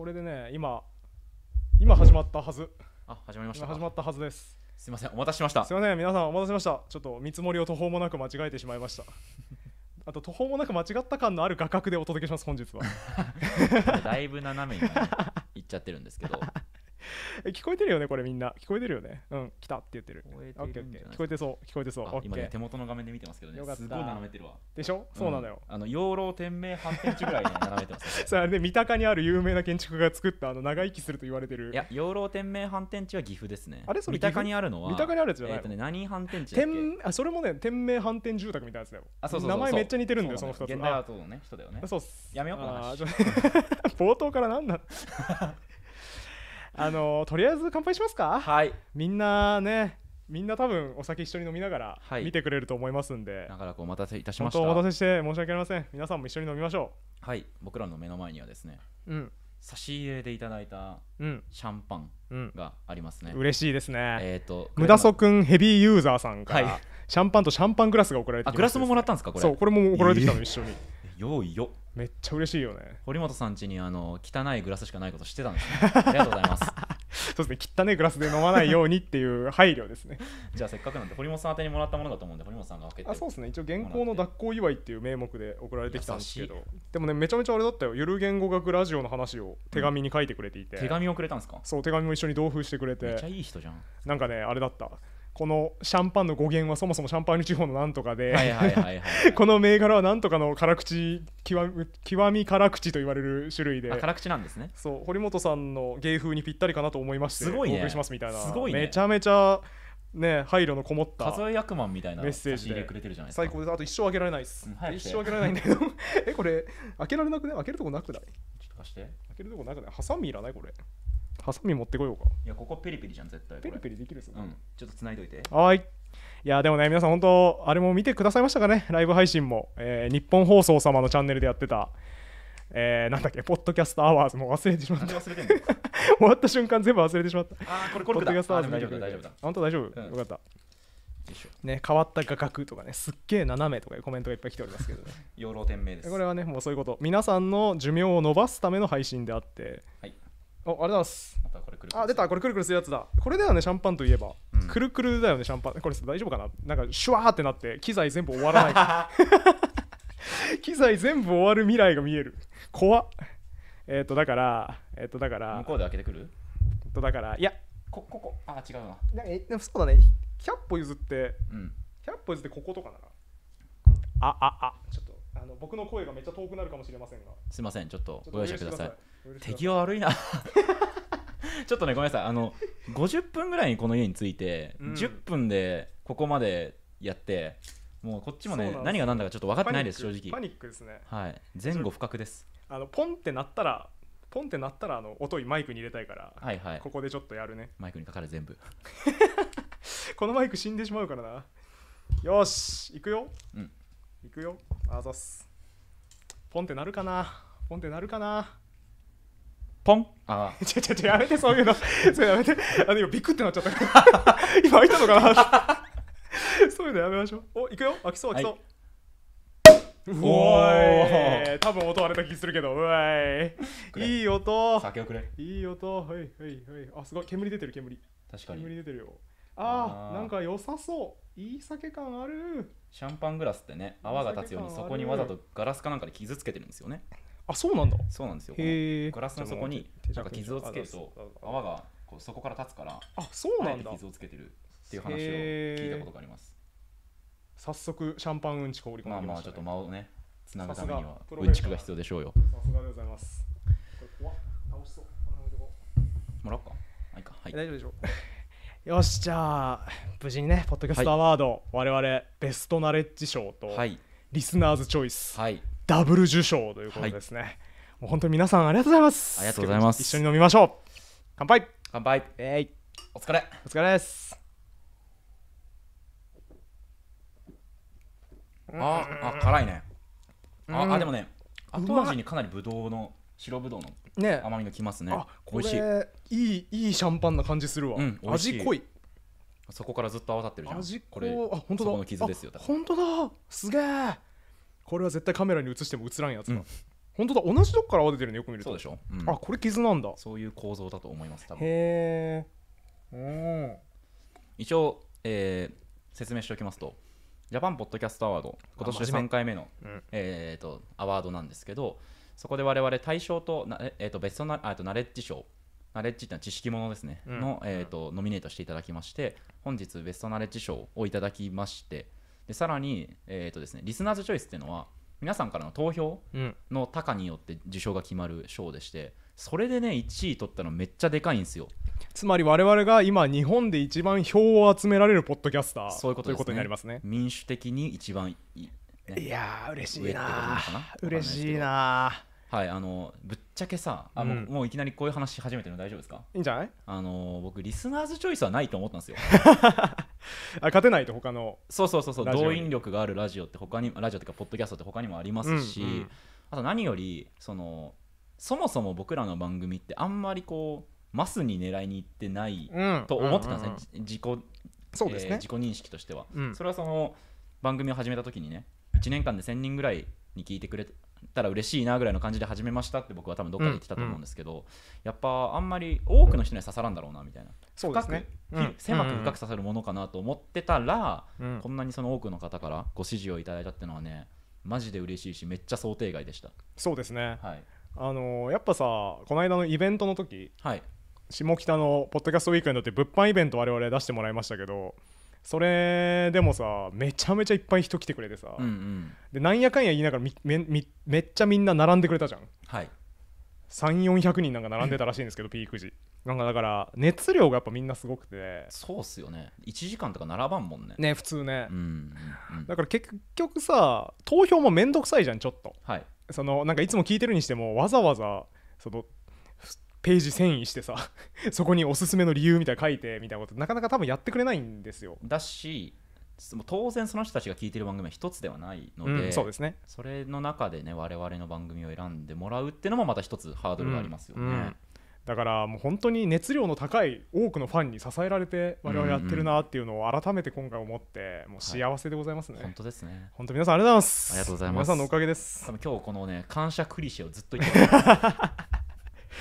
これでね今今始まったはずあ始まりました始まったはずですすいませんお待たせしましたすいません皆さんお待たせしましたちょっと見積もりを途方もなく間違えてしまいましたあと途方もなく間違った感のある画角でお届けします本日は だいぶ斜めにいっちゃってるんですけど 聞こえてるよねこれみんな聞こえてるよねうん来たって言ってるオッケーオ聞こえてそう聞こえてそう今ね手元の画面で見てますけどねすごい眺めてるわでしょ、うん、そうなんだよあの養老天明半ペ地ぐらいね眺めてます、ね、それで三鷹にある有名な建築家が作ったあの長生きすると言われてるいや養老天明半天地は岐阜ですねあれそれ三鷹にあるのは三鷹にあるじゃないえっ、ー、とね何半天地天あそれもね天明半天住宅みたいなやつだよあそうそう名前めっちゃ似てるんだよその2つ現代アートのね人だよねそうっすやめようかな 冒頭からなんだあのとりあえず乾杯しますかはいみんなねみんな多分お酒一緒に飲みながら見てくれると思いますんで、はい、長らくお待たせいたしましたお待たせして申し訳ありません皆さんも一緒に飲みましょうはい僕らの目の前にはですね、うん、差し入れでいただいたシャンパンがありますね、うん、うん、嬉しいですねえっ、ー、とムダそくんヘビーユーザーさんから、はい、シャンパンとシャンパングラスが送られてきま、ね、グラスももらったんですかこれそうこれも送られてきたの一緒によいよめっちゃ嬉しいよね堀本さん家にあの汚いグラスしかないこと知ってたんですねありがとうございます そうですね汚いグラスで飲まないようにってい う配慮ですね じゃあせっかくなんで堀本さん宛にもらったものだと思うんで堀本さんが開けてあそうですね一応原稿の脱稿祝いっていう名目で送られてきたんですけどでもねめちゃめちゃあれだったよゆる言語学ラジオの話を手紙に書いてくれていて、うん、手紙をくれたんですかそう手紙も一緒に同封してくれてめっちゃいい人じゃんなんかねあれだったこのシャンパンの語源はそもそもシャンパーニュ地方のなんとかで この銘柄はなんとかの辛口極極み辛口と言われる種類で辛口なんですねそう堀本さんの芸風にぴったりかなと思いましてすごい、ね、お送りしますみたいなすごい、ね、めちゃめちゃね、配慮のこもった数え役満みたいなメッセージで最高ですあと一生開けられないです、うん、一生開けられないんだけど えこれ開けられなくね開けるとこなくない開けるとこなくないハサミいらないこれハサミ持ってこようかいやここペリペリじゃん絶対ペリペリできるっすうん、ちょっとつないどいてはいいやでもね皆さん本当あれも見てくださいましたかねライブ配信も、えー、日本放送様のチャンネルでやってたえー、なんだっけ、ポッドキャストアワーズも忘れてしまった。忘れてんの 終わった瞬間全部忘れてしまった。ああ、これこれポッドキャストアワーズ大丈夫だ、大丈夫だ。本当大丈夫、うん、よかった。ね、変わった画角とかね、すっげえ斜めとかいうコメントがいっぱい来ておりますけどね。養老天命です。これはね、もうそういうこと。皆さんの寿命を伸ばすための配信であって、はい、ありがとうございますまたこれくるくるあ出たこれくるくるするやつだこれだよねシャンパンといえば、うん、くるくるだよねシャンパンこれ大丈夫かななんかシュワーってなって機材全部終わらない 機材全部終わる未来が見える怖っえっ、ー、とだからえっ、ー、とだから向こうで開けてくるとだからいやこここあ違うななんかえでもそうだね100歩譲って、うん、100歩譲ってこことかなあああちょっとあの僕の声がめっちゃ遠くなるかもしれませんがすいませんちょっとご容赦ください敵は悪いな ちょっとねごめんなさいあの50分ぐらいにこの家に着いて、うん、10分でここまでやってもうこっちもね何が何だかちょっと分かってないです正直パニックですねはい前後不覚ですあのポンって鳴ったらポンって鳴ったらあの音にマイクに入れたいから、はいはい、ここでちょっとやるねマイクにかかる全部 このマイク死んでしまうからなよし行くよ、うんいくよ。あざす。ポンってなるかなポンってなるかなポンあ ちょちょちょ、やめて、そういうの。それやめて。あの、今、ビクってなっちゃったか 今、開いたのかなそういうのやめましょう。お、いくよ。開きそう、開きそう。うおーい多分音割れた気するけどうわいいい音酒をくれ。いい音はいはいはいあすごい煙出てる煙確かに煙出てるよああなんか良さそういい酒感あるシャンパングラスってね泡が立つようにそこにわざとガラスかなんかで傷つけてるんですよねあそうなんだそうなんですよガラスの底になんか傷をつけると泡がこうそこから立つからあそうなんだ傷をつけてるっていう話を聞いたことがあります早速シャンパンうんち氷り込んでま、ね、まあまあちょっと間をねつなぐためにはうんちくが必要でしょうよさすがでございますこれ怖っ倒しそうもらおうかはいかはい大丈夫でしょうよしじゃあ無事にねポッドキャストアワード、はい、我々ベストナレッジ賞と、はい、リスナーズチョイス、はい、ダブル受賞ということですね、もう本当に皆さんありがとうございますありがとうございます一緒に飲みましょう乾杯乾杯えい、ー、お疲れお疲れですああ辛いねあ,、あでもね後味にかなりぶどうの白ぶどうのね甘みがきますね美味しいいいいシャンパンな感じするわ、うん、味濃いそこからずっと泡立ってるじゃん味これあ本当だの傷ですよ本当だすげえこれは絶対カメラに映しても映らんやつだ、うん、本当だ同じとこから泡出てるねよく見るとそうでしょ、うん、あこれ傷なんだそういう構造だと思います多分へえ一応、えー、説明しておきますとジャパンポッドキャストアワード今年で3回目の、うん、えーとアワードなんですけど、そこで我々対象とな、えー、とベストナあとナレッジ賞ナレッジってのは知識ものですね、うん、の、えーとノミネートしていただきまして本日ベストナレッジ賞をいただきましてでさらに、えーとですね、リスナーズチョイスっていうのは皆さんからの投票の高によって受賞が決まる賞でして、それでね1位取ったのめっちゃでかいんですよつまり我々が今日本で一番票を集められるポッドキャスターそういうこと、ね,、いうことになりますね民主的に一番いい、ね、いやー嬉しいな嬉しいなはいあのぶっちゃけさあ、うん、もういきなりこういう話始めてるの大丈夫ですかいいんじゃないあの僕リスナーズチョイスはないと思ったんですよ あ勝てないと他のそうそうそうそう動員力があるラジオって他にラジオっていうかポッドキャストって他にもありますし、うんうん、あと何よりそのそもそも僕らの番組ってあんまりこうマスに狙いにいってないと思ってたんですね、うんうんうん、自己そうですね、えー、自己認識としては、うん、それはその番組を始めた時にね1年間で1000人ぐらいに聞いてくれたら嬉しいなぐらいの感じで始めましたって僕は多分どっかで言ってたと思うんですけど、うん、やっぱあんまり多くの人には刺さらんだろうなみたいな、そうですね、うん、狭く深く刺さるものかなと思ってたら、うん、こんなにその多くの方からご支持をいただいたっていうのはねマジで嬉しいしめっちゃ想定外でしたそうですね、はい、あのやっぱさこの間のイベントの時、はい、下北のポッドキャストウィークエンドって物販イベント我々出してもらいましたけどそれでもさめちゃめちゃいっぱい人来てくれてさ、うんうん、でなんやかんや言いながらめめっちゃみんな並んでくれたじゃん、はい、3400人なんか並んでたらしいんですけどピーク時なんかだから熱量がやっぱみんなすごくてそうっすよね1時間とか並ばんもんねね普通ね、うん、うん、だから結局さ投票も面倒くさいじゃんちょっと、はい、そのなんかいつも聞いてるにしてもわざわざそのページ遷移してさ そこにおすすめの理由みたいな書いてみたいなことなかなか多分やってくれないんですよだし当然その人たちが聞いてる番組は一つではないので、うん、そうですねそれの中でね我々の番組を選んでもらうっていうのもまた一つハードルがありますよね、うんうん、だからもう本当に熱量の高い多くのファンに支えられて我々やってるなっていうのを改めて今回思ってもう幸せでございますね、はい、本当ですね本当皆さんありがとうございますありがとうございます皆さんのおかげです多分今日このね感謝クリシェをずっと言ってます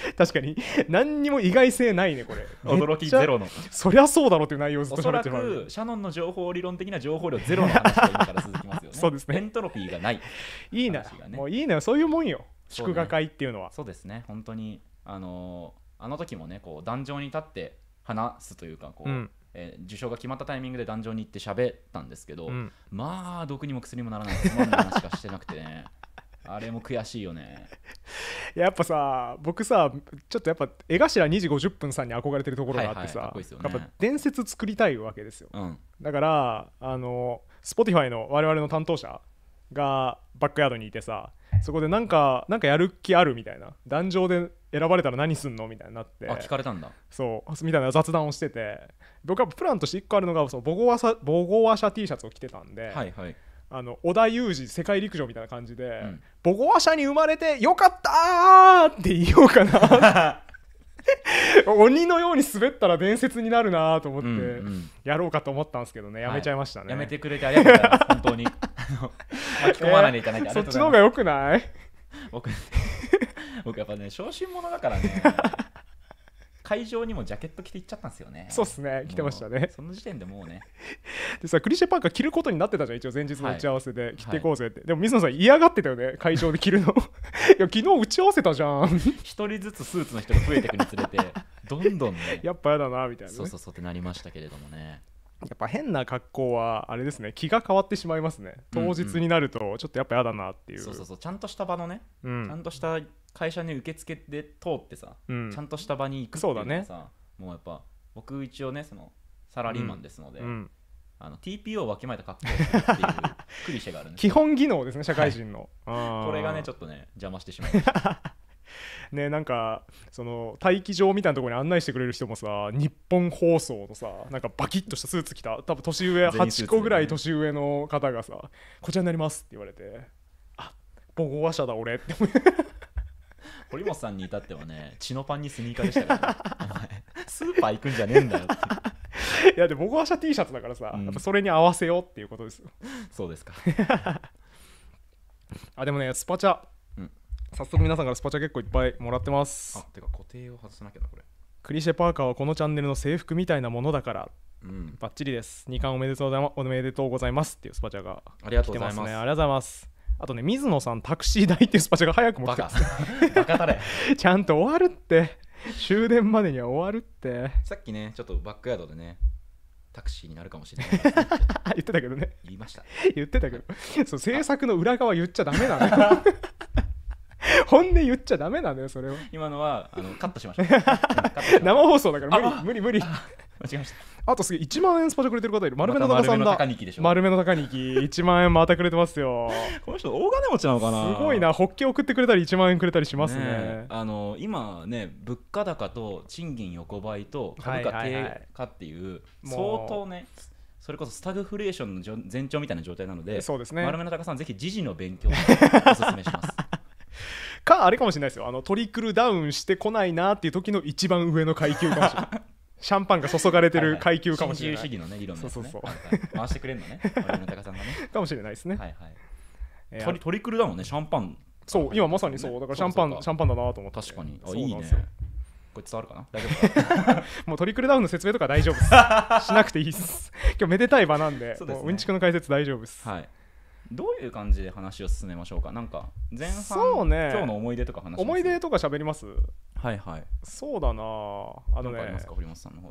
確かに何にも意外性ないねこれ驚きゼロのそりゃそうだろうていう内容ずっとおそらくシャノンの情報理論的な情報量ゼロの話が今から続きますよねそうですねエントロピーがないいいな、もういいなそういうもんよ祝賀会っていうのはそう,、ですね本当にあのー、あの時もねこう壇上に立って話すというかこう、うんえー、受賞が決まったタイミングで壇上に行って喋ったんですけど、うん、まあ毒にも薬にもならないつまんな話しかしてなくてねあれも悔しいよねやっぱさ僕さちょっとやっぱ江頭2時50分さんに憧れてるところがあってさ、やっぱ伝説作りたいわけですよ、うん、だからあの Spotify の我々の担当者がバックヤードにいてさそこでなんかなんかやる気あるみたいな壇上で選ばれたら何すんのみたいになってあ聞かれたんだそうみたいな雑談をしてて僕はプランとして1個あるのがそのボゴワサボゴワシャ T シャツを着てたんで、はいはい、あの織田裕二世界陸上みたいな感じで、うん、母語話者に生まれてよかったって言おうかな 鬼のように滑ったら伝説になるなと思ってやろうかと思ったんですけどねやめちゃいましたね、はい、やめてくれてありがとうございます本当に 巻き込まないでいかないて、えー、そっちの方がよくない僕 僕やっぱね小心者だからね会場にもジャケット着て行っちゃったんですよねそうですね着てましたねその時点でもうね でさクリシェパーカー着ることになってたじゃん一応前日の打ち合わせで着ていこうぜって、はい、でも水野さん嫌がってたよね会場で着るの いや昨日打ち合わせたじゃん一人ずつスーツの人が増えていくにつれてどんどんね やっぱやだなみたいな、ね、そうそうそうってなりましたけれどもねやっぱ変な格好はあれですね気が変わってしまいますね当日になるとちょっとやっぱ嫌だなっていう、うんうん、そうそうそうちゃんとした場のね、うん、ちゃんとした会社に受付で通ってさ、うん、ちゃんとした場に行くっていうのはさ、ね、もうやっぱ僕一応ねそのサラリーマンですので、うん、あの TPO をわきまえた格好っていうクリシェがあるんです 基本技能ですね社会人の、はい、これがねちょっとね邪魔してしまいました ねなんかその待機場みたいなところに案内してくれる人もさ日本放送のさなんかバキッとしたスーツ着た多分年上8個ぐらい年上の方がさ、こちらになりますって言われてあ母語話者だ俺って思堀本さんに至ってはね血のパンにスニーカーでしたからねお前スーパー行くんじゃねえんだよってい やでも母語話者 T シャツだからさ、うん、やっぱそれに合わせようっていうことですよそうですか あでもねスパチャ早速皆さんからスパチャ結構いっぱいもらってますあてか固定を外さなきゃなこれクリシェパーカーはこのチャンネルの制服みたいなものだからうん、バッチリです2冠おめでとうございますおめでとうございますっていうスパチャがありがとうございます、ね、ありがとうございますあとね水野さんタクシー代っていうスパチャが早くも来てます ちゃんと終わるって終電までには終わるってさっきねちょっとバックヤードでねタクシーになるかもしれない、言ってたけどね言いました言ってたけどそう制作の裏側言っちゃだめなの本音言っちゃダメなのよそれは今のはあのカットしました 生放送だから無理無理無理間違えましたあとすげえ1万円スパチャくれてる方いる丸めの高さんだ、丸めの高にき1万円またくれてますよこの人大金持ちなのかなすごいなホッケ送ってくれたり1万円くれたりしますね、ね、あの今ね物価高と賃金横ばいと株価低下っていう、はいはい、相当ねそれこそスタグフレーションの前兆みたいな状態なのでそうですね丸めの高さんぜひ時事の勉強をおすすめしますかあれかもしれないですよあのトリクルダウンしてこないなっていう時の一番上の階級かもしれない シャンパンが注がれてる階級かもしれない。主義のね、色の、ね、そうそうそう。回してくれるのね、高 さんがね。かもしれないですね。はいはい。えトリトリクルだもんね、シャンパン。そう、今まさにそう、だからシャンパン、シャンパンだなと思って。確かに。あ、いいね。これ伝わるかな大丈夫か もうトリクルダウンの説明とか大丈夫です。しなくていいです。今日めでたい場なんで、うでね、うんちくの解説大丈夫です。はい。どういう感じで話を進めましょうかなんか前半そう、ね、今日の思い出とか話します思い出とか喋りますはいはいそうだなあのね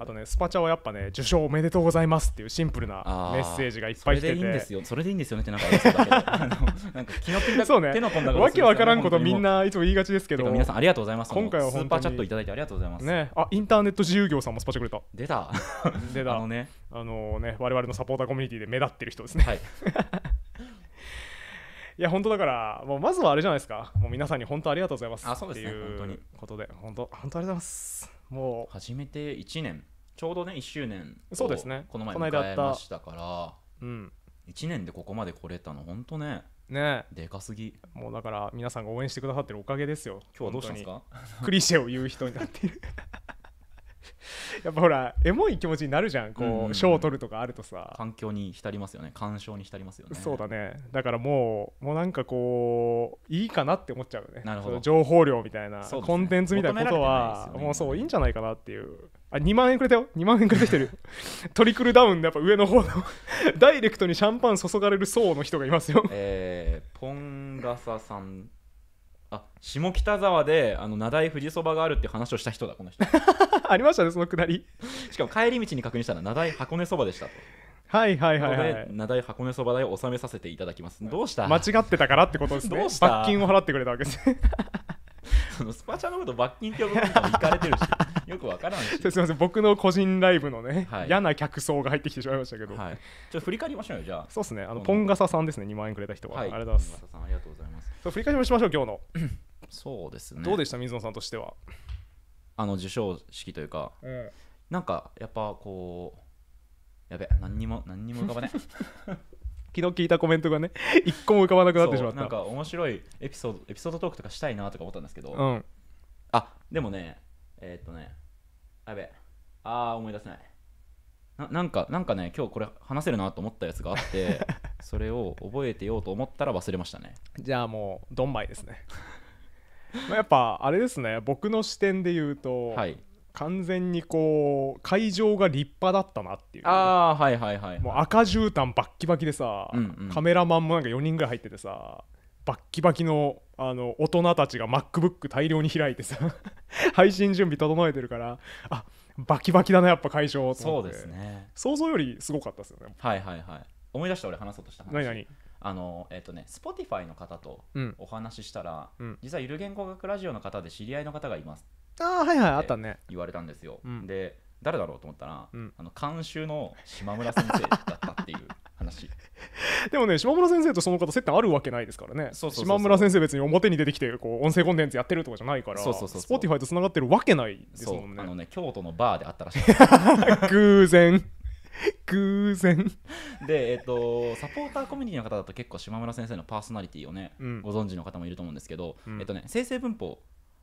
あとねスパチャはやっぱね受賞おめでとうございますっていうシンプルなメッセージがいっぱい来ててそれでいいんですよそれでいいんですよねってなんかあの なんか気のピンだねわけわからんことみんないつも言いがちですけど皆さんありがとうございます今回はスーパーチャットいただいてありがとうございますねあインターネット自由業さんもスパチャくれた出た 出たあのねあのね我々のサポーターコミュニティで目立ってる人ですねはい いや本当だからもうまずはあれじゃないですかもう皆さんに本当ありがとうございますあそうですね本当にことで本当本当ありがとうございますもう初めて1年ちょうどね1周年そうですねこの前迎えましたからうん1年でここまで来れたの本当ねねでかすぎもうだから皆さんが応援してくださってるおかげですよ今日はどうしたんですかクリシェを言う人になっている やっぱほらエモい気持ちになるじゃんこう賞、うん、を取るとかあるとさ環境に浸りますよね鑑賞に浸りますよねそうだねだからもうもうなんかこういいかなって思っちゃうねなるほど情報量みたいな、ね、コンテンツみたいなことは、ね、もうそういいんじゃないかなっていうあ2万円くれたよ2万円くれてきてる トリクルダウンでやっぱ上の方のダイレクトにシャンパン注がれる層の人がいますよえー、ポンガサさん下北沢であの名題富士そばがあるって話をした人だこの人 ありましたねそのくだりしかも帰り道に確認したら名題箱根そばでしたとはいはいはいはい。名代箱根そば代を納めさせていただきます。どうした間違ってたからってことですね。どうした罰金を払ってくれたわけです。そのスパチャのこと罰金って呼ぶのも行かれてるし、よくわからんし。すみません、僕の個人ライブのね、はい、嫌な客層が入ってきてしまいましたけど、はい、ちょっと振り返りましょうよ、じゃあ。そうですね、あのポンガサさんですね、2万円くれた人は。はい、ありがとうございます。ポンガサさんありがとうございます。振り返りましょう、今日の。そうですねどうでした水野さんとしてはあの授賞式というか、うん、なんかやっぱこうやべ何にも何にも浮かばない昨日聞いたコメントがね 一個も浮かばなくなってしまったなんか面白いエピソードエピソードトークとかしたいなとか思ったんですけど、うん、あでもねえー、っとねやべあー思い出せないななんかなんかね今日これ話せるなと思ったやつがあって それを覚えてようと思ったら忘れましたねじゃあもうドンマイですねまあやっぱあれですね僕の視点で言うと、はい、完全にこう会場が立派だったなっていうああはいはいはい、もう赤絨毯バッキバキでさ、うんうん、カメラマンもなんか4人ぐらい入っててさバッキバキのあの大人たちが MacBook 大量に開いてさ 配信準備整えてるからあバキバキだなやっぱ会場そうですね想像よりすごかったですよねはいはいはい思い出した俺話そうとした話何何あのえっ、ー、とね Spotify の方とお話ししたら、うん、実はゆる言語学ラジオの方で知り合いの方がいますああはいはいあったね言われたんですよ、うん、で誰だろうと思ったら、うん、あの監修の島村先生だったっていう 話でもね島村先生とその方接点あるわけないですからね島村先生別に表に出てきてこう音声コンテンツやってるとかじゃないからそうそうそうスポティファイとつながってるわけないですもんねあのね京都のバーであったらしい 偶然偶然で、えっと、サポーターコミュニティの方だと結構島村先生のパーソナリティをね、うん、ご存知の方もいると思うんですけど、うん、えっとね、生成文法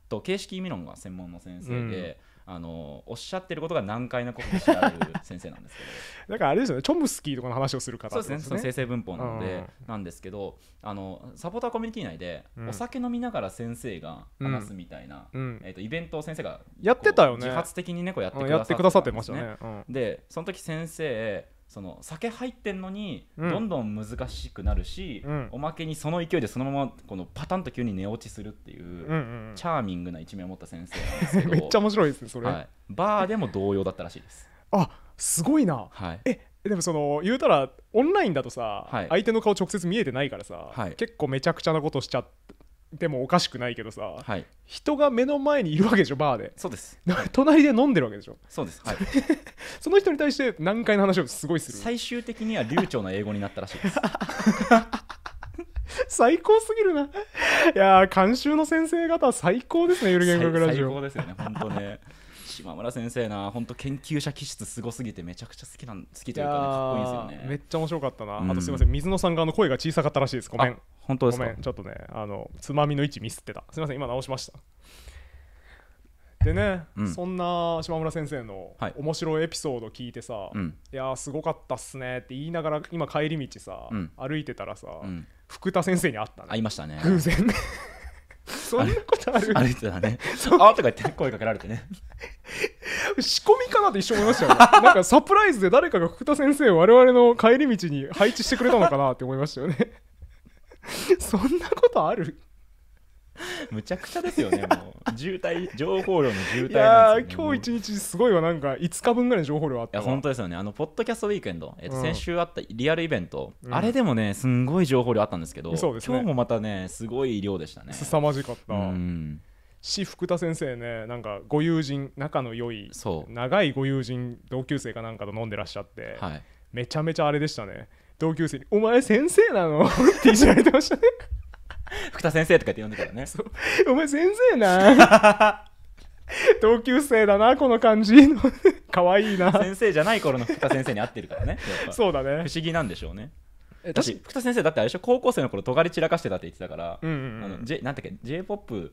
と形式意味論が専門の先生で、あのおっしゃってることが難解なことでしらる先生なんですけどだ からあれですよねチョムスキーとかの話をする方、ね、そうですねその生成文法なんで、なんですけどあのサポーターコミュニティ内で、お酒飲みながら先生が話すみたいな、うん、えーと、イベントを先生がやってたよね自発的にねこうやってくださって,、ましたね、でその時先生その酒入ってんのにどんどん難しくなるし、うん、おまけにその勢いでそのままこのパタンと急に寝落ちするっていううんうんチャーミングな一面を持った先生なんですけど めっちゃ面白いですねそれ、はい、バーでも同様だったらしいですあすごいな、はい、えでもその言うたらオンラインだとさ、はい、相手の顔直接見えてないからさ、結構めちゃくちゃなことしちゃでもおかしくないけどさ、はい、人が目の前にいるわけでしょバーでそうです 隣で飲んでるわけでしょそうです、はい、その人に対して何回の話をすごいする最終的には流暢な英語になったらしいです 最高すぎるないや監修の先生方最高ですねゆる言語ラジオ最高ですよね本当ね島村先生な本当研究者気質すごすぎてめちゃくちゃ好きなん好きというか、ね、かっこいいですよねめっちゃ面白かったな、うん、あとすみません水野さん側の声が小さかったらしいですごめん本当ですかごめんちょっとねあのつまみの位置ミスってたすみません今直しましたでね、うん、そんな島村先生の面白いエピソード聞いてさ「はい、いやすごかったっすね」って言いながら今帰り道さ、うん、歩いてたらさ、うん、福田先生に会ったね会いましたね偶然 そんなことある歩いてたねあとか言って声かけられてね仕込みかなって一瞬思いましたよ、ね、なんかサプライズで誰かが福田先生を我々の帰り道に配置してくれたのかなって思いましたよね そんなことあるむちゃくちゃですよね、もう渋滞、情報量の渋滞なんですよ、ね、今日一日、すごいわ、なんか5日分ぐらい情報量あったいや、本当ですよね、あのポッドキャストウィークエンド、えっと、うん、先週あったリアルイベント、うん、あれでもね、すんごい情報量あったんですけど、そうです、ね、今日もまたね、すごい量でしたね。凄まじかった、うんし福田先生ねなんかご友人仲の良い長いご友人同級生かなんかと飲んでらっしゃって、はい、めちゃめちゃあれでしたね同級生に「お前先生なの? 」って言われてましたね 福田先生とかって呼んでたらねお前先生な 同級生だなこの感じ可愛いな先生じゃない頃の福田先生に会ってるからねそうだね不思議なんでしょうね私福田先生だってあれでしょ高校生の頃尖り散らかしてたって言ってたから、何あのなんだっけ J−POP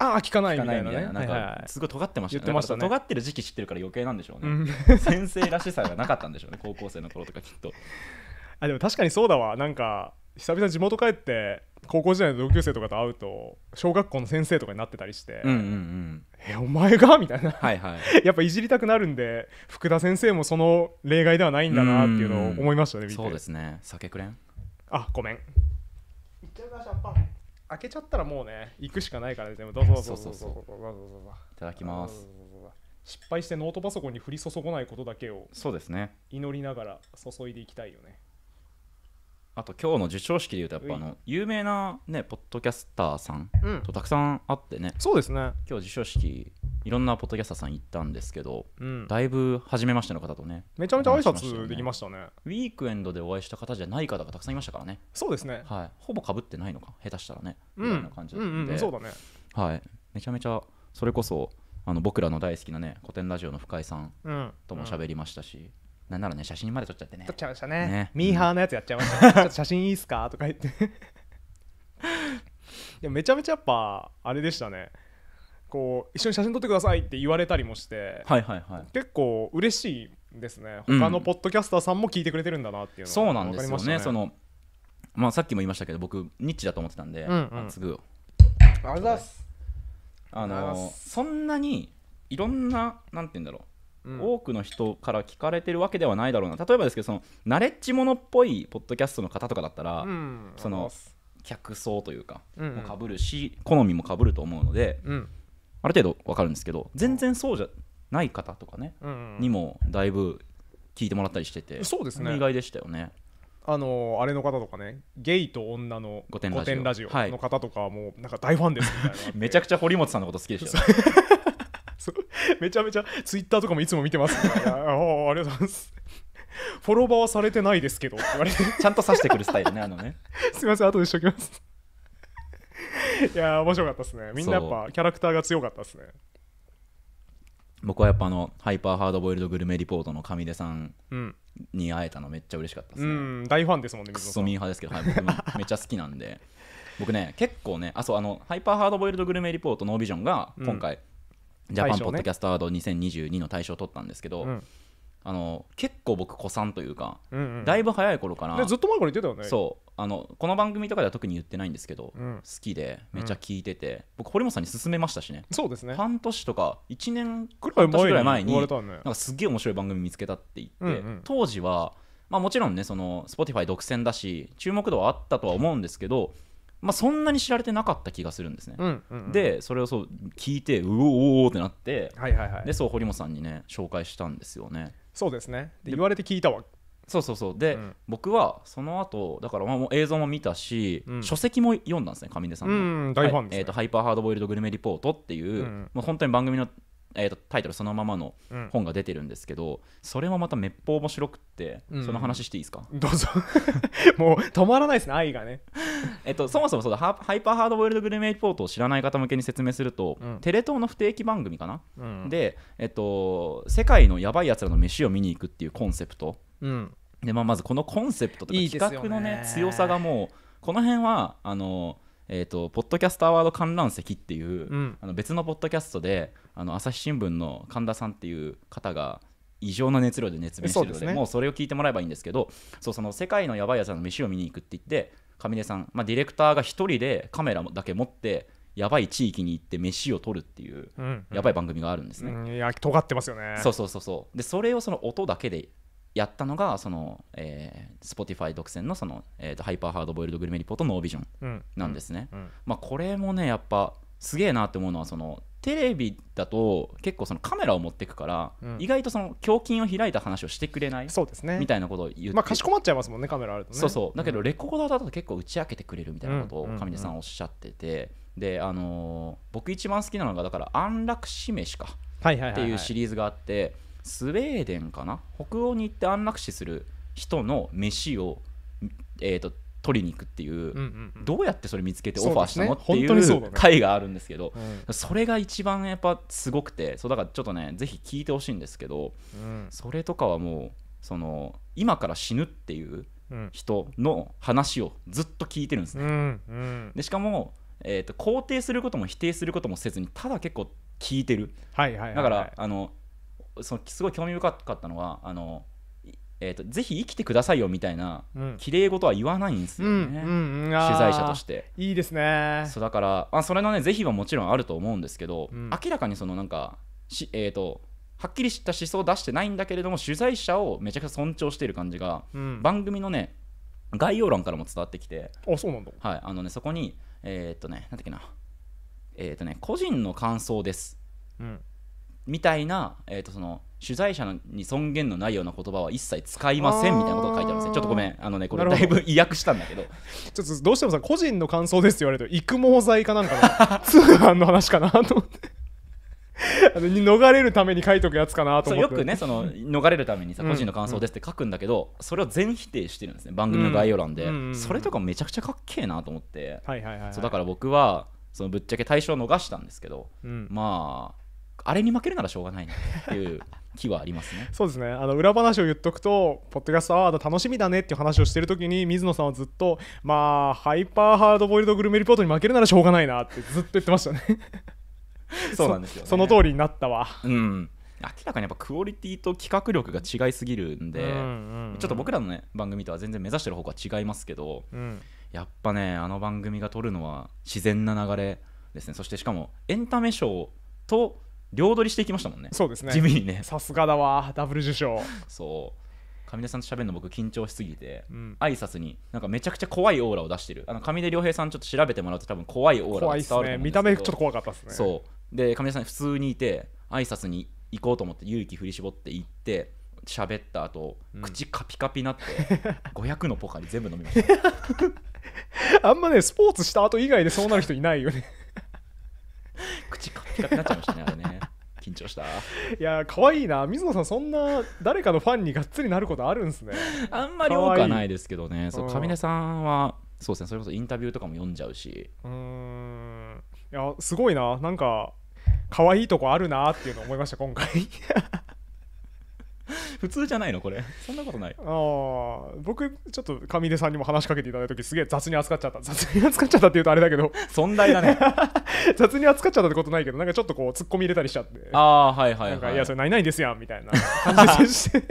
ああ聞かないみたいな、ね,、なんかすごい尖ってましたね,、はいね、尖ってる時期知ってるから余計なんでしょうね、うん、先生らしさがなかったんでしょうね高校生の頃とかきっとあでも確かにそうだわなんか久々地元帰って高校時代の同級生とかと会うと小学校の先生とかになってたりして「うんうんうん、えお前が?」みたいな、はいはい やっぱいじりたくなるんで福田先生もその例外ではないんだなっていうのを思いましたね見てそうですね酒くれんあごめんいっちゃうかシャンパン開けちゃったらもうね行くしかないからねでもどうぞどうぞどうぞどうぞどうぞどうぞいただきます失敗してノートパソコンに降り注がないことだけをそうですね祈りながら注いでいきたいよねあと今日の授賞式でいうとやっぱあの有名なねポッドキャスターさんとたくさんあってね、うん、そうですね今日授賞式いろんなポッドキャスターさん行ったんですけど、うん、だいぶ初めましての方とねめちゃめちゃ挨拶できましたね、ウィークエンドでお会いした方じゃない方がたくさんいましたからねそうですねはいほぼかぶってないのか下手したらねみたいな感じで、ったんでそうだねはいめちゃめちゃそれこそあの僕らの大好きなね古典ラジオの深井さんとも喋りましたし、うんなんだろうね写真まで撮っちゃってね撮っちゃいましたねねミーハーのやつやっちゃいました、ね、ちょっと写真いいっすかとか言って いやめちゃめちゃやっぱあれでしたねこう一緒に写真撮ってくださいって言われたりもして、はいはいはい、結構嬉しいですね他のポッドキャスターさんも聞いてくれてるんだなっていうの、うん、そうなんですよね、ね、そのまあさっきも言いましたけど僕ニッチだと思ってたんで、うんうん、あすぐありがとうございますあのそんなにいろんななんて言うんだろう多くの人から聞かれてるわけではないだろうな例えばですけどそのナレッジものっぽいポッドキャストの方とかだったら、うん、その客層というかもかぶるし、好みもかぶると思うので、うん、ある程度わかるんですけど全然そうじゃない方とかね、うんにもだいぶ聞いてもらったりしててそうですね意外でしたよね。あのあれの方とかねゲイと女の御殿ラジオの方とかも、なんか大ファンですみたいな めちゃくちゃ堀本さんのこと好きでした、めちゃめちゃツイッターとかもいつも見てます、から、あありがとうございますフォロバーはされてないですけど ちゃんと指してくるスタイルねあのね すいません後でしときますいや面白かったですねみんなやっぱキャラクターが強かったですね僕はやっぱあのハイパーハードボイルドグルメリポートの上出さんに会えたのめっちゃ嬉しかったですね、うん、大ファンですもんねクソミー派ですけど、はい、僕めっちゃ好きなんで僕ね結構ねあそうあのハイパーハードボイルドグルメリポートのオビジョンが今回、うんジャパンポッドキャストアワード2022の大賞を取ったんですけど、あの結構僕古参というか、うんうん、だいぶ早い頃からずっと前から言ってたよねそうあのこの番組とかでは特に言ってないんですけど、うん、好きでめっちゃ聞いてて、うん、僕堀本さんに勧めましたしねそうですね半年とか1年くらい前に前に、ね、なんかすげえ面白い番組見つけたって言って、うんうん、当時は、まあ、もちろんねその Spotify 独占だし注目度はあったとは思うんですけどまあ、そんなに知られてなかった気がするんですね、うんうんうん、でそれをそう聞いてうおおってなって、はいはいはい、でそう堀本さんにね紹介したんですよねそうですねで言われて聞いたわそうそうそうで、うん、僕はその後だからまあもう映像も見たし、うん、書籍も読んだんですね上出さんの、うん、大ファンですね、はい、えーと、ハイパーハードボイルドグルメリポートっていう、うん、もう本当に番組のえーと、タイトルそのままの本が出てるんですけど、うん、それもまためっぽう面白くって、うん、その話していいですかどうぞ もう止まらないですね愛がね えっとそもそもそうだハイパーハードボイルドグルメリポートを知らない方向けに説明すると、うん、テレ東の不定期番組かな、で、えっと、世界のやばいやつらの飯を見に行くっていうコンセプト、でまあ、まずこのコンセプトとか企画のね、ね、強さがもうこの辺はあのえーと、ポッドキャストアワード観覧席っていう、うん、あの別のポッドキャストであの朝日新聞の神田さんっていう方が異常な熱量で熱弁してるので、ね、もうそれを聞いてもらえばいいんですけどそうその世界のやばいやつの飯を見に行くって言って上出さん、まあ、ディレクターが1人でカメラだけ持ってやばい地域に行って飯を取るっていうやばい番組があるんですね。うんうん、いや尖ってますよねそうそうそうそうでそれをその音だけでやったのがその、えー、Spotify 独占のその、えーと、ハイパーハードボイルドグルメリポートノービジョンなんですね、うんまあ、これもねやっぱすげえなって思うのはそのテレビだと結構そのカメラを持ってくから、うん、意外とその胸筋を開いた話をしてくれないそうです、ね、みたいなことを言って、まあ、かしこまっちゃいますもんねカメラあるとねそうそうだけどレコーダーだと結構打ち明けてくれるみたいなことを上出さんおっしゃってて、であのー、僕一番好きなのがだから安楽め飯かっていうシリーズがあって、はいはいはいはいスウェーデンかな北欧に行って安楽死する人の飯を、えーと、取りに行くっていううんうんうん、どうやってそれ見つけてオファーしたの、ね、っていう回があるんですけど、うん、それが一番やっぱすごくてそうだからちょっとねぜひ聞いてほしいんですけど、うん、それとかはもうその今から死ぬっていう人の話をずっと聞いてるんですね。うんうん、でしかも、えーと、と肯定することも否定することもせずにただ結構聞いてる。はいはいはいはい、だからあのそのすごい興味深かったのはあのえーと、ぜひ生きてくださいよみたいな、綺麗事は言わないんですよね、うんうんうん、取材者としていいですねそうだからまあそれのね是非はもちろんあると思うんですけど、うん、明らかにそのなんかし、えーと、はっきりした思想を出してないんだけれども取材者をめちゃくちゃ尊重している感じが、うん、番組のね概要欄からも伝わってきてあそうなんだ、はいあのね、そこにえっ、とねなんだうかなえっ、とね個人の感想です、うんみたいな、えー、とその取材者に尊厳のないような言葉は一切使いませんみたいなことが書いてあるんですねちょっとごめんあのねこれだいぶ意訳したんだけどちょっとどうしてもさ個人の感想ですって言われると育毛剤かなんかの 通販の話かなと思って。あの逃れるために書いとくやつかなと思ってよくねその逃れるためにさ個人の感想ですって書くんだけど、それを全否定してるんですね番組の概要欄で、それとかめちゃくちゃかっけえなと思って、はいはいはい、そうだから僕はそのぶっちゃけ対象を逃したんですけど、うん、まああれに負けるならしょうがないなっていう気はありますね そうですねあの裏話を言っとくとポッドキャストアワード楽しみだねっていう話をしてる時に水野さんはずっとまあハイパーハードボイルドグルメリポートに負けるならしょうがないなってずっと言ってましたね そうなんですよ、ね、その通りになったわうん明らかにやっぱクオリティと企画力が違いすぎるんで、うんうんうん、ちょっと僕らの、ね、番組とは全然目指してる方向は違いますけど、うん、やっぱねあの番組が撮るのは自然な流れですねそしてしかもエンタメショーと両取りしていきましたもんねそうですね地味にねさすがだわダブル受賞そう上出さんと喋るの僕緊張しすぎて、うん、挨拶になんかめちゃくちゃ怖いオーラを出してるあの上出良平さんちょっと調べてもらうと多分怖いオーラが伝わると思うんですけど、ね、見た目ちょっと怖かったですねそうで上出さん普通にいて挨拶に行こうと思って勇気振り絞って行って喋った後、うん、口カピカピなって500 のポカリ全部飲みました あんまねスポーツした後以外でそうなる人いないよね口カ なっちゃいましたね、あれね。緊張したいや可愛いな水野さんそんな誰かのファンにがっつりなることあるんですねあんまり多くはないですけどねそう上出さんはそうですねそれこそインタビューとかも読んじゃうしうんいやすごいななんか可愛いとこあるなっていうの思いました今回 普通じゃないのこれそんなことないああ僕ちょっと上出さんにも話しかけていただいた時すげえ雑に扱っちゃった雑に扱っちゃったって言うとあれだけど存在だね 雑に扱っちゃったってことないけどなんかちょっとこう突っ込み入れたりしちゃってああはいはい、はい、なんかいやそれないないですやんみたいな感じで接して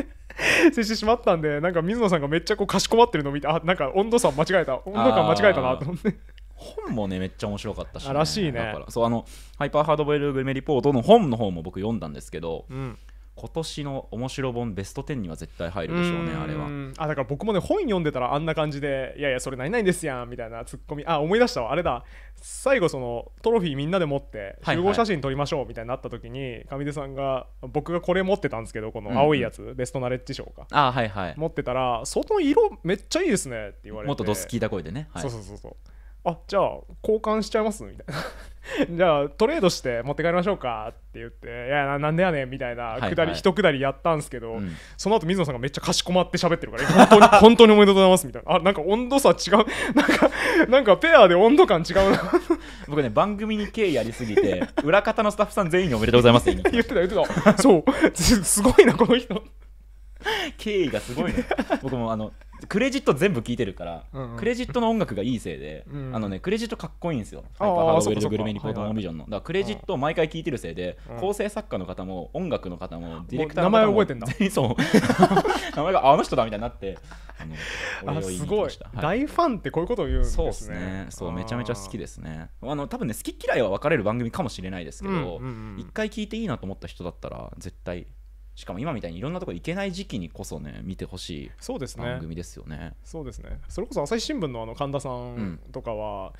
接してしまったんでなんか水野さんがめっちゃこうかしこまってるのを見てあなんか温度差間違えた温度感間違えたなと思って本もねめっちゃ面白かったし、ね、らしいねだからそうあのハイパーハードボイルグルメリポートの本の方も僕読んだんですけど、うん今年の面白本ベスト10には絶対入るでしょうねあれはあだから僕もね本読んでたらあんな感じでいやいやそれ何々ですやんみたいなツッコミあ思い出したわあれだ最後そのトロフィーみんなで持って集合写真撮りましょうみたいになった時に、上出さんが僕がこれ持ってたんですけどこの青いやつ、うんうん、ベストナレッジ賞かあはいはい持ってたらその色めっちゃいいですねって言われてもっとドスキーた声でね、はい、そうそうそうそうあじゃあ交換しちゃいますみたいな じゃあトレードして持って帰りましょうかって言って「いやなんでやねん」みたいな下り、はい、一くだりやったんですけど、うん、その後水野さんがめっちゃかしこまって喋ってるから本当に 本当におめでとうございますみたいなあなんか温度差違う なんかなんかペアで温度感違うな僕ね番組に敬意ありすぎて裏方のスタッフさん全員におめでとうございますって言ってた言ってたそうすごいなこの人 経緯がすごいね 僕もあのクレジット全部聞いてるから、うんうん、クレジットの音楽がいいせいで、うん、あのねクレジットかっこいいんですよ、ハイパーハードウェルグルメリポートビジョンの、はいはい、だからクレジットを毎回聞いてるせいで、うん、構成作家の方も音楽の方もディレクターの方も名前覚えてんだ そう名前があの人だみたいになってあのすごい、はい、大ファンってこういうことを言うんですねそうですねそうめちゃめちゃ好きですねあの多分ね好き嫌いは分かれる番組かもしれないですけど一、うんうんうん、回聞いていいなと思った人だったら絶対しかも今みたいにいろんなところ行けない時期にこそね見てほしい番組ですよね。そうですねそれこそ朝日新聞のあの神田さんとかは、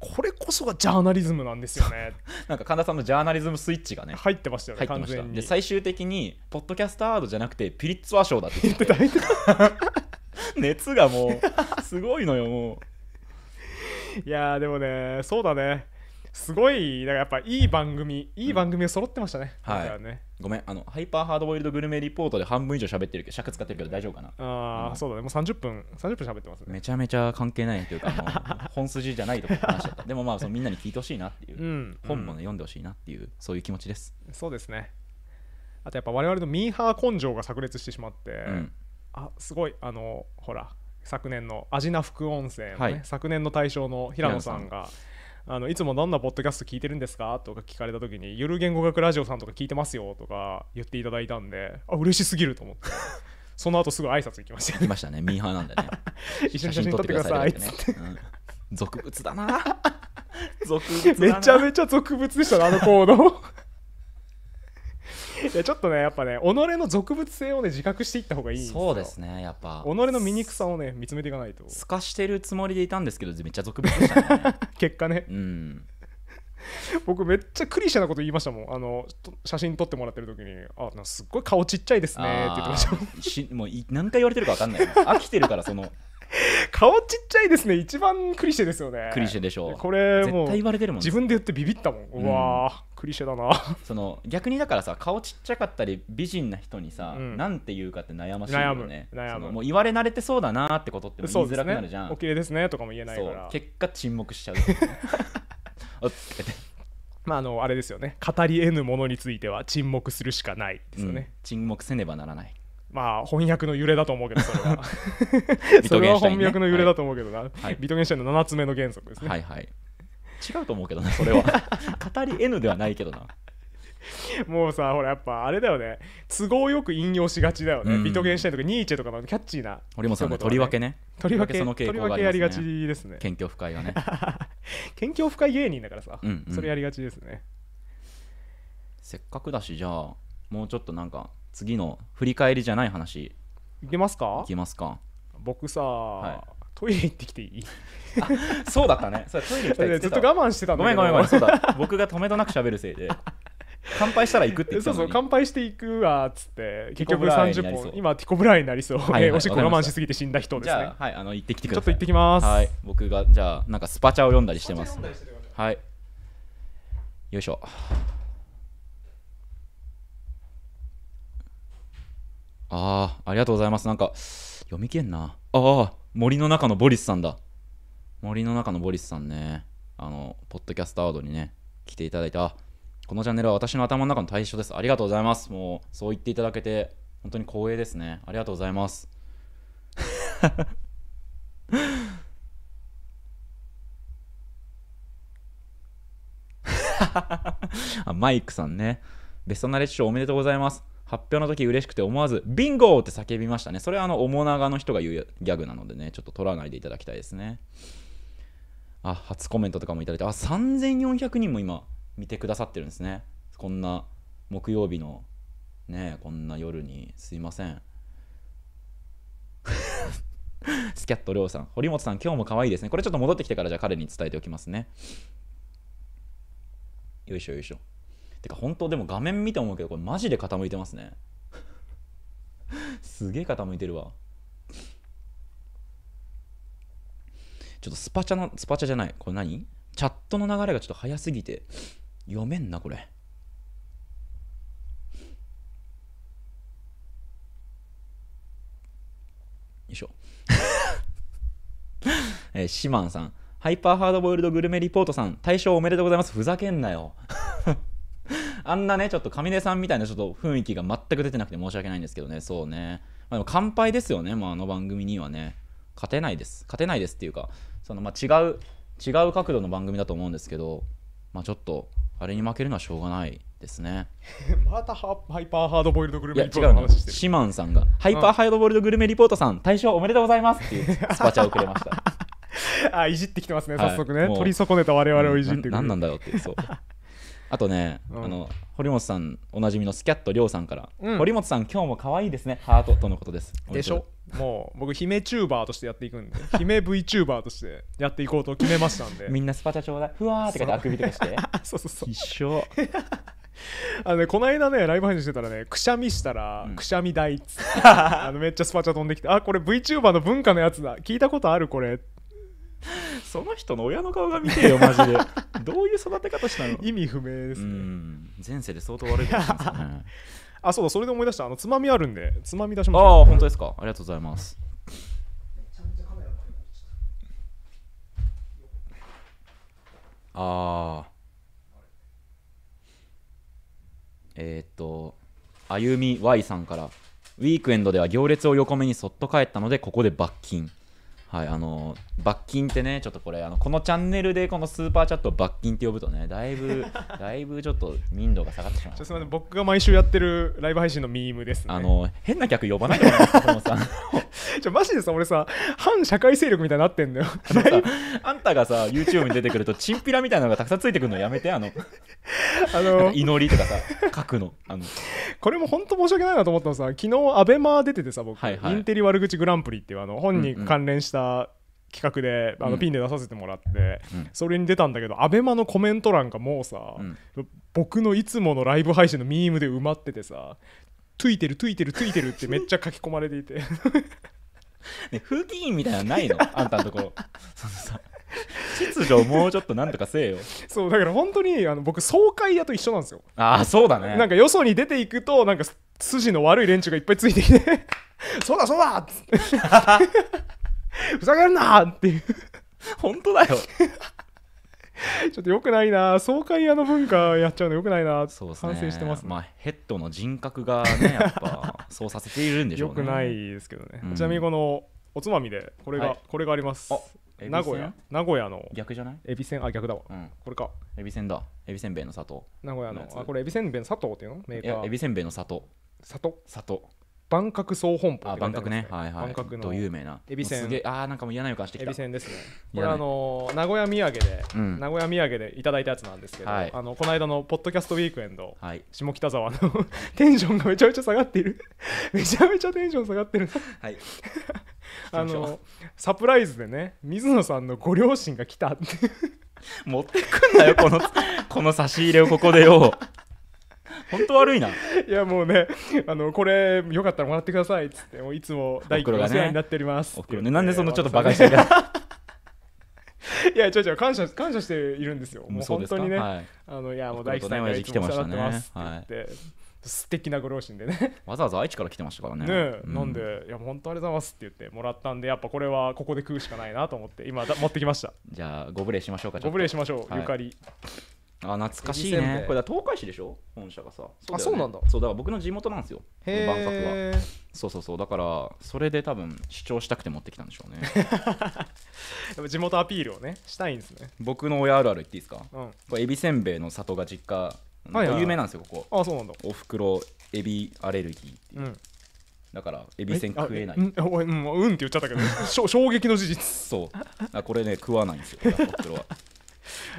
うん、これこそがジャーナリズムなんですよね なんか神田さんのジャーナリズムスイッチがね入ってましたよね入ってましたで最終的にポッドキャスタードじゃなくてピリッツァー賞だって言ってた 熱がもうすごいのよもういやでもねそうだねすごいんかやっぱいい番組いい番組が揃ってましたね、うん、はいねごめんあのハイパーハードボイルドグルメリポートで半分以上喋ってるけど尺使ってるけど大丈夫かなああ、そうだねもう30分30分喋ってますねめちゃめちゃ関係ないというか 本筋じゃないとか話しちゃったでもまあそのみんなに聞いてほしいなっていう、うん、本も、ね、読んでほしいなっていうそういう気持ちですそうですねあとやっぱ我々のミーハー根性が炸裂してしまって、うん、あすごいあのほら昨年のアジナ副音声ね、はい、昨年の大賞の平野さんがあのいつもどんなポッドキャスト聞いてるんですかとか聞かれた時に「ゆる言語学ラジオさんとか聞いてますよ」とか言っていただいたんであ嬉しすぎると思って その後すぐ挨拶行きました行きましたねミーハーなんだね 一緒に写真撮ってくださいって 俗物だな俗物めちゃめちゃ俗物でしたねあの行動いやちょっとねやっぱね己の俗物性をね自覚していった方がいいんですよそうですねやっぱ己の醜さをね見つめていかないとすかしてるつもりでいたんですけどめっちゃ俗物でしたね結果ねうん僕めっちゃクリシャなこと言いましたもんあの写真撮ってもらってる時に「あすっごい顔ちっちゃいですね」って言ってましたしもう何回言われてるか分かんない飽きてるからその顔ちっちゃいですね一番クリシェですよねクリシェでしょうこれもう絶対言われてるもん、自分で言ってビビったもんうわ、クリシェだなその逆にだからさ顔ちっちゃかったり美人な人にさ、うん、なんて言うかって悩ましいよね悩むもう言われ慣れてそうだなってことって言いづらくなるじゃん、ね、お綺麗ですねとかも言えないから結果沈黙しちゃう まああのあれですよね語り得ぬものについては沈黙するしかないですよね、うん、沈黙せねばならないまあ翻訳の揺れだと思うけどそれは それは翻訳の揺れだと思うけどな、はい、ビトゲンシュタインの7つ目の原則ですねはいはい違うと思うけどねそれは 語り N ではないけどなもうさほらやっぱあれだよね都合よく引用しがちだよね、うん、ビトゲンシュタインとかニーチェとかのキャッチーな堀本さんねとりわけねとりわけその傾向がありがちですね謙虚深いはね謙虚深い芸人だからさ、うんうん、それやりがちですねせっかくだしじゃあもうちょっとなんか次の振り返りじゃない話いけますかいけますか僕さ、はい、トイレ行ってきていい そうだったねそれトイレ行きたいずっと我慢してたんだごめんごめんごめんそうだ僕が止めどなく喋るせいで乾杯したら行くって言ってたそうそう乾杯していくわっつって結局30本今ティコブライになりそう、はい、はい、おしっこ我慢しすぎて死んだ人ですねはいあの行ってきてくださいちょっと行ってきます、はい、僕がじゃあなんかスパチャを読んだりしてますはいよいしょああありがとうございますなんか読み切れんなああ森の中のボリスさんだ森の中のボリスさんね、あの、ポッドキャストアワードにね、来ていただいた、あ、このチャンネルは私の頭の中の対象です。ありがとうございます。もう、そう言っていただけて、本当に光栄ですね。ありがとうございます。あマイクさんね。ベストナレッジ賞おめでとうございます。発表の時嬉しくて思わず、ビンゴって叫びましたね。それはあの、おもながの人が言うギャグなのでね、ちょっと取らないでいただきたいですね。あ初コメントとかもいただいてあ3400人も今見てくださってるんですねこんな木曜日のねこんな夜にすいません スキャットりょうさん堀本さん今日も可愛いですねこれちょっと戻ってきてからじゃあ彼に伝えておきますねよいしょよいしょてか本当でも画面見て思うけどこれマジで傾いてますね すげえ傾いてるわちょっとスパチャの、スパチャじゃない。これ何チャットの流れがちょっと早すぎて、読めんな、これ。よいしょ。えー、シマンさん。ハイパーハードボイルドグルメリポートさん。大賞おめでとうございます。ふざけんなよ。あんなね、ちょっとみ出さんみたいなちょっと雰囲気が全く出てなくて申し訳ないんですけどね。そうね。まあ、でも乾杯ですよね。まあ、あの番組にはね。勝てないです。勝てないですっていうか、そのまあ違う違う角度の番組だと思うんですけど、まあ、ちょっとあれに負けるのはしょうがないですね またハイパーハードボイルドグルメリポートの話してるシマンさんが、ハイパーハードボイルドグルメリポートさん大賞おめでとうございますっていう スパチャをくれました あいじってきてますね早速ね、はい、取り損ねた我々をいじってくる、うん、なんなんだよってそうあとね、うん、あの堀本さんおなじみのスキャットりょうさんから、うん、堀本さん今日も可愛いですねハートとのことですでしょもう僕姫チューバーとしてやっていくんで 姫 V チューバーとしてやっていこうと決めましたんで みんなスパチャちょうだいふわーってあくびとかして そうそうそう一緒あのね、この間ねライブ配信してたらねくしゃみしたら、うん、くしゃみ台っつってあのめっちゃスパチャ飛んできてあこれ VTuber の文化のやつだ聞いたことあるこれって その人の親の顔が見てえよマジで どういう育て方したの意味不明ですね前世で相当悪いことですね あそうだそれで思い出したあのつまみあるんでつまみ出しましょうああ本当ですかありがとうございますああえー、っとあゆみ Y さんからウィークエンドでは行列を横目にそっと帰ったのでここで罰金はい、あの罰金ってね、ちょっとこれ、あのこのチャンネルでこのスーパーチャットを罰金って呼ぶとね、だいぶ、だいぶちょっと民度が下がってしまう、ね、僕が毎週やってるライブ配信のミームです、ね、あの変な客呼ばないでも マジでさ、俺さ、反社会勢力みたいになってんだよ。あんたがさ、YouTube に出てくると、チンピラみたいなのがたくさんついてくるのやめて、あの、あの祈りとかさ、書くの。あのこれも本当申し訳ないなと思ったのさ、昨日アベマ出ててさ、僕、はいはい、インテリ悪口グランプリっていうあの本に関連した、うんうんした企画であのピンで出させてもらって、うん、それに出たんだけど ABEMA のコメント欄がもうさ、うん、僕のいつものライブ配信のミームで埋まっててさ「ついてるついてるついてる」って めっちゃ書き込まれていて ね、風紀委員みたいなのないのあんたのところそのさ秩序もうちょっとなんとかせえよそうだから本当にあの僕爽快屋と一緒なんですよああそうだねなんかよそに出ていくとなんか筋の悪い連中がいっぱいついてきて そうだそうだっつってふざけんなっていう。本当だよ。ちょっとよくないな、爽快屋の文化やっちゃうのよくないな、そうでね、反省してます、ね、まあ、ヘッドの人格がね、やっぱ、そうさせているんでしょうね。よくないですけどね。うん、ちなみにこのおつまみで、これが、はい、これがあります。名古屋名古屋の逆じゃないえびせんあ逆だわ、うん、これかえびせんだえびせんべいの砂糖名古屋のあこれえびせんべいの里っていうのメーカーせんべいの砂糖砂糖砂糖万角総本舗あ万角ね、はいはい、万角の有名なえびせんあなんかもう嫌な予感してきたえびせんですねこれあの名古屋土産で、うん、名古屋土産でいただいたやつなんですけど、はい、あのこの間のポッドキャストウィークエンド、はい、下北沢の テンションがめちゃめちゃ下がっている めちゃめちゃテンション下がってるはい あのサプライズでね水野さんのご両親が来たって持ってくんなよこのこの差し入れをここでよ本当悪いな。いやもうね、あのこれよかったらもらってくださいっつってもういつも大工がお世話になっております。おね、なんでそのちょっとバカにしてる。いや、ちょちょ、感謝、感謝しているんですよ。もう本当にね、はい、あの、いや、もう大工さんがいつもおてますって言素敵なご両親でねわざわざ愛知から来てましたからね、ねうん、なんでいや本当ありがとうございますって言ってもらったんでやっぱこれはここで食うしかないなと思って今持ってきましたじゃあご無礼しましょうかご無礼しましょう、はい、ゆかりあ懐かしいねこれだ東海市でしょ本社がさそう、ね、あそうなんだそうだから僕の地元なんですよ万博はそうそうそうだからそれで多分主張したくて持ってきたんでしょうね でも地元アピールをねしたいんですね僕の親あるある言っていいですか、うん、これせんべいの里が実家有名なんですよここあそうなんだおふくろエビアレルギーう、うん、だからエビせん食えないえうん、うんって言っちゃったけど衝撃の事実そうあこれね食わないんですよおふくろは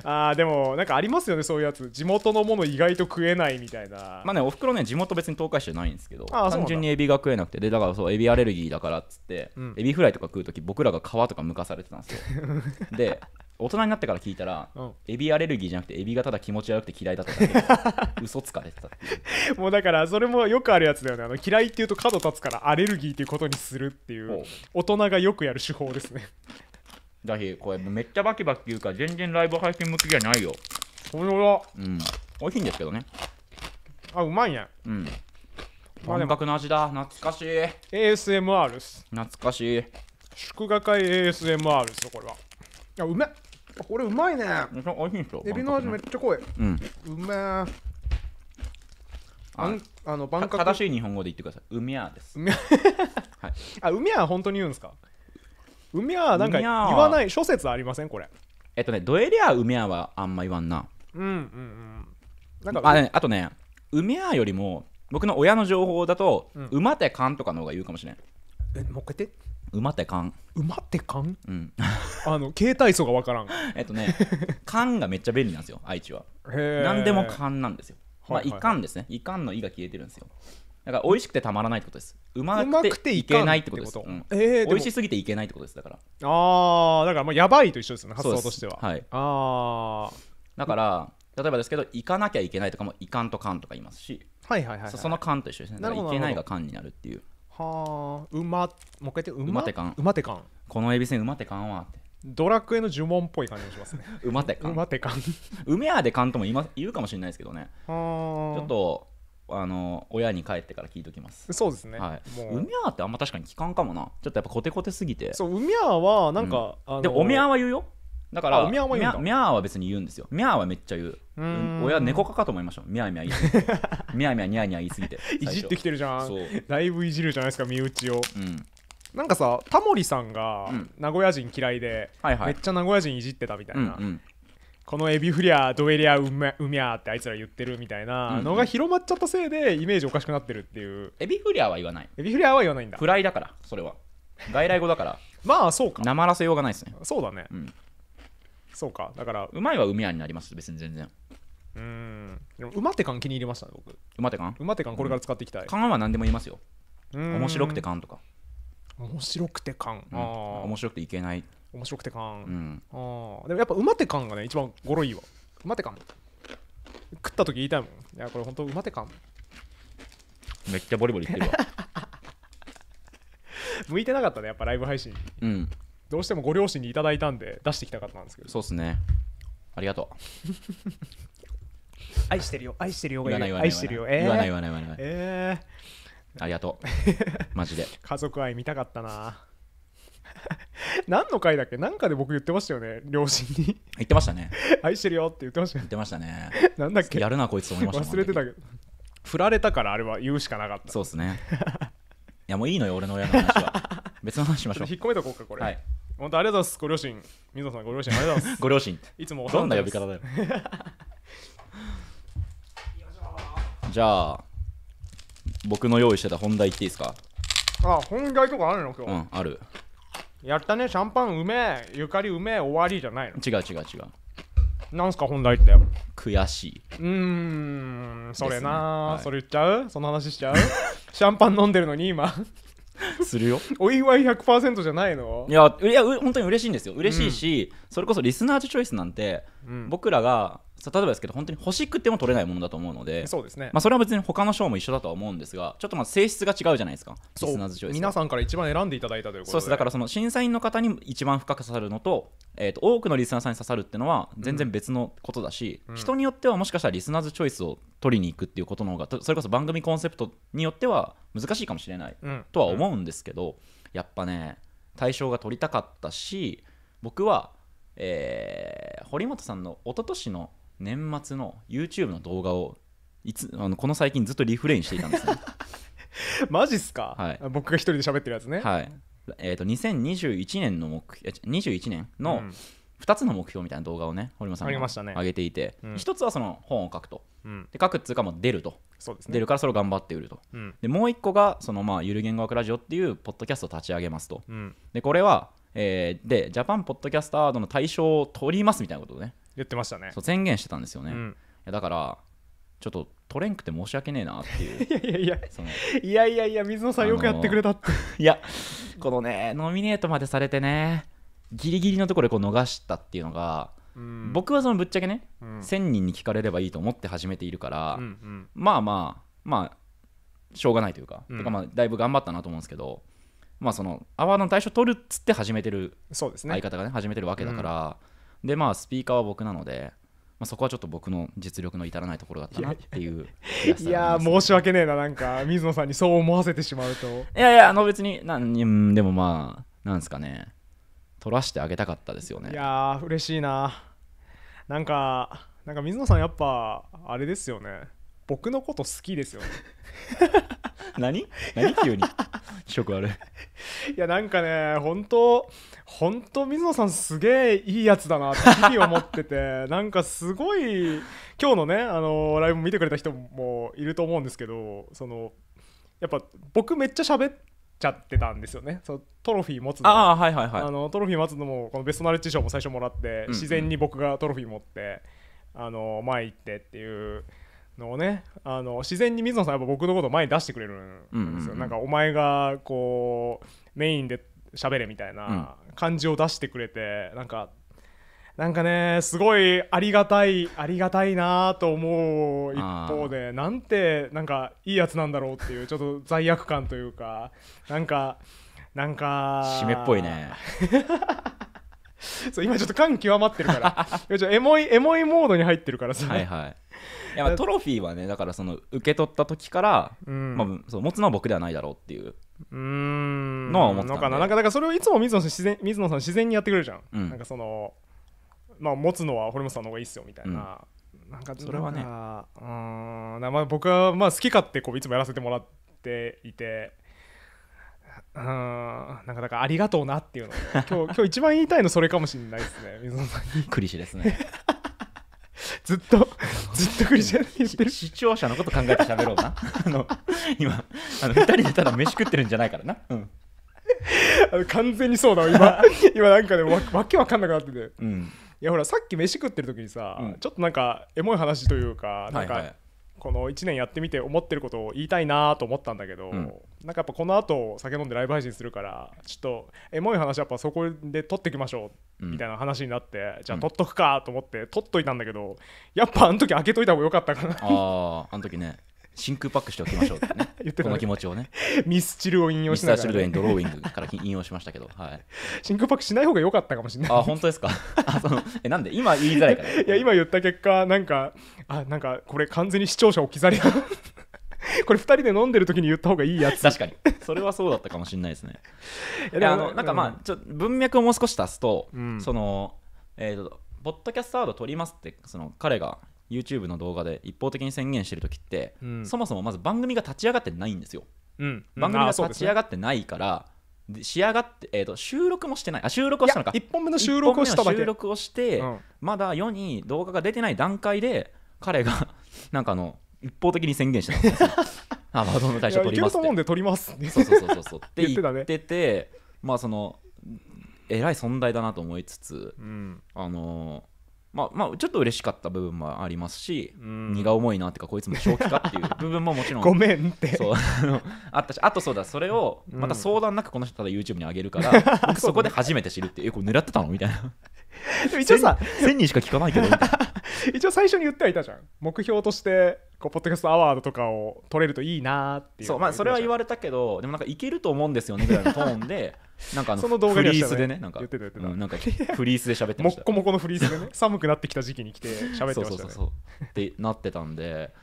あーでもなんかありますよねそういうやつ地元のもの意外と食えないみたいなまあねおふくろね地元別に東海市じゃないんですけど単純にエビが食えなくてでだからそうエビアレルギーだからっつって、うん、エビフライとか食う時僕らが皮とかむかされてたんですよ で大人になってから聞いたら、うん、エビアレルギーじゃなくてエビがただ気持ち悪くて嫌いだっただけ 嘘つかれてたてうもうだからそれもよくあるやつだよねあの嫌いっていうと角立つからアレルギーっていうことにするっていう大人がよくやる手法ですねだし、これめっちゃバキバキ言うから全然ライブ配信向きじゃないよ。ほらは。うん。美味しいんですけどね。あ、うまいね。うん。本格の味だ。懐かしい。ASMR っす。懐かしい。祝賀会 ASMR ですよ、これは。いや、うめっこれうまいね。美味しいんですよ。エビの味めっちゃ濃い。ううめー。ああんあの、万博。正しい日本語で言ってください。うみゃです。うめはい あ、うめは本当に言うんですかうみなんか言わない諸説ありませんこれえっとねどえりゃウミゃはあんま言わんなうんうんうんなんかあ,、ね、あとねウミゃよりも僕の親の情報だと、うん、馬てかんとかの方が言うかもしれんえもう一回言って馬ってかん馬ってかんうん あの携帯素が分からん えっとねかんがめっちゃ便利なんですよ愛知は何でもかんなんですよまあ、いかんですね。いかんのいが消えてるんですよ。だから、美味しくてたまらないってことです。うまくていけないってことです。うんえー、美味しすぎていけないってことですだから。ああ、だからもうやばいと一緒ですね、発想としては。はい、ああ。だから、例えばですけど、行かなきゃいけないとかも、行かんとかんとか言いますし、はいはいはい、はい、そのかんと一緒ですね。だから行けないがかんになるっていう。はあ、うま、もう一回言って、うまてかん。うまてかん。このエビせんうまてかんはって。ドラクエの呪文っぽい感じがしますね。うまてかん。うまてかん。梅 やでかんとも言い、ま、言うかもしれないですけどね。はあ。ちょっとあの親に帰ってから聞いときますそうですね、はい、うみゃーってあんま確かに聞かんかもなちょっとやっぱコテコテすぎてそううみゃはなんか、うん、でもおみゃーは言うよだからみゃーは別に言うんですよみゃーはめっちゃ言う親猫かかと思いましたみゃーみゃーみゃ ーみゃーにゃーにゃ言いすぎていじってきてるじゃんだいぶいじるじゃないですか身内を、うんなんかさタモリさんが名古屋人嫌いで、めっちゃ名古屋人いじってたみたいなうんこのエビフリアドエリアうミャうってあいつら言ってるみたいなのが広まっちゃったせいでイメージおかしくなってるっていうエビフリアは言わないエビフリアは言わないんだフライだからそれは外来語だからまあそうかなまらせようがないですねそうだね、うん、そうかだからうまいはうャーになります別に全然うんでも馬手感気に入りましたね僕馬手感馬手感これから使っていきたい、うん、感は何でも言いますよ面白くて感とか面白くて感、うん、面白くていけない面白くて感、うん、あでもやっぱ馬手感がね一番ゴロいいわ馬手感食った時言いたいもんいやこれほんと馬手感めっちゃボリボリいってるわ 向いてなかったねやっぱライブ配信、うん、どうしてもご両親にいただいたんで出してきたかったんですけどそうっすねありがとう 愛してるよ愛してるよが言わない愛してるよ言わない言わない言わないええありがとう マジで家族愛見たかったな 何の回だっけ何かで僕言ってましたよね両親に言ってましたね 愛してるよって言ってましたね言ってましたねなんだっけやるなこいつと思いました忘れてたけど振られたからあれは言うしかなかったそうですねいやもういいのよ俺の親の話は 別の話しましょうょ引っ込めとこうかこれ、はい本当ありがとうございますご両親水野さんご両親ありがとうございますご両親っていつもどんな呼び方だよじゃあ僕の用意してた本題言っていいですかあ本題とかあるの今日、うんあるやったねシャンパンうめえゆかりうめえ終わりじゃないの違う違う違うなんすか本題って悔しいうーんそれな、ねはいそれ言っちゃうその話しちゃう シャンパン飲んでるのに今するよお祝い100%じゃないのいやいや本当に嬉しいんですよ嬉しいし、それこそリスナーズチョイスなんて、うん僕らが例えばですけど本当に欲しくても取れないものだと思うのでそうですね、まあ、それは別に他の賞も一緒だとは思うんですがちょっとまあ性質が違うじゃないですかそう皆さんから一番選んでいただいたということそうですだからその審査員の方に一番深く刺さるのと,、えー、と多くのリスナーさんに刺さるっていうのは全然別のことだし、うん、人によってはもしかしたらリスナーズチョイスを取りに行くっていうことの方がそれこそ番組コンセプトによっては難しいかもしれない、とは思うんですけど、うん、やっぱね対象が取りたかったし僕は、えー、堀本さんの一昨年の年末の YouTube の動画をいつあのこの最近ずっとリフレインしていたんですね マジっすか、はい、僕が一人で喋ってるやつねはいえっ、ー、と2021年の目21年の2つの目標みたいな動画をね堀本さんが上げていて、ね、うん、1つはその本を書くと、うん、で書くっていうかもう出るとそうです、ね、出るからそれを頑張って売ると、うん、でもう1個がそのまあゆる言語学ラジオっていうポッドキャストを立ち上げますと、でこれはえー、でジャパンポッドキャストアードの対象を取りますみたいなことをね言ってましたねそう宣言してたんですよね、うん、いやだからちょっと取れんくて申し訳ねえなっていう いやいやいやいやいやいや水野さんよくやってくれたっていやこのねノミネートまでされてねギリギリのところでこう逃したっていうのが、うん、僕はそのぶっちゃけね、うん、1000人に聞かれればいいと思って始めているから、うんうん、まあまあまあしょうがないというかうん、かまあだいぶ頑張ったなと思うんですけどまあそのアワードの対象取るっつって始めてる、ね、相方がね始めてるわけだから、でまあスピーカーは僕なので、まあ、そこはちょっと僕の実力の至らないところだったなっていういや申し訳ねえななんか水野さんにそう思わせてしまうと いやいやあの別になんでもまあなんですかね取らせてあげたかったですよねいやー嬉しいななんかなんか水野さんやっぱあれですよね僕のこと好きですよね 何何急に気色悪いいやなんかね本当本当水野さんすげえいいやつだなって日々思ってて なんかすごい今日のねあのライブ見てくれた人もいると思うんですけどそのやっぱ僕めっちゃ喋っちゃってたんですよねそうトロフィー持つのあ,、はいはいはい、あのトロフィー持つのもこのベストナレッジ賞も最初もらって、うんうん、自然に僕がトロフィー持ってあの前行ってっていうのねあの自然に水野さんやっぱ僕のことを前に出してくれるんですよ、なんかお前がこうメインで喋れみたいな感じを出してくれて、うん、なんかなんかねすごいありがたいありがたいなと思う一方でなんてなんかいいやつなんだろうっていうちょっと罪悪感というかなんかなんか締めっぽいね そう今ちょっと感極まってるから エモいエモいモードに入ってるからさはい、はいいやまあトロフィーはねだからその受け取った時から、うん、まあ、そう持つのは僕ではないだろうっていうのは思ってたんかななんかだからそれをいつも水野さん自然水野さん自然にやってくれるじゃん、うん、なんかそのまあ持つのは堀本さんの方がいいっすよみたいな、うん、なんかそれはねうんまあ僕はまあ好き勝手こういつもやらせてもらっていてうんなんかだかありがとうなっていうの今日今日一番言いたいのそれかもしれないですね水野さんに。クリシですね ずっとずっとクリスチャン言ってる視聴者のこと考えて喋ろうな あの今あの2人でただ飯食ってるんじゃないからな、うん、あの完全にそうだ今 今なんかねわわけわかんなくなってて、うん、いやほらさっき飯食ってる時にさ、うん、ちょっとなんかエモい話というかなんか、はいはいこの1年やってみて思ってることを言いたいなと思ったんだけど、うん、なんかやっぱこの後酒飲んでライブ配信するからちょっとエモい話やっぱそこで撮ってきましょうみたいな話になって、うん、じゃあ撮っとくかと思って撮っといたんだけどやっぱあの時開けといた方が良かったかなあああの時ね真空パックしておきましょうってね てねこの気持ちをねミスチルを引用しながドレン・ドローイングから引用しましたけど、はい、真空パックしない方が良かったかもしれないあ本当ですか あそのえなんで今言いづらいからいや今言った結果なんかあなんかこれ完全に視聴者置き去りだこれ2人で飲んでる時に言った方がいいやつ確かにそれはそうだったかもしれないですねいやあのなんかまあちょ文脈をもう少し足すと、うんそのえーとポッドキャストード取りますってその彼が YouTube の動画で一方的に宣言してる時って、うん、そもそもまず番組が立ち上がってないんですよ、うん、番組が立ち上がってないから、ね、仕上がって、えーと、収録もしてないあ収録はしたのか1本目の収録をしただけ収録をして、うん、まだ世に動画が出てない段階で彼が なんかあの一方的に宣言してたんですよ アマゾンの対象取りますって。いけるで取ります、そうそうそうそうって 言ってて、ね、まあそのえらい存在だなと思いつつ、うん、あのーまあまあ、ちょっと嬉しかった部分もありますし、荷が重いなってかこいつも正気かっていう部分ももちろん ごめんってそう あったしあとそうだそれをまた相談なくこの人ただ YouTube に上げるから、うん、そこで初めて知るってえこれ狙ってたのみたいな 一応さ1000人しか聞かないけど一応最初に言ってはいたじゃん目標としてこうポッドキャストアワードとかを取れるといいなっていうそうまあそれは言われたけどでもなんかいけると思うんですよねぐらいのトーンでなんかあのその動画フでリースでねなんか言ってた言ってたうんなんかフリースで喋ってまもっこもこのフリースでね寒くなってきた時期に来て喋ってましたそうねそうそうってなってたんで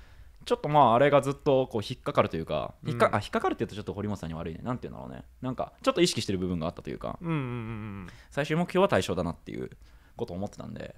ちょっとまああれがずっとこう引っかかるというか引っか,、うんあ引っかかるって言うとちょっと堀本さんに悪いねなんていうんだろうねなんかちょっと意識してる部分があったというかうんうんうんうん、最終目標は対象だなっていうことを思ってたんで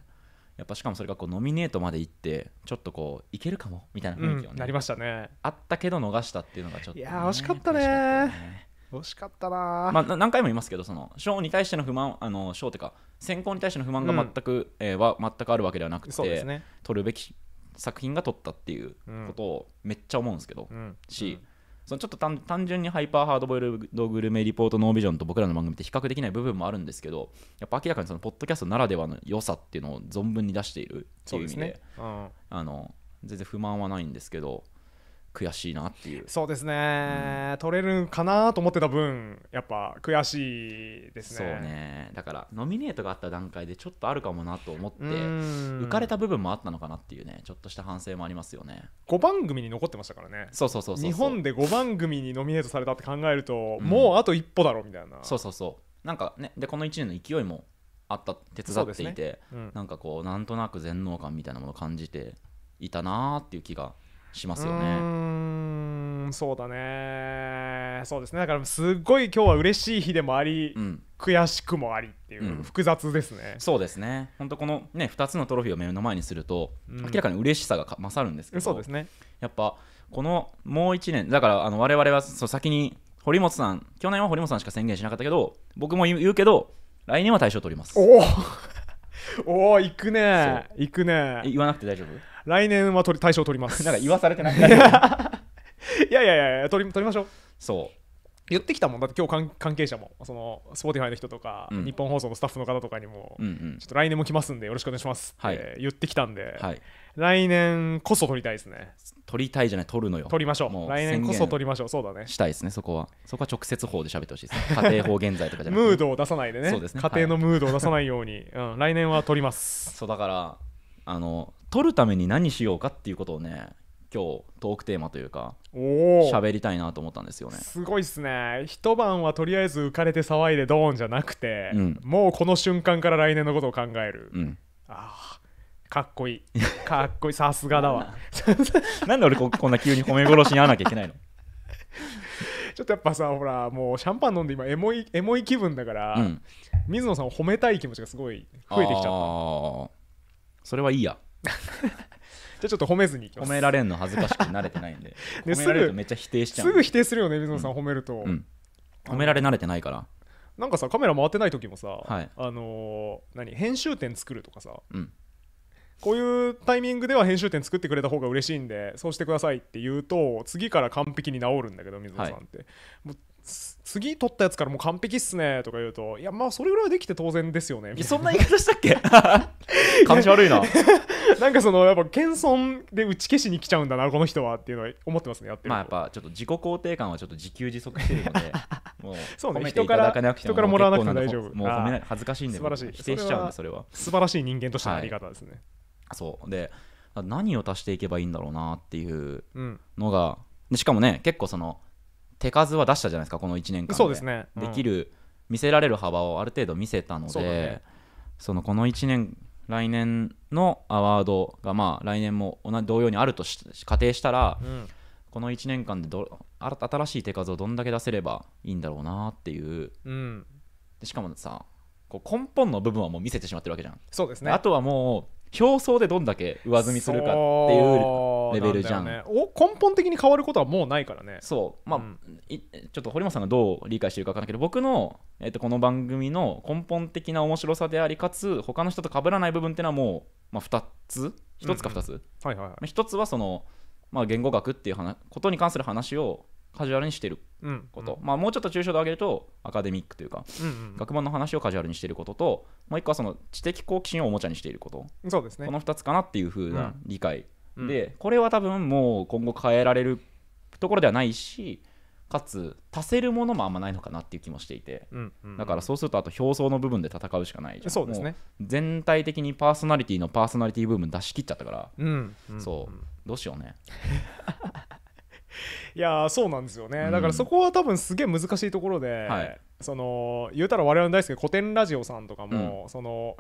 やっぱしかもそれがこうノミネートまで行ってちょっとこういけるかもみたいな雰囲気をね、うんなりましたねあったけど逃したっていうのがちょっとね、いやー惜しかったねーったね惜しかったな、まあ、何回も言いますけどその賞に対しての不満あの賞っていうか選考に対しての不満が全く、うん、えー、は全くあるわけではなくて、ね、取るべき作品が取ったっていうことをめっちゃ思うんですけど、うん、し、うん、そのちょっと単純にハイパーハードボイルドグルメリポートノービジョンと僕らの番組って比較できない部分もあるんですけどやっぱ明らかにそのポッドキャストならではの良さっていうのを存分に出しているっていう意味で、ね、あの全然不満はないんですけど。悔しいなっていうそうですね、うん、取れるかなと思ってた分やっぱ悔しいですねそうねだからノミネートがあった段階でちょっとあるかもなと思って浮かれた部分もあったのかなっていうねちょっとした反省もありますよね5番組に残ってましたからねそうそうそう日本で5番組にノミネートされたって考えると、うん、もうあと一歩だろうみたいなそうそうそうなんかねでこの1年の勢いもあった手伝っていて、ねうん、なんかこうなんとなく全能感みたいなものを感じていたなーっていう気がしますよねそうだねそうですねだからすごい今日は嬉しい日でもあり、うん、悔しくもありっていう、複雑ですね、そうですね本当このね2つのトロフィーを目の前にすると、うん、明らかに嬉しさが勝るんですけどそうですねやっぱこのもう1年だからあの我々はそう先に堀本さん去年は堀本さんしか宣言しなかったけど僕も言うけど来年は大賞取りますお おおお行くね行くね言わなくて大丈夫来年は取り対象取ります なんか言わされてないいやいやいや取り取りましょうそう言ってきたもんだって今日関係者もそのスポーティファイの人とか、うん、日本放送のスタッフの方とかにも、うんうん、ちょっと来年も来ますんでよろしくお願いしますって言ってきたんで、はい、来年こそ取りたいですね取りたいじゃない取るのよ取りましょう来年こそ取りましょうそうだねしたいですねそこはそこは直接法で喋ってほしいですね 家庭法現在とかじゃなくてムードを出さないでねそうですね家庭のムードを出さないように、うん、来年は取りますそうだからあの取るために何しようかっていうことをね今日トークテーマというか喋りたいなと思ったんですよねすごいっすね一晩はとりあえず浮かれて騒いでドーンじゃなくて、うん、もうこの瞬間から来年のことを考える、うん、あかっこいいかっこいいさすがだわ なんで俺ここんな急に褒め殺しに会わなきゃいけないの ちょっとやっぱさほらもうシャンパン飲んで今エモいエモい気分だから、うん、水野さんを褒めたい気持ちがすごい増えてきちゃったそれはいいや じゃあちょっと褒めずにいきます褒められるの恥ずかしく慣れてないんで でるとめっちゃ否定しちゃうすぐ否定するよね水野さん、褒めると、うん、褒められ慣れてないからなんかさカメラ回ってない時もさ、はい、あのー、何編集点作るとかさ、うん、こういうタイミングでは編集点作ってくれた方が嬉しいんでそうしてくださいって言うと次から完璧に治るんだけど水野さんって、はい、もう次取ったやつからもう完璧っすねとか言うといやまあそれぐらいはできて当然ですよねそんな言い方したっけ 感じ悪いな なんかそのやっぱ謙遜で打ち消しに来ちゃうんだなこの人はっていうのは思ってますねやってまあやっぱちょっと自己肯定感はちょっと自給自足してるのでもう そうね人から人からもらわなくて大丈夫もう褒めない恥ずかしいんで素晴らしい否定しちゃうんでそれは素晴らしい人間としてのあり方ですね、はい、そうで何を足していけばいいんだろうなっていうのが、うん、でしかもね結構その手数は出したじゃないですかこの1年間でそうですね、うん、できる見せられる幅をある程度見せたので、ね、そのこの1年来年のアワードがまあ来年も同じ同様にあると仮定したら、うん、この1年間でど新しい手数をどんだけ出せればいいんだろうなっていう、うん、でしかもさこう根本の部分はもう見せてしまってるわけじゃんそうですねあとはもう表層でどんだけ上積みするかっていうレベルじゃん、ね、お根本的に変わることはもうないからねそうまあ、うん、ちょっと堀本さんがどう理解してるか分かんないけど僕の、えー、っ、とこの番組の根本的な面白さでありかつ他の人と被らない部分っていうのはもう、まあ、2つ1つか2つ、1つはその、まあ、言語学っていう話ことに関する話をカジュアルにしてること、うん、まあ、もうちょっと抽象度上げるとアカデミックというか、うんうん、学問の話をカジュアルにしていることともう一個はその知的好奇心をおもちゃにしていることそうです、ね、この2つかなっていうふうな理解、うん、でこれは多分もう今後変えられるところではないしかつ足せるものもあんまないのかなっていう気もしていて、うんうんうん、だからそうするとあと表層の部分で戦うしかないじゃんそうです、ね、全体的にパーソナリティのパーソナリティ部分出し切っちゃったから、うんうんうん、そうどうしようねいやそうなんですよね、うん、だからそこは多分すげえ難しいところで、はい、その言うたら我々の大好きな古典ラジオさんとかも、うん、その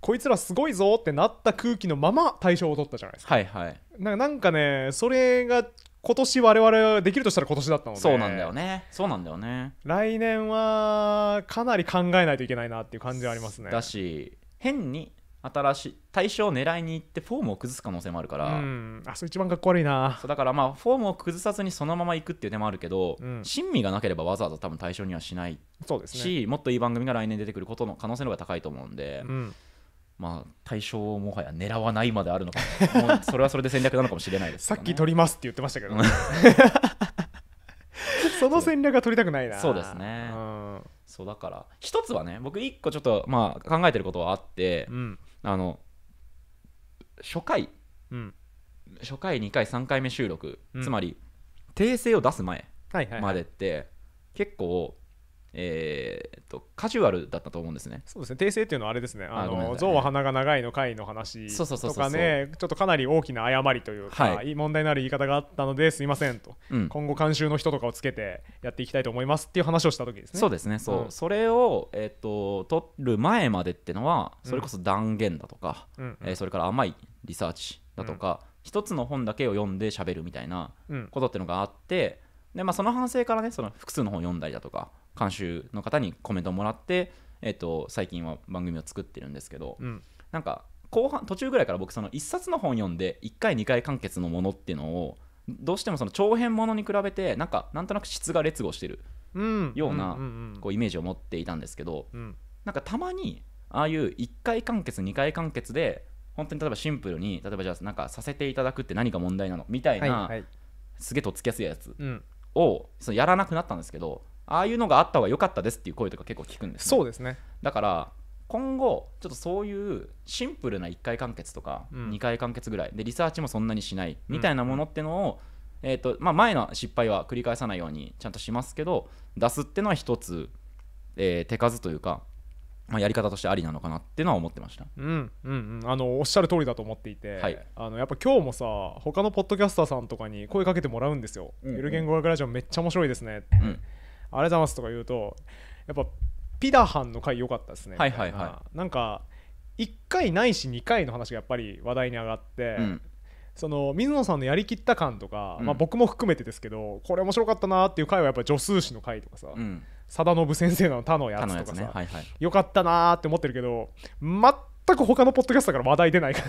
こいつらすごいぞってなった空気のまま大賞を取ったじゃないですか。はいはい、なんかねそれが今年我々はできるとしたら今年だったのでそうなんだよねそうなんだよね来年はかなり考えないといけないなっていう感じはありますねだし変に新しい対象を狙いに行ってフォームを崩す可能性もあるから、うん、あそれ一番かっこ悪いなそうだからまあフォームを崩さずにそのまま行くっていう手もあるけど、うん、親身がなければわざわざ多分対象にはしないそうです、ね、しもっといい番組が来年出てくることの可能性の方が高いと思うんで、うん、まあ対象をもはや狙わないまであるのかもそれはそれで戦略なのかもしれないです、ね、さっき取りますって言ってましたけど、ね、その戦略は取りたくないなそうですね、そうだから一つはね僕一個ちょっとまあ考えてることはあって、うんあの初回、うん、初回2回3回目収録、うん、つまり訂正を出す前までって、はいはいはい、結構えー、とカジュアルだったと思うんですね。そうですね訂正っていうのはあれですね、あの象は鼻が長いの回の話とかね、ちょっとかなり大きな誤りというか、はい、問題のある言い方があったのですいませんと、うん、今後、監修の人とかをつけてやっていきたいと思いますっていう話をした時ですね。そうですね、そう、うん、それを、えー、っと取る前までっていうのは、それこそ断言だとか、うん、えー、それから甘いリサーチだとか、うん、一つの本だけを読んでしゃべるみたいなことっていうのがあって、で、まあ、その反省からねその複数の本読んだりだとか監修の方にコメントをもらって、えーと、最近は番組を作ってるんですけど、うん、なんか後半途中ぐらいから僕その1冊の本読んで1回2回完結のものっていうのをどうしてもその長編ものに比べてなんかなんとなく質が劣後してるようなこうイメージを持っていたんですけど、うん、なんかたまにああいう1回完結2回完結で本当に例えばシンプルに例えばじゃあなんかさせていただくって何が問題なのみたいな、はいはい、すげえとっつきやすいやつをそのやらなくなったんですけどああいうのがあった方が良かったですっていう声とか結構聞くんです、ね、そうですねだから今後ちょっとそういうシンプルな1回完結とか2回完結ぐらい、でリサーチもそんなにしないみたいなものってのを、えーとまあ、前の失敗は繰り返さないようにちゃんとしますけど出すってのは一つ、えー、手数というかまあ、やり方としてありなのかなってのは思ってました、うんうんうん、あのおっしゃる通りだと思っていて、はい、あのやっぱ今日もさ他のポッドキャスターさんとかに声かけてもらうんですよ「ゆる言語学ラジオめっちゃ面白いですね」うん、ありがとうございます」とか言うとやっぱピダハンの回良かったですねはいはいはいなんか1回ないし2回の話がやっぱり話題に上がって、うん、その水野さんのやりきった感とか、うん、まあ、僕も含めてですけどこれ面白かったなっていう回はやっぱ助数詞の回とかさ、うん貞信先生の他のやつとかさ、ねはいはい、よかったなーって思ってるけど全く他のポッドキャストから話題出ないから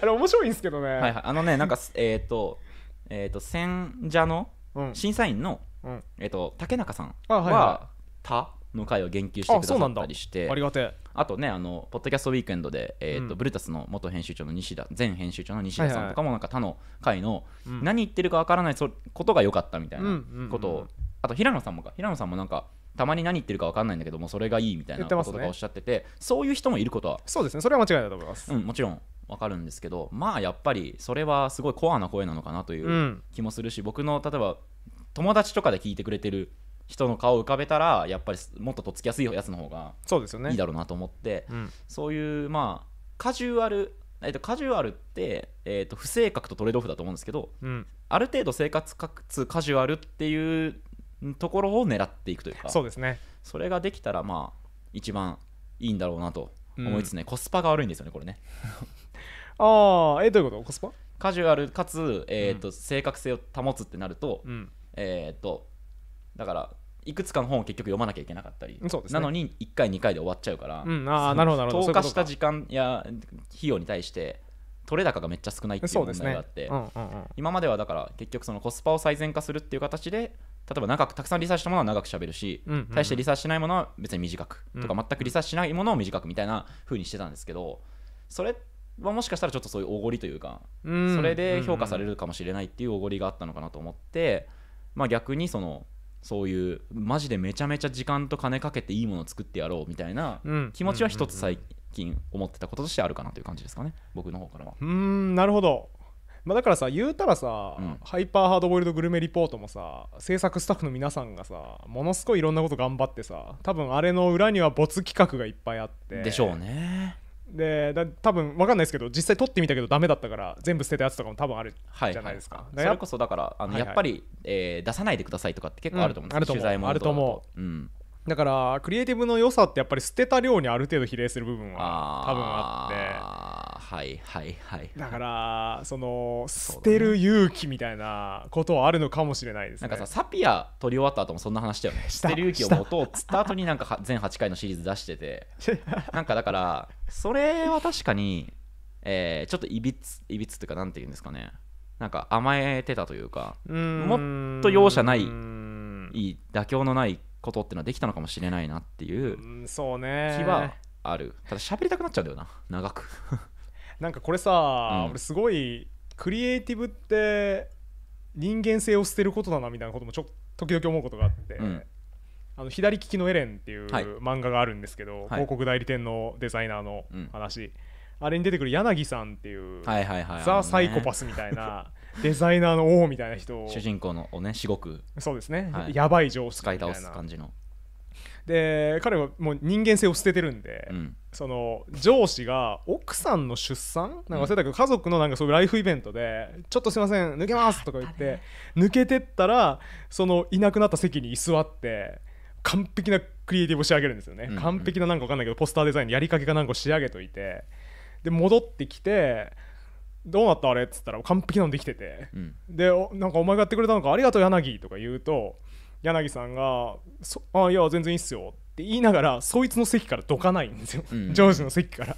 あれ面白いんですけどね、はいはい、あのねなんかえっ、とえっ、ー、と選者の審査員の、うん、えーと、竹中さんは「はいはい、の回を言及してくださったりしてありがてあとねあのポッドキャストウィークエンドで、えーと、うん、ブルタスの元編集長の西田前編集長の西田さんとかもなんか他の回の、うん、何言ってるかわからないことが良かったみたいなことをあと平野さんもか平野さんもなんかたまに何言ってるか分かんないんだけどもそれがいいみたいなこととかおっしゃってて、ね、そういう人もいることはそうですねそれは間違いだと思いますうんもちろん分かるんですけどまあやっぱりそれはすごいコアな声なのかなという気もするし、うん、僕の例えば友達とかで聞いてくれてる人の顔を浮かべたらやっぱりもっととっつきやすいやつの方がいいだろうなと思って、ねうん、そういうまあカジュアルえっとカジュアルって、えっと不正確とトレードオフだと思うんですけど、うん、ある程度生活かつカジュアルっていうところを狙っていくというかそうですねそれができたらまあ一番いいんだろうなと思いつつね、うん、コスパが悪いんですよねこれね ああえどういうことコスパカジュアルかつ、えーと、うん、正確性を保つってなると、うん、えっ、とだからいくつかの本を結局読まなきゃいけなかったり、ね、なのに1回2回で終わっちゃうから、うん、あなるほどなるほど投下した時間や費用に対して取れ高がめっちゃ少ないっていう問題があって、ねうんうんうん、今まではだから結局そのコスパを最善化するっていう形で例えば長くたくさんリサーチしたものは長く喋るし、うんうんうん、対してリサーチしないものは別に短く、とか全くリサーチしないものを短くみたいなうにしてたんですけどそれはもしかしたらちょっとそういうおごりというか、うん、それで評価されるかもしれないっていうおごりがあったのかなと思って、まあ、逆にそのそういうマジでめちゃめちゃ時間と金かけていいものを作ってやろうみたいな気持ちは一つ最近思ってたこととしてあるかなという感じですかね僕の方からはうんなるほどまあ、だからさ言うたらさ、うんハイパーハードボイルドグルメリポートもさ制作スタッフの皆さんがさものすごいいろんなこと頑張ってさ多分あれの裏には没企画がいっぱいあってでしょうねでだ多分わかんないですけど実際撮ってみたけどダメだったから全部捨てたやつとかも多分あるはいじゃないですか,、はだそかられこそだからあの、はいはいやっぱり、えー出さないでくださいとかって結構あると思うんですよ、うんあると思うあると思ううんだからクリエイティブの良さってやっぱり捨てた量にある程度比例する部分は多分あってはいはいはいだからその捨てる勇気みたいなことはあるのかもしれないですねなんかさサピア撮り終わった後もそんな話したよね 捨てる勇気を持とうっつった後になんか全8回のシリーズ出してて なんかだからそれは確かに、えー、ちょっといびついびつっていうかなんて言うんですかねなんか甘えてたというかもっと容赦ないいい妥協のないことってのはできたのかもしれないなっていうそうね気はあるただ喋りたくなっちゃうんだよな長く なんかこれさ、うん、俺すごいクリエイティブって人間性を捨てることだなみたいなこともちょ時々思うことがあって、うん、あの左利きのエレンっていう漫画があるんですけど、はい、広告代理店のデザイナーの話、あれに出てくる柳さんっていう、はいはいはい、ザ・サイコパスみたいな、デザイナーの王みたいな人を主人公のねしごくそうですね、はいやばい上司みたいい倒す感じので彼はもう人間性を捨ててるんで、うんその上司が奥さんの出産なんか忘れたけど家族のなんかそういうライフイベントで「ちょっとすいません抜けます」とか言って抜けてったらそのいなくなった席に居座って完璧なクリエイティブを仕上げるんですよね、うんうん完璧ななんか分かんないけどポスターデザインのやりかけかなんかを仕上げといてで戻ってきてどうなったあれっつったら完璧なのできてて、うん、でなんかお前がやってくれたのかありがとう柳とか言うと柳さんが「あいや全然いいっすよ」って言いながらそいつの席からどかないんですよ、うん、ージの席から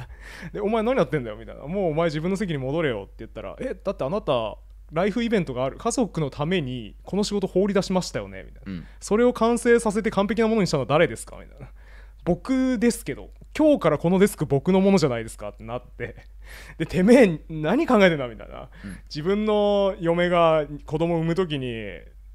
で「お前何やってんだよ」みたいな「もうお前自分の席に戻れよ」って言ったら「えだってあなたライフイベントがある家族のためにこの仕事放り出しましたよねみたいな、うん、それを完成させて完璧なものにしたのは誰ですかみたいな僕ですけど今日からこのデスク僕のものじゃないですかってなって でてめえ何考えてんだみたいな、うん、自分の嫁が子供産む時に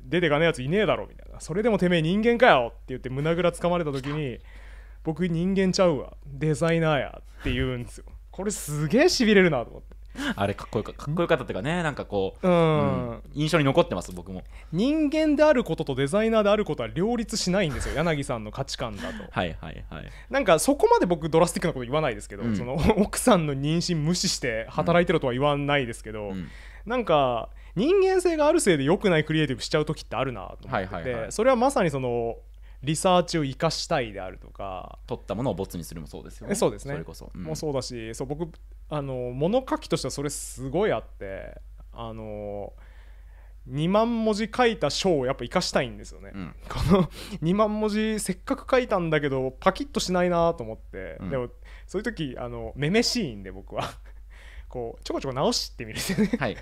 出てかねえやついねえだろみたいなそれでもてめえ人間かよって言って胸ぐらつかまれた時に 僕人間ちゃうわデザイナーやって言うんですよこれすげえしびれるなと思って あれかっこよかかっこよかったっていうかねなんかこう、うん、うん、印象に残ってます僕も人間であることとデザイナーであることは両立しないんですよ 柳さんの価値観だとはいはいはいなんかそこまで僕ドラスティックなこと言わないですけど、うん、その奥さんの妊娠無視して働いてるとは言わないですけど、うん、なんか人間性があるせいで良くないクリエイティブしちゃう時ってあるなと思ってて、はいはいはい、それはまさにそのリサーチを生かしたいであるとか取ったものを没にするもそうですよねそうですねそれこそ、うん、もうそうだしそう僕あの物書きとしてはそれすごいあってあの2万文字書いた章をやっぱ生かしたいんですよね、うん、この2万文字せっかく書いたんだけどパキッとしないなと思って、うん、でもそういう時あのめめしいんで僕はこうちょこちょこ直してみるんですよねはい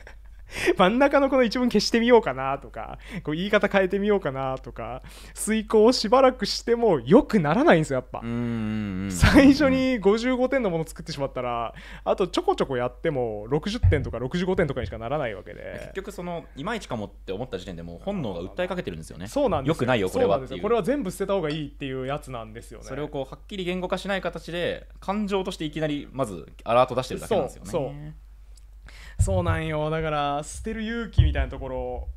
真ん中のこの一文消してみようかなとか、こう言い方変えてみようかなとか、遂行をしばらくしても良くならないんですよ、やっぱ。最初に55点のもの作ってしまったら、あとちょこちょこやっても60点とか65点とかにしかならないわけで。結局その、いまいちかもって思った時点でもう本能が訴えかけてるんですよね。そうなんですよ。くないよ、これはこれは全部捨てた方がいいっていうやつなんですよね。それをこう、はっきり言語化しない形で、感情としていきなりまずアラート出してるだけなんですよね。そうそうそうなんよだから捨てる勇気みたいなところ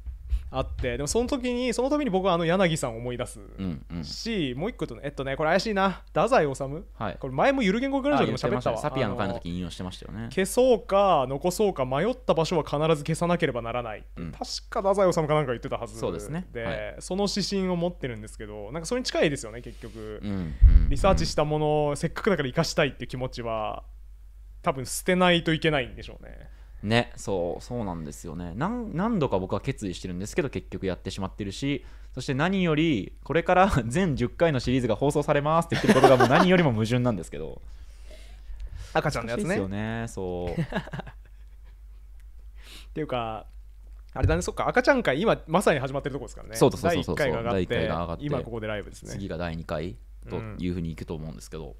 あってでもその時にそのために僕はあの柳さんを思い出す、うんうん、しもう一個とえっとねこれ怪しいな太宰治、はい、これ前もゆる言語グラジオでも喋ったわサピアの会の時引用してましたよね消そうか残そうか迷った場所は必ず消さなければならない、うん、確か太宰治かなんか言ってたはずそうですねで、はい、その指針を持ってるんですけどなんかそれに近いですよね結局、うん、うん、リサーチしたものをせっかくだから生かしたいっていう気持ちは多分捨てないといけないんでしょうねねそうそうなんですよね何度か僕は決意してるんですけど結局やってしまってるしそして何よりこれから 全10回のシリーズが放送されますって言ってることがもう何よりも矛盾なんですけど赤ちゃんのやつねですよねそうっていうかあれだねそっか赤ちゃん会今まさに始まってるとこですからねそうそうそうそう第1回が上がって今ここでライブですね次が第2回というふうにいくと思うんですけど、うん、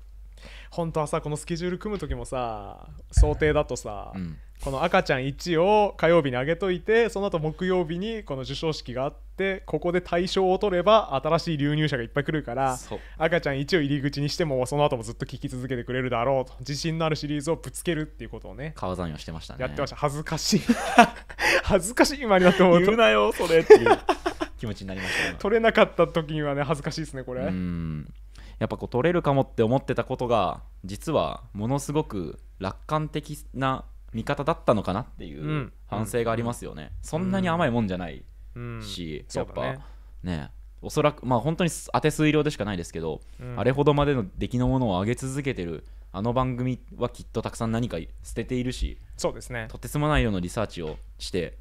本当はさこのスケジュール組む時もさ想定だとさ、うんこの赤ちゃん1を火曜日にあげといてその後木曜日にこの授賞式があってここで大賞を取れば新しい流入者がいっぱい来るから赤ちゃん1を入り口にしてもその後もずっと聞き続けてくれるだろうと自信のあるシリーズをぶつけるっていうことをね川山をしてましたねやってました恥ずかしい恥ずかしい今になって思うと言うなよそれっていう気持ちになりました取れなかった時にはね恥ずかしいですねこれうんやっぱこう取れるかもって思ってたことが実はものすごく楽観的な味方だったのかなっていう反省がありますよね、そんなに甘いもんじゃないし、やっぱねねおそらくまあ本当に当て数量でしかないですけど、あれほどまでの出来のものを上げ続けてるあの番組はきっとたくさん何か捨てているしそうですねとてつもないようなリサーチをして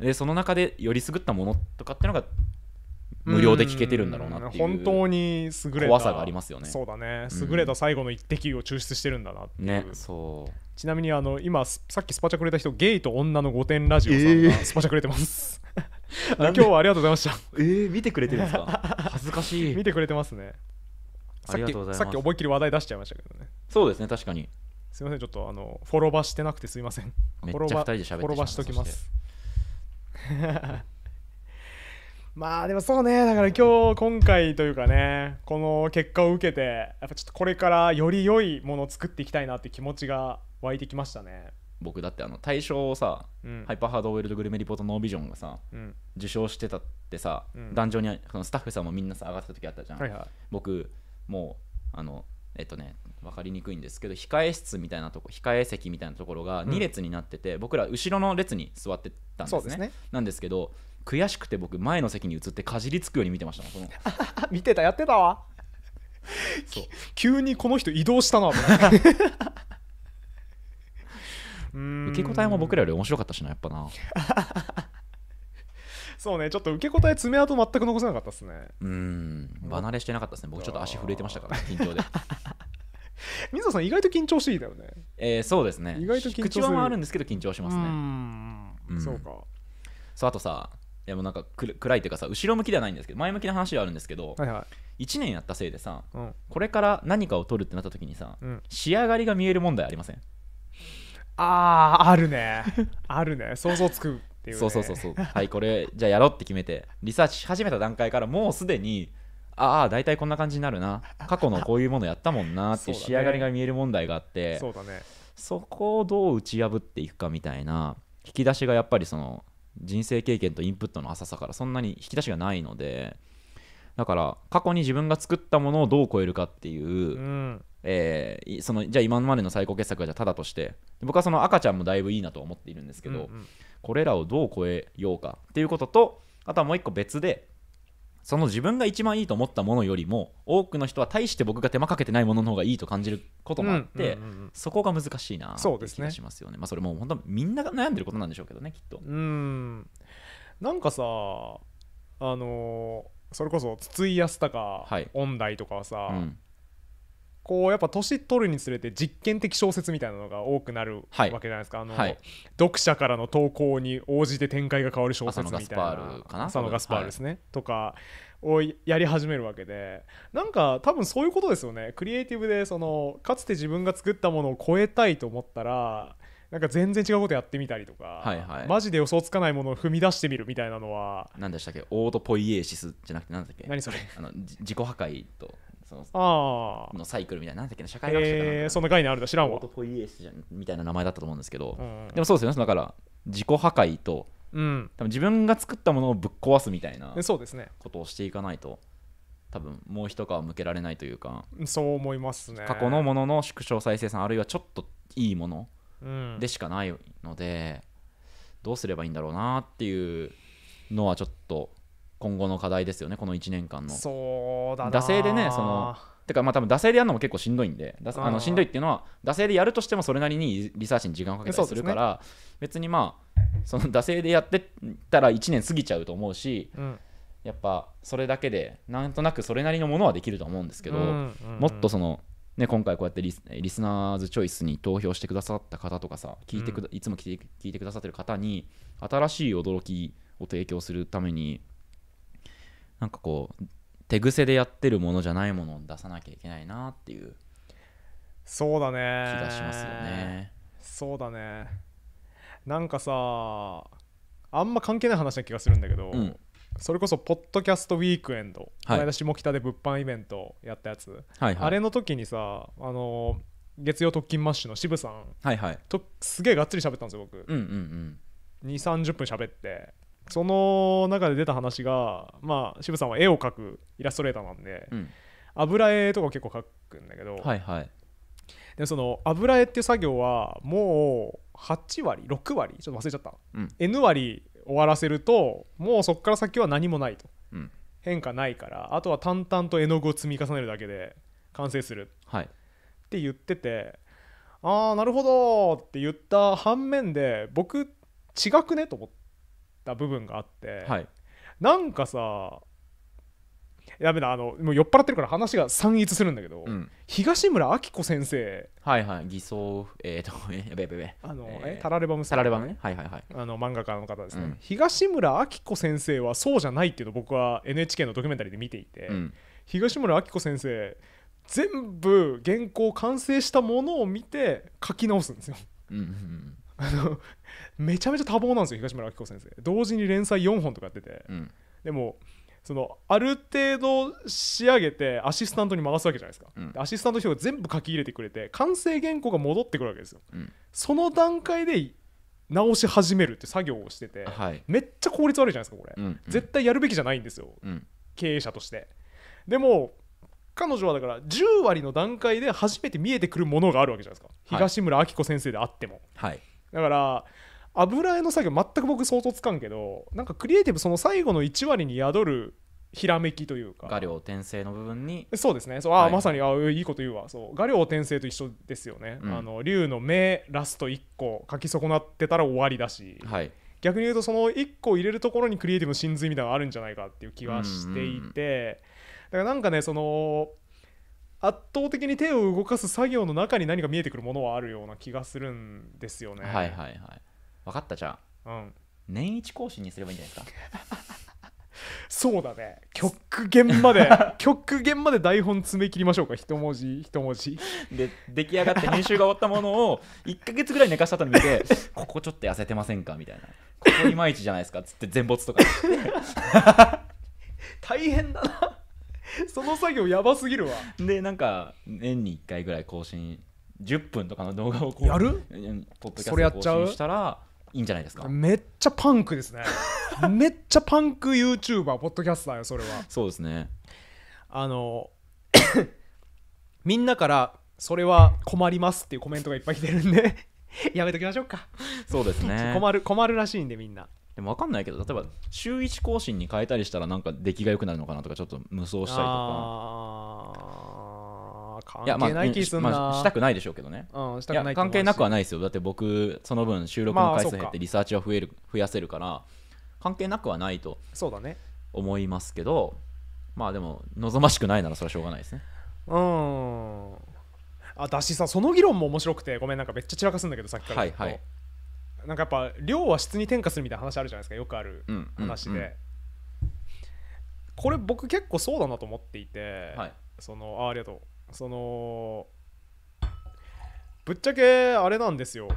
でその中でよりすぐったものとかっていうのが無料で聞けてるんだろうなっていう本当に優れた怖さがありますよねそうだね優れた最後の一滴を抽出してるんだなっていう、ねそうちなみにあの今さっきスパチャくれた人ゲイと女の御殿ラジオさんがスパチャくれてます、え ー、今日はありがとうございましたえー、見てくれてるんですか 恥ずかしい見てくれてますねさっきさっき思いっきり話題出しちゃいましたけどねそうですね確かにすみませんちょっとあのフォロバしてなくてすみませんフォロゃてフォロバしときます まあでもそうねだから今日今回というかねこの結果を受けてやっぱちょっとこれからより良いものを作っていきたいなって気持ちが湧いてきましたね僕だってあの大賞をさ、うんハイパーハードオイルドグルメリポートノービジョンがさうん受賞してたってさ、うん壇上にそのスタッフさんもみんなさ上がってた時あったじゃん、はいはい、僕もうあのえっとね分かりにくいんですけど控え室みたいなとこ控え席みたいなところがう2列になってて、僕ら後ろの列に座ってたんですそねうですねなんですけど悔しくて僕前の席に移ってかじりつくように見てましたもんそのあ 見てたやってたわそう 急にこの人移動したな 受け答えも僕らより面白かったしなやっぱな そうねちょっと受け答え爪痕全く残せなかったですねうん離れしてなかったですね僕ちょっと足震えてましたから、ね、緊張で 水野さん意外と緊張していいだよねえー、そうですね意外と緊張口は回るんですけど緊張しますねうん、そうかそうあとさいやもうなんか暗いというかさ後ろ向きではないんですけど前向きな話はあるんですけど、はいはい、1年やったせいでさ、うん、これから何かを取るってなった時にさ、うん、仕上がりが見える問題ありませんあああるねあるね 想像つくっていう、ね、そうそうそうそうはいこれじゃあやろうって決めてリサーチ始めた段階からもうすでにああ大体こんな感じになるな過去のこういうものやったもんなってい う仕上がりが見える問題があってそうだね、そこをどう打ち破っていくかみたいな引き出しがやっぱりその人生経験とインプットの浅さからそんなに引き出しがないのでだから過去に自分が作ったものをどう超えるかっていう、うん、えー、そのじゃあ今までの最高傑作はじゃただとして僕はその赤ちゃんもだいぶいいなと思っているんですけど、うんうん、これらをどう超えようかっていうこととあとはもう一個別でその自分が一番いいと思ったものよりも多くの人は大して僕が手間かけてないものの方がいいと感じることもあって、うんうんうんうん、そこが難しいなって気がしますよね、ね、まあ、それも本当みんなが悩んでることなんでしょうけどねきっとうんなんかさあのー、それこそ筒井康隆、はい、音大とかはさ、うんこうやっぱ年取るにつれて実験的小説みたいなのが多くなるわけじゃないですか、はい、あの、はい、読者からの投稿に応じて展開が変わる小説みたいな浅野ガスパールですね、はい、とかをやり始めるわけでなんか多分そういうことですよねクリエイティブでそのかつて自分が作ったものを超えたいと思ったらなんか全然違うことやってみたりとか、はいはい、マジで予想つかないものを踏み出してみるみたいなのは何でしたっけオートポイエーシスじゃなくて何だっけ何それあの自己破壊とそのあのサイクルみたいななんだっけな社会学者かなえー、そんな概念あるだ知らんわオートポイエーシみたいな名前だったと思うんですけど、うん、でもそうですよねだから自己破壊と、うん、多分自分が作ったものをぶっ壊すみたいなそうですねことをしていかないと多分もう一皮向けられないというかそう思いますね過去のものの縮小再生産あるいはちょっといいものでしかないので、うん、どうすればいいんだろうなっていうのはちょっと今後の課題ですよねこの1年間のそうだ惰性でねそのてかまあ多分惰性でやるのも結構しんどいんであのしんどいっていうのは惰性でやるとしてもそれなりにリサーチに時間をかけたりするから、ね、別にまあその惰性でやってったら1年過ぎちゃうと思うし、うん、やっぱそれだけでなんとなくそれなりのものはできると思うんですけど、うんうんうん、もっとそのね、今回こうやってリスリスナーズチョイスに投票してくださった方とかさ聞いてくうん、いつも聞いてくださってる方に新しい驚きを提供するためになんかこう手癖でやってるものじゃないものを出さなきゃいけないなっていうそうだね気がしますよねそうだねなんかさあんま関係ない話な気がするんだけど、うん、それこそポッドキャストウィークエンド、はい、下北で物販イベントやったやつ、はいはい、あれの時にさあの月曜特勤マッシュの渋さん、はいはい、とすげえがっつり喋ったんですよ僕、うんうんうん、2 3 0分喋ってその中で出た話が、まあ、渋さんは絵を描くイラストレーターなんで、うん、油絵とか結構描くんだけど、はいはい、でその油絵っていう作業はもう8割6割ちょっと忘れちゃった、うん、N 割終わらせるともうそこから先は何もないと、うん、変化ないからあとは淡々と絵の具を積み重ねるだけで完成する、はい、って言っててああなるほどって言った反面で僕違くねと思って。た部分があって、はい、なんかさやメだあのもう酔っ払ってるから話が散逸するんだけど、うん、東村明子先生はいはい偽装えっ、ー、と やべやべやべあの、えー、タラレバムさん、ね、タラレバムねはいはいはいあの漫画家の方ですね、うん、東村明子先生はそうじゃないっていうの僕は NHK のドキュメンタリーで見ていて、うん、東村明子先生全部原稿完成したものを見て書き直すんですよ、うんうんあの めちゃめちゃ多忙なんですよ東村明子先生同時に連載4本とかやってて、うん、でもそのある程度仕上げてアシスタントに回すわけじゃないですか、うん、アシスタントの人が全部書き入れてくれて完成原稿が戻ってくるわけですよ、うん、その段階で直し始めるって作業をしてて、はい、めっちゃ効率悪いじゃないですかこれ、うんうん、絶対やるべきじゃないんですよ、うん、経営者としてでも彼女はだから10割の段階で初めて見えてくるものがあるわけじゃないですか、はい、東村明子先生であっても、はい、だから油絵の作業全く僕想像つかんけどなんかクリエイティブその最後の1割に宿るひらめきというか画量転生の部分にそうですねそうあ、はい、まさにあいいこと言うわそう画量転生と一緒ですよね、うん、あの竜の目ラスト1個書き損なってたら終わりだし、はい、逆に言うとその1個入れるところにクリエイティブの真髄みたいなのがあるんじゃないかっていう気はしていて、うんうん、だからなんかねその圧倒的に手を動かす作業の中に何か見えてくるものはあるような気がするんですよねはいはいはい分かったじゃあ、うん、年一更新にすればいいんじゃないですかそうだね極限まで 極限まで台本詰め切りましょうか一文字一文字で出来上がって編集が終わったものを1か月ぐらい寝かした後に見て ここちょっと痩せてませんかみたいなここいまいちじゃないですかっつって全没とか 大変だな その作業やばすぎるわでなんか年に1回ぐらい更新10分とかの動画をこうやるポッドキャスト更新したらいいんじゃないですかめっちゃパンクですね めっちゃパンク YouTuber ポッドキャスターよそれはそうですねあの みんなから「それは困ります」っていうコメントがいっぱい来てるんでやめときましょうかそうですね 困る困るらしいんでみんなでも分かんないけど例えば週1更新に変えたりしたらなんか出来が良くなるのかなとかちょっと無双したりとかいやまあ、まあ、したくないでしょうけどね、うん、関係なくはないですよだって僕その分収録の回数減ってリサーチは増える増やせるから関係なくはないとそうだね思いますけどまあでも望ましくないならそれはしょうがないですねうんあだしさその議論も面白くてごめんなんかめっちゃ散らかすんだけどさっきからはいはいなんかやっぱ量は質に転化するみたいな話あるじゃないですかよくある話で、これ僕結構そうだなと思っていて、はい、そのあありがとうそのぶっちゃけあれなんですよ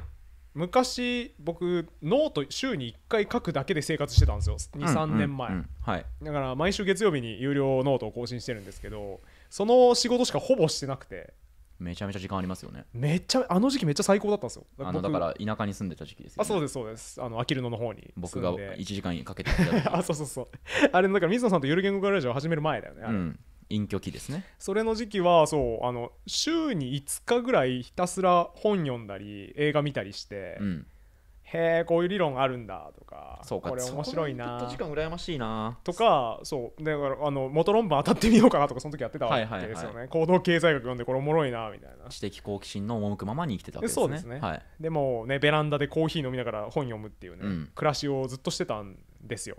昔僕ノート週に1回書くだけで生活してたんですよ23年前、はい、だから毎週月曜日に有料ノートを更新してるんですけどその仕事しかほぼしてなくてめちゃめちゃ時間ありますよねめっちゃあの時期めっちゃ最高だったんですよあのだから田舎に住んでた時期ですよ、ね、あそうですそうですあのアキルノの方に僕が1時間かけて あそうそうそうあれだから水野さんとゆる言語ラジオ始める前だよねうん隠居期ですねそれの時期はそうあの週に5日ぐらいひたすら本読んだり映画見たりして、うん、へえこういう理論あるんだとかそうかこれ面白いな時間羨ましいなとかそうだからあの元論文当たってみようかなとかその時やってたわけですよね、行動経済学読んでこれおもろいなみたいな知的好奇心の赴くままに生きてたわけですねそうですね、はい、でもねベランダでコーヒー飲みながら本読むっていうね、うん、暮らしをずっとしてたんですよ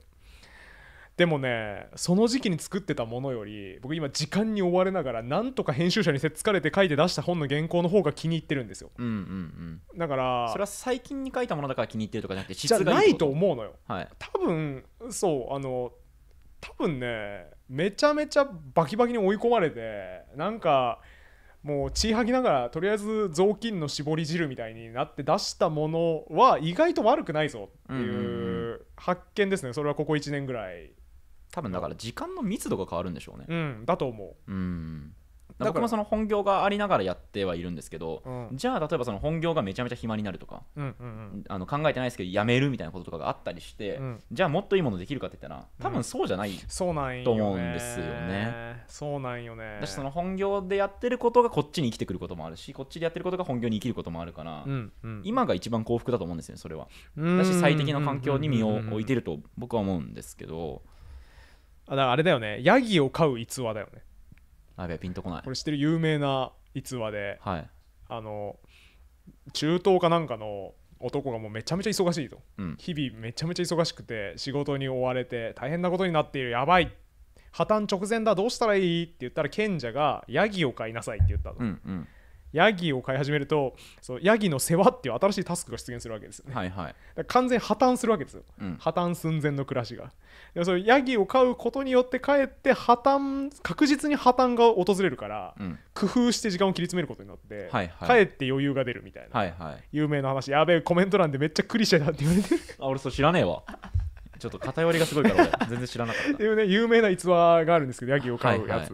でもねその時期に作ってたものより僕今時間に追われながらなんとか編集者にせっつかれて書いて出した本の原稿の方が気に入ってるんですよ、うんうんうん、だからそれは最近に書いたものだから気に入ってるとかじゃなくて質がいいじゃないと思うのよ、はい、多分そうあの多分ねめちゃめちゃバキバキに追い込まれてなんかもう血吐きながらとりあえず雑巾の絞り汁みたいになって出したものは意外と悪くないぞっていう発見ですねそれはここ1年ぐらい多分だから時間の密度が変わるんでしょうね、うん、だと思ううん僕もその本業がありながらやってはいるんですけど、うん、じゃあ例えばその本業がめちゃめちゃ暇になるとか、うんうんうん、あの考えてないですけどやめるみたいなこととかがあったりして、うん、じゃあもっといいものできるかって言ったら多分そうじゃない、うん、と思うんですよね。そうなんよねだしその本業でやってることがこっちに生きてくることもあるしこっちでやってることが本業に生きることもあるから、うんうん、今が一番幸福だと思うんですよねそれは。だし最適な環境に身を置いてると僕は思うんですけど。あだからあれだよねヤギを飼う逸話だよねあべピンとこないこれ知ってる有名な逸話で、はい、あの中東かなんかの男がもうめちゃめちゃ忙しいと、うん、日々めちゃめちゃ忙しくて仕事に追われて大変なことになっているやばい破綻直前だどうしたらいいって言ったら賢者がヤギを飼いなさいって言ったと、うんうん、ヤギを飼い始めるとそうヤギの世話っていう新しいタスクが出現するわけですよね、はいはい、だ完全破綻するわけですよ、うん、破綻寸前の暮らしがでもそヤギを飼うことによってかえって破綻確実に破綻が訪れるから、うん、工夫して時間を切り詰めることになって、はいはい、かえって余裕が出るみたいな、はいはい、有名な話やべえコメント欄でめっちゃクリシェだって言われてる あ俺そう知らねえわちょっと偏りがすごいから俺全然知らなかったっていうね有名な逸話があるんですけどヤギを飼うやつ、はいはい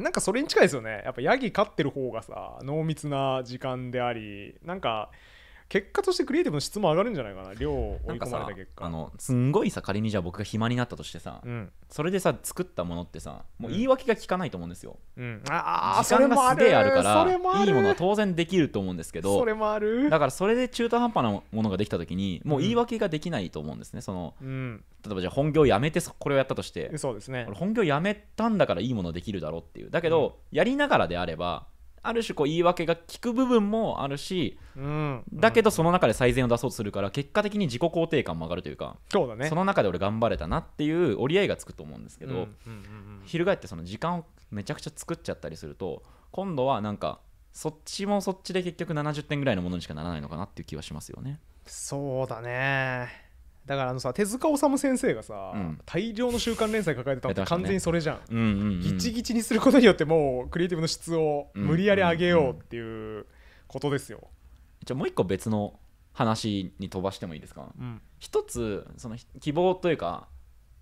なんかそれに近いですよねやっぱヤギ飼ってる方がさ濃密な時間でありなんか結果としてクリエイティブの質も上がるんじゃないかな量を追い込まれた結果あのすんごいさ仮にじゃあ僕が暇になったとしてさ、うん、それでさ作ったものってさもう言い訳が聞かないと思うんですよ、うん、あ時間がすげえあるからいいものは当然できると思うんですけどそれもあるだからそれで中途半端なものができた時にもう言い訳ができないと思うんですねその、うん、例えばじゃあ本業やめてこれをやったとしてそうですね本業やめたんだからいいものできるだろうっていうだけど、やりながらであればある種こう言い訳が効く部分もあるし、うん、だけどその中で最善を出そうとするから結果的に自己肯定感も上がるというかそうだ、ね、その中で俺頑張れたなっていう折り合いがつくと思うんですけど、翻ってその時間をめちゃくちゃ作っちゃったりすると今度はなんかそっちもそっちで結局70点ぐらいのものにしかならないのかなっていう気はしますよね。そうだねだからあのさ手塚治虫先生がさ、うん、大量の週刊連載抱えてたのって完全にそれじゃん、ねうんうんうん、ギチギチにすることによってもうクリエイティブの質を無理やり上げようっていうことですよ、うんうんうん、じゃあもう一個別の話に飛ばしてもいいですか、うん、一つその希望というか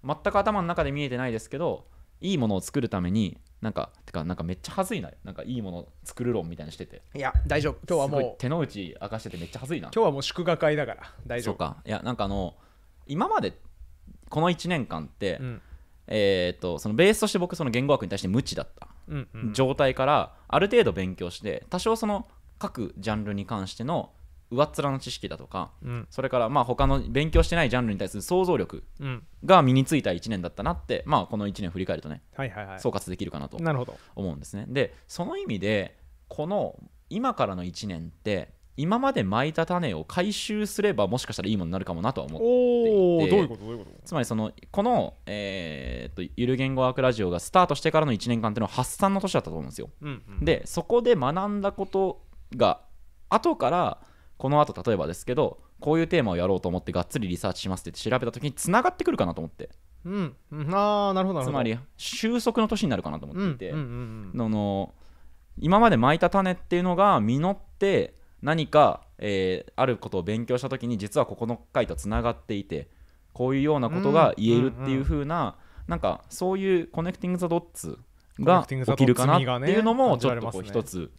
全く頭の中で見えてないですけどいいものを作るためになんかてかなんかめっちゃはずいななんかいいもの作る論みたいにしてていや大丈夫今日はもう手の内明かしててめっちゃはずいな今日はもう祝賀会だから大丈夫そうかいやなんかあの今までこの1年間って、うん、えーと、そのベースとして僕その言語学に対して無知だった、状態からある程度勉強して多少その各ジャンルに関しての上っ面の知識だとか、うん、それからまあ他の勉強してないジャンルに対する想像力が身についた1年だったなって、まあ、この1年振り返るとね、はいはいはい、総括できるかなと思うんですね。でその意味でこの今からの1年って今までまいた種を回収すればもしかしたらいいものになるかもなとは思っていてうつまりそのこの、えー、とゆる言語学ラジオがスタートしてからの1年間っていうのは発散の年だったと思うんですよ、うんうん、でそこで学んだことが後からこの後例えばですけどこういうテーマをやろうと思ってがっつりリサーチしますって調べた時につながってくるかなと思ってうん、あなるほどつまり収束の年になるかなと思っていて、うんの今までまいた種っていうのが実って何か、えー、あることを勉強した時に実はここの回とつながっていてこういうようなことが言えるっていう風な、うんうん、なんかそういうコネクティング・ザ・ドッツが起きるかなっていうのもちょっとこう一つ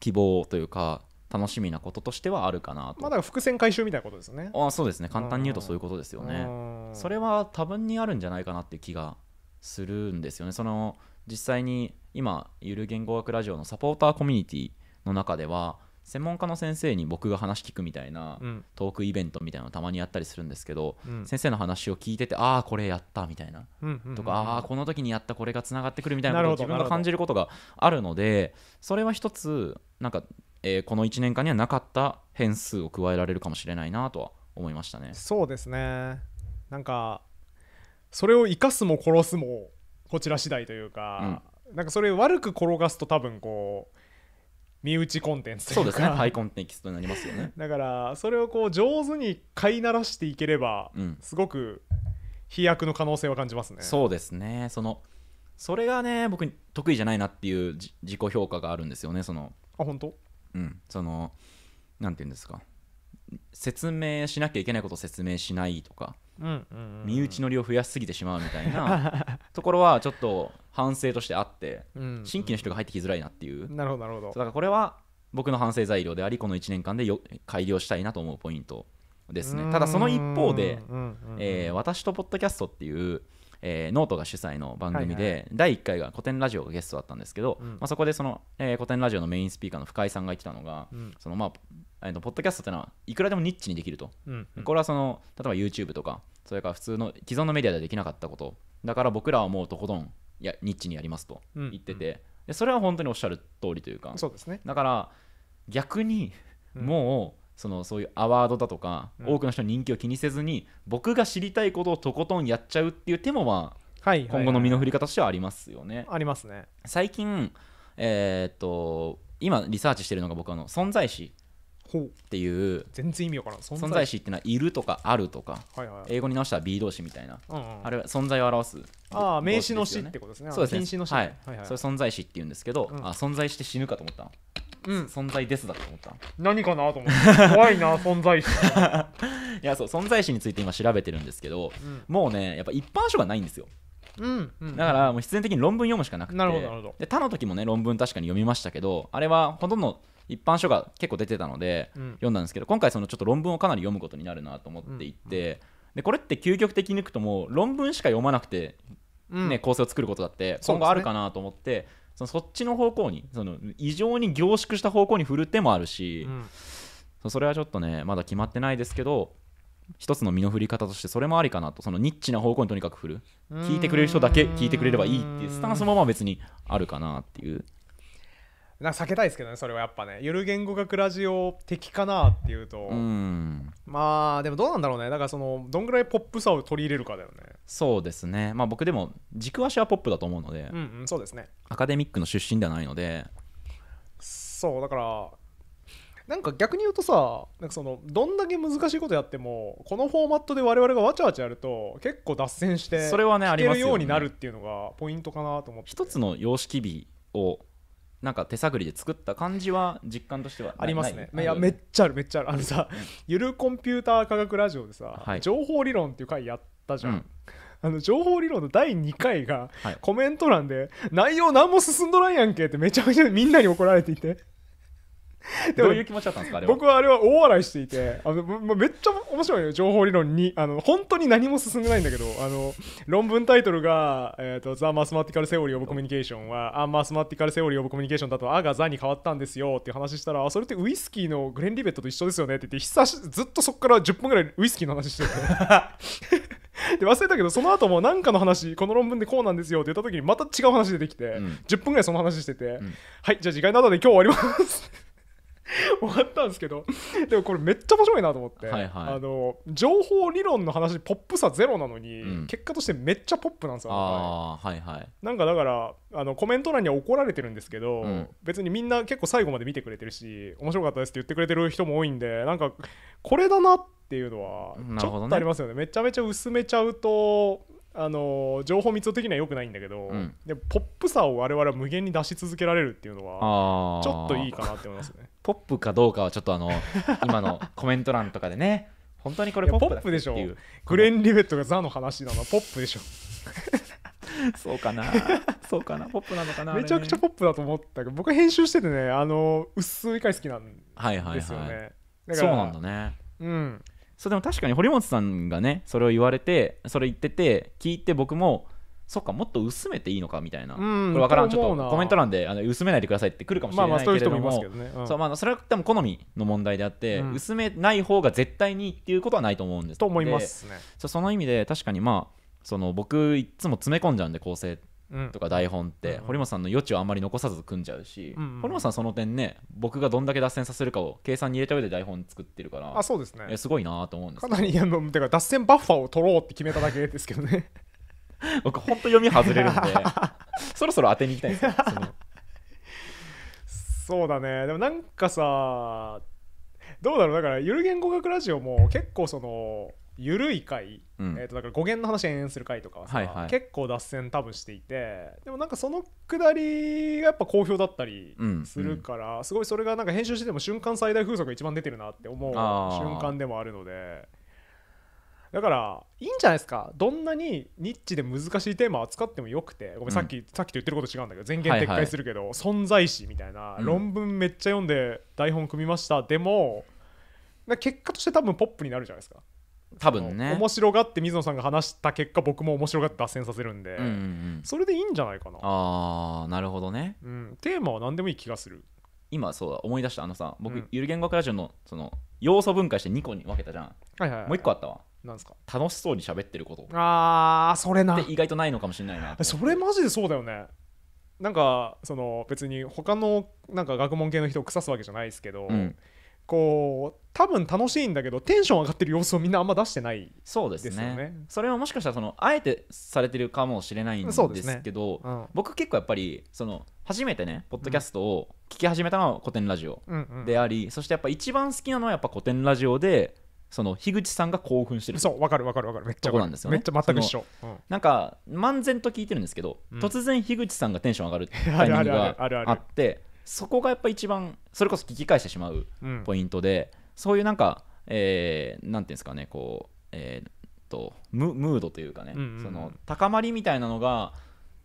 希望というか楽しみなこととしてはあるかなとまあだから伏線回収みたいなことですねあそうですね簡単に言うとそういうことですよねそれは多分にあるんじゃないかなっていう気がするんですよねその実際に今ゆる言語学ラジオのサポーターコミュニティの中では専門家の先生に僕が話聞くみたいな、トークイベントみたいなのたまにやったりするんですけど、うん、先生の話を聞いててああこれやったみたいな、とかああこの時にやったこれがつながってくるみたいなことを自分が感じることがあるのでそれは一つなんか、えー、この1年間にはなかった変数を加えられるかもしれないなとは思いましたね。そうですねなんかそれを生かすも殺すもこちら次第というか、うん、なんかそれ悪く転がすと多分こう身内コンテンツとそういうですねハイコンテキストになりますよねだからそれをこう上手に飼いならしていければ、うんすごく飛躍の可能性は感じますねそうですねそのそれがね僕得意じゃないなっていう自己評価があるんですよねそのあ本当うんそのなんて言うんですか説明しなきゃいけないことを説明しないとか、うんうんうんうん、身内乗りを増やしすぎてしまうみたいな ところはちょっと反省としてあってうん、新規の人が入ってきづらいなっていうなるほどなるほどだからこれは僕の反省材料でありこの1年間でよ改良したいなと思うポイントですねただその一方で、えー、私とポッドキャストっていうえー、ノートが主催の番組で、はいはい、第1回が古典ラジオがゲストだったんですけど、うん、まあ、そこでその、えー、古典ラジオのメインスピーカーの深井さんが言ってたのが、うん、そのまあえー、とポッドキャストってのはいくらでもニッチにできると、うんうん、これはその例えば YouTube とかそれから普通の既存のメディアではできなかったことだから僕らはもうとことんどやニッチにやりますと言ってて、うんうん、でそれは本当におっしゃる通りというかそうです、ね、だから逆にもう、そのそういうアワードだとか、うん、多くの人の人気を気にせずに僕が知りたいことをとことんやっちゃうっていう手もまあ、はい、今後の身の振り方としてはありますよね。ありますね。最近、えー、っと今リサーチしてるのが僕あの存在詞っていう全然意味わからん存在詞っていうのはいるとかあるとか、はいはい、英語に直したら B 動詞みたいな、うんうん、あれは存在を表すああ名詞の詞ってことですねそうですね、はい、はいはい、それ存在詞っていうんですけど、うん、あ存在して死ぬかと思ったうん、存在ですだと思った何かなと思って怖いな存在史 いやそう存在史について今調べてるんですけど、うん、もうねやっぱ一般書がないんですようんうん、だからもう必然的に論文読むしかなくてなるほどなるほどで他の時もね論文確かに読みましたけどあれはほとんど一般書が結構出てたので、うん、読んだんですけど今回そのちょっと論文をかなり読むことになるなと思っていて、うんうん、でこれって究極的にいくともう論文しか読まなくてね、ね構成を作ることだって今後あるかなと思って、そのそっちの方向にその異常に凝縮した方向に振る手もあるし、うん、それはちょっとねまだ決まってないですけど一つの身の振り方としてそれもありかなとそのニッチな方向にとにかく振る聞いてくれる人だけ聞いてくれればいいっていうスタンスもまあ別にあるかなっていうな避けたいですけどねそれはやっぱねゆる言語学ラジオ的かなっていうと、うまあでもどうなんだろうねだからそのどんぐらいポップさを取り入れるかだよねそうですねまあ僕でも軸足はポップだと思うので、うん、うん、そうですねアカデミックの出身ではないのでそうだからなんか逆に言うとさなんかそのどんだけ難しいことやってもこのフォーマットで我々がわちゃわちゃやると結構脱線してそれはねありますよ、ね、ようになるっていうのがポイントかなと思って一つの様式美をなんか手探りで作った感じは実感としてはありますねいやめっちゃあるめっちゃあるあのさ「ゆるコンピューター科学ラジオ」でさ、情報理論っていう回やったじゃん、んあの情報理論の第2回がコメント欄で、内容何も進んどらんやんけってめちゃめちゃみんなに怒られていてどういう気持ちだったんですか僕はあれは大笑いしていてあの、ま、めっちゃ面白いよ情報理論にあの本当に何も進んでないんだけどあの論文タイトルが「えと、The Mathematical Theory of Communication は」は「Mathematical Theory of Communication」だと「あ」が「ザ」に変わったんですよっていう話したらそれってウイスキーのグレン・リベットと一緒ですよねって言って久しずっとそこから10分ぐらいウイスキーの話してて、で忘れたけどその後も何かの話この論文でこうなんですよって言った時にまた違う話出てきて、うん、10分ぐらいその話してて、うん、はいじゃあ次回などで今日終わります 終わったんですけどでもこれめっちゃ面白いなと思って、はいはい、あの情報理論の話ポップさゼロなのに、うん、結果としてめっちゃポップなんですよはいはい、なんかだからあのコメント欄には怒られてるんですけど、うん、別にみんな結構最後まで見てくれてるし面白かったですって言ってくれてる人も多いんでなんかこれだなっていうのはちょっとありますよね、ね、めちゃめちゃ薄めちゃうとあの情報密度的には良くないんだけど、うん、でポップさを我々は無限に出し続けられるっていうのはちょっといいかなって思いますね ポップかどうかはちょっとあの 今のコメント欄とかでね本当にこれポップでしょグレン・リベットがザの話なのポップでしょ そうかなそうかなポップなのかなめちゃくちゃポップだと思ったけど僕は編集しててねあの薄い回好きなんですよね、はいはいはい、そうなんだねうんそうでも確かに堀本さんがねそれを言われてそれ言ってて聞いて僕もそっかもっと薄めていいのかみたいな、うん、これ分からんちょっとコメント欄であの薄めないでくださいってくるかもしれないけれども、まあ、そういう人もいますけどね、そうまあ、それはでも好みの問題であって、うん、薄めない方が絶対にっていうことはないと思うんですと思います、ね、その意味で確かにまあその僕いつも詰め込んじゃうんで構成ってとか台本って、堀本さんの余地をあんまり残さず組んじゃうし、うんうん、堀本さんその点ね僕がどんだけ脱線させるかを計算に入れた上で台本作ってるからあそうですねえすごいなと思うんですかなりあのてか脱線バッファーを取ろうって決めただけですけどね 僕ほんと読み外れるんで そろそろ当てに行きたいんですよそそうだねでもなんかさどうだろうだからゆる言語学ラジオも結構その緩い回、うん、えー、とだから語源の話延々する回とかはさ、はいはい、結構脱線多分していてでもなんかそのくだりがやっぱ好評だったりするから、うんうん、すごいそれがなんか編集してても瞬間最大風速が一番出てるなって思う瞬間でもあるのでだからいいんじゃないですかどんなにニッチで難しいテーマ扱ってもよくてごめん、さっき、うん、さっきと言ってること違うんだけど全言撤回するけど、はいはい、存在史みたいな、論文めっちゃ読んで台本組みましたでも結果として多分ポップになるじゃないですか。多分ね面白がって水野さんが話した結果僕も面白がって脱線させるんで、うんうんうん、それでいいんじゃないかなあーなるほどね、うん、テーマは何でもいい気がする今そうだ思い出したあのさ僕、うん、ゆる言語学ラジオのその要素分解して2個に分けたじゃん、はいはいはい、もう1個あったわなんすか楽しそうに喋ってることあーそれなって意外とないのかもしれないなそれマジでそうだよねなんかその別に他のなんか学問系の人を腐すわけじゃないですけど、うんこう多分楽しいんだけどテンション上がってる様子をみんなあんま出してないですよね。そ、ね、れはもしかしたらそのあえてされてるかもしれないんですけど、ねうん、僕結構やっぱりその初めてねポッドキャストを聞き始めたのは古典ラジオであり、うんうん、そしてやっぱ一番好きなのはやっぱ古典ラジオでその樋口さんが興奮してるそうわかるわかるわかるめっちゃなんですよねめっちゃ全く一緒、うん、なんか漫然と聞いてるんですけど、うん、突然樋口さんがテンション上がるタイミングがあってそこがやっぱ一番それこそ聞き返してしまうポイントで、うん、そういうなんか、えー、なんていうんですかねこう、えー、っとムムードというかね、うんうんうん、その高まりみたいなのが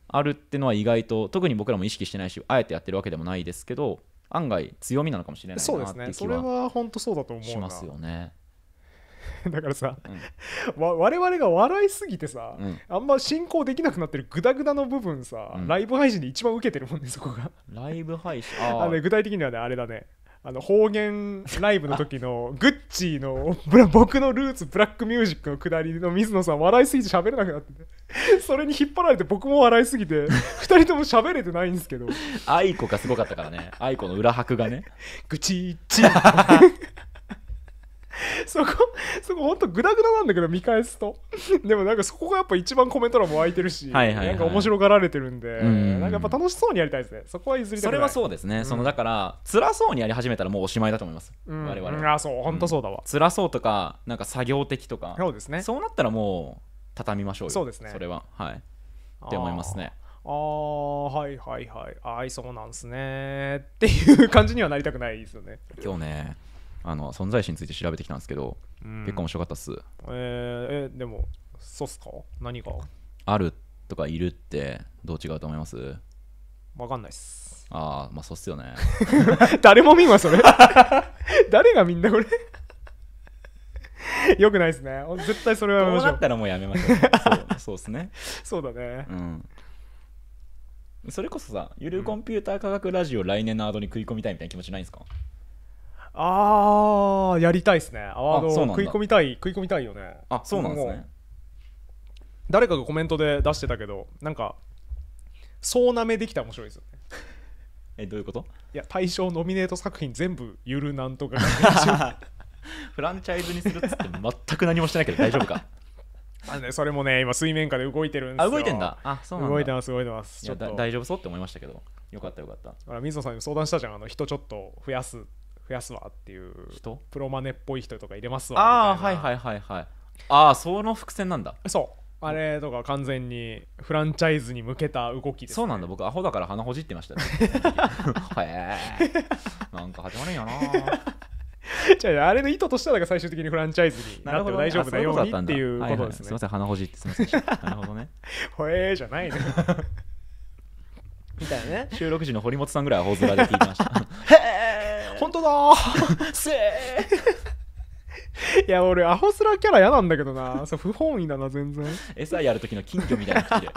あるってのは意外と特に僕らも意識してないしあえてやってるわけでもないですけど案外強みなのかもしれないなそうですねそれは本当そうだと思うしますよね だからさ、うん、わ我々が笑いすぎてさ、うん、あんま進行できなくなってるグダグダの部分さ、うん、ライブ配信で一番受けてるもんねそこがライブ配信 ああ、ね、具体的にはねあれだねあの方言ライブの時の グッチーの僕のルーツブラックミュージックのくだりの水野さん笑いすぎて喋れなくなっててそれに引っ張られて僕も笑いすぎて2人とも喋れてないんですけど愛子がすごかったからね愛子の裏拍がねグチーチーそこ、そこほんとグダグダなんだけど見返すと。でもなんかそこがやっぱ一番コメント欄も湧いてるし、はいはいはい、なんか面白がられてるんで、んなんかやっぱ楽しそうにやりたいですね。そこは譲りたくない。それはそうですね。うん、そのだから、辛そうにやり始めたらもうおしまいだと思います。うん、我々。あ、そう、ほんとそうだわ、うん。辛そうとか、なんか作業的とか。そうですね。そうなったらもう、畳みましょうよ。そうですね。それは。はい。って思いますね。ああはいはいはいあいそうなんすねっていう感じにはなりたくないですよね今日ねあの存在史について調べてきたんですけど、うん、結構面白かったっすえー、えでもそうっすか何があるとかいるってどう違うと思いますわかんないっすああまあそうっすよね 誰も見んわそれ 誰がみんなこれ よくないっすね絶対それは面白いそうったらもうやめましょうそうっすねそうだねうんそれこそさゆるコンピューター科学ラジオ来年のアドに食い込みたいみたいな気持ちないんですか、うんああやりたいですねアワード食い込みたい食い込みたいよねあそうなんですね誰かがコメントで出してたけどなんか総なめできたら面白いですよね えどういうこといや大賞ノミネート作品全部ゆるなんとか フランチャイズにするっつって全く何もしてないけど大丈夫か あね、それもね今水面下で動いてるんですよあ動いてんだあそうなんだ動いてます動いてますちょっと大丈夫そうって思いましたけどよかったよかったあら水野さんに相談したじゃんあの人ちょっと増やす増やすわっていう人プロマネっぽい人とか入れますわああはいはいはいはいああその伏線なんだそうあれとか完全にフランチャイズに向けた動きです、ね、そうなんだ僕アホだから鼻ほじってましたねへえ なんか始まるんやなじゃああれの意図としては最終的にフランチャイズになっても大丈夫だようにっていうことですね、いすみません鼻ほじってすみませんなるほどね ほえーじゃないね、みたいなね収録時の堀本さんぐらいはほずで聞いてましたへえ本当だ せいや俺アホスラキャラ嫌なんだけどなそう不本意だな全然餌やる時の金魚みたいな口で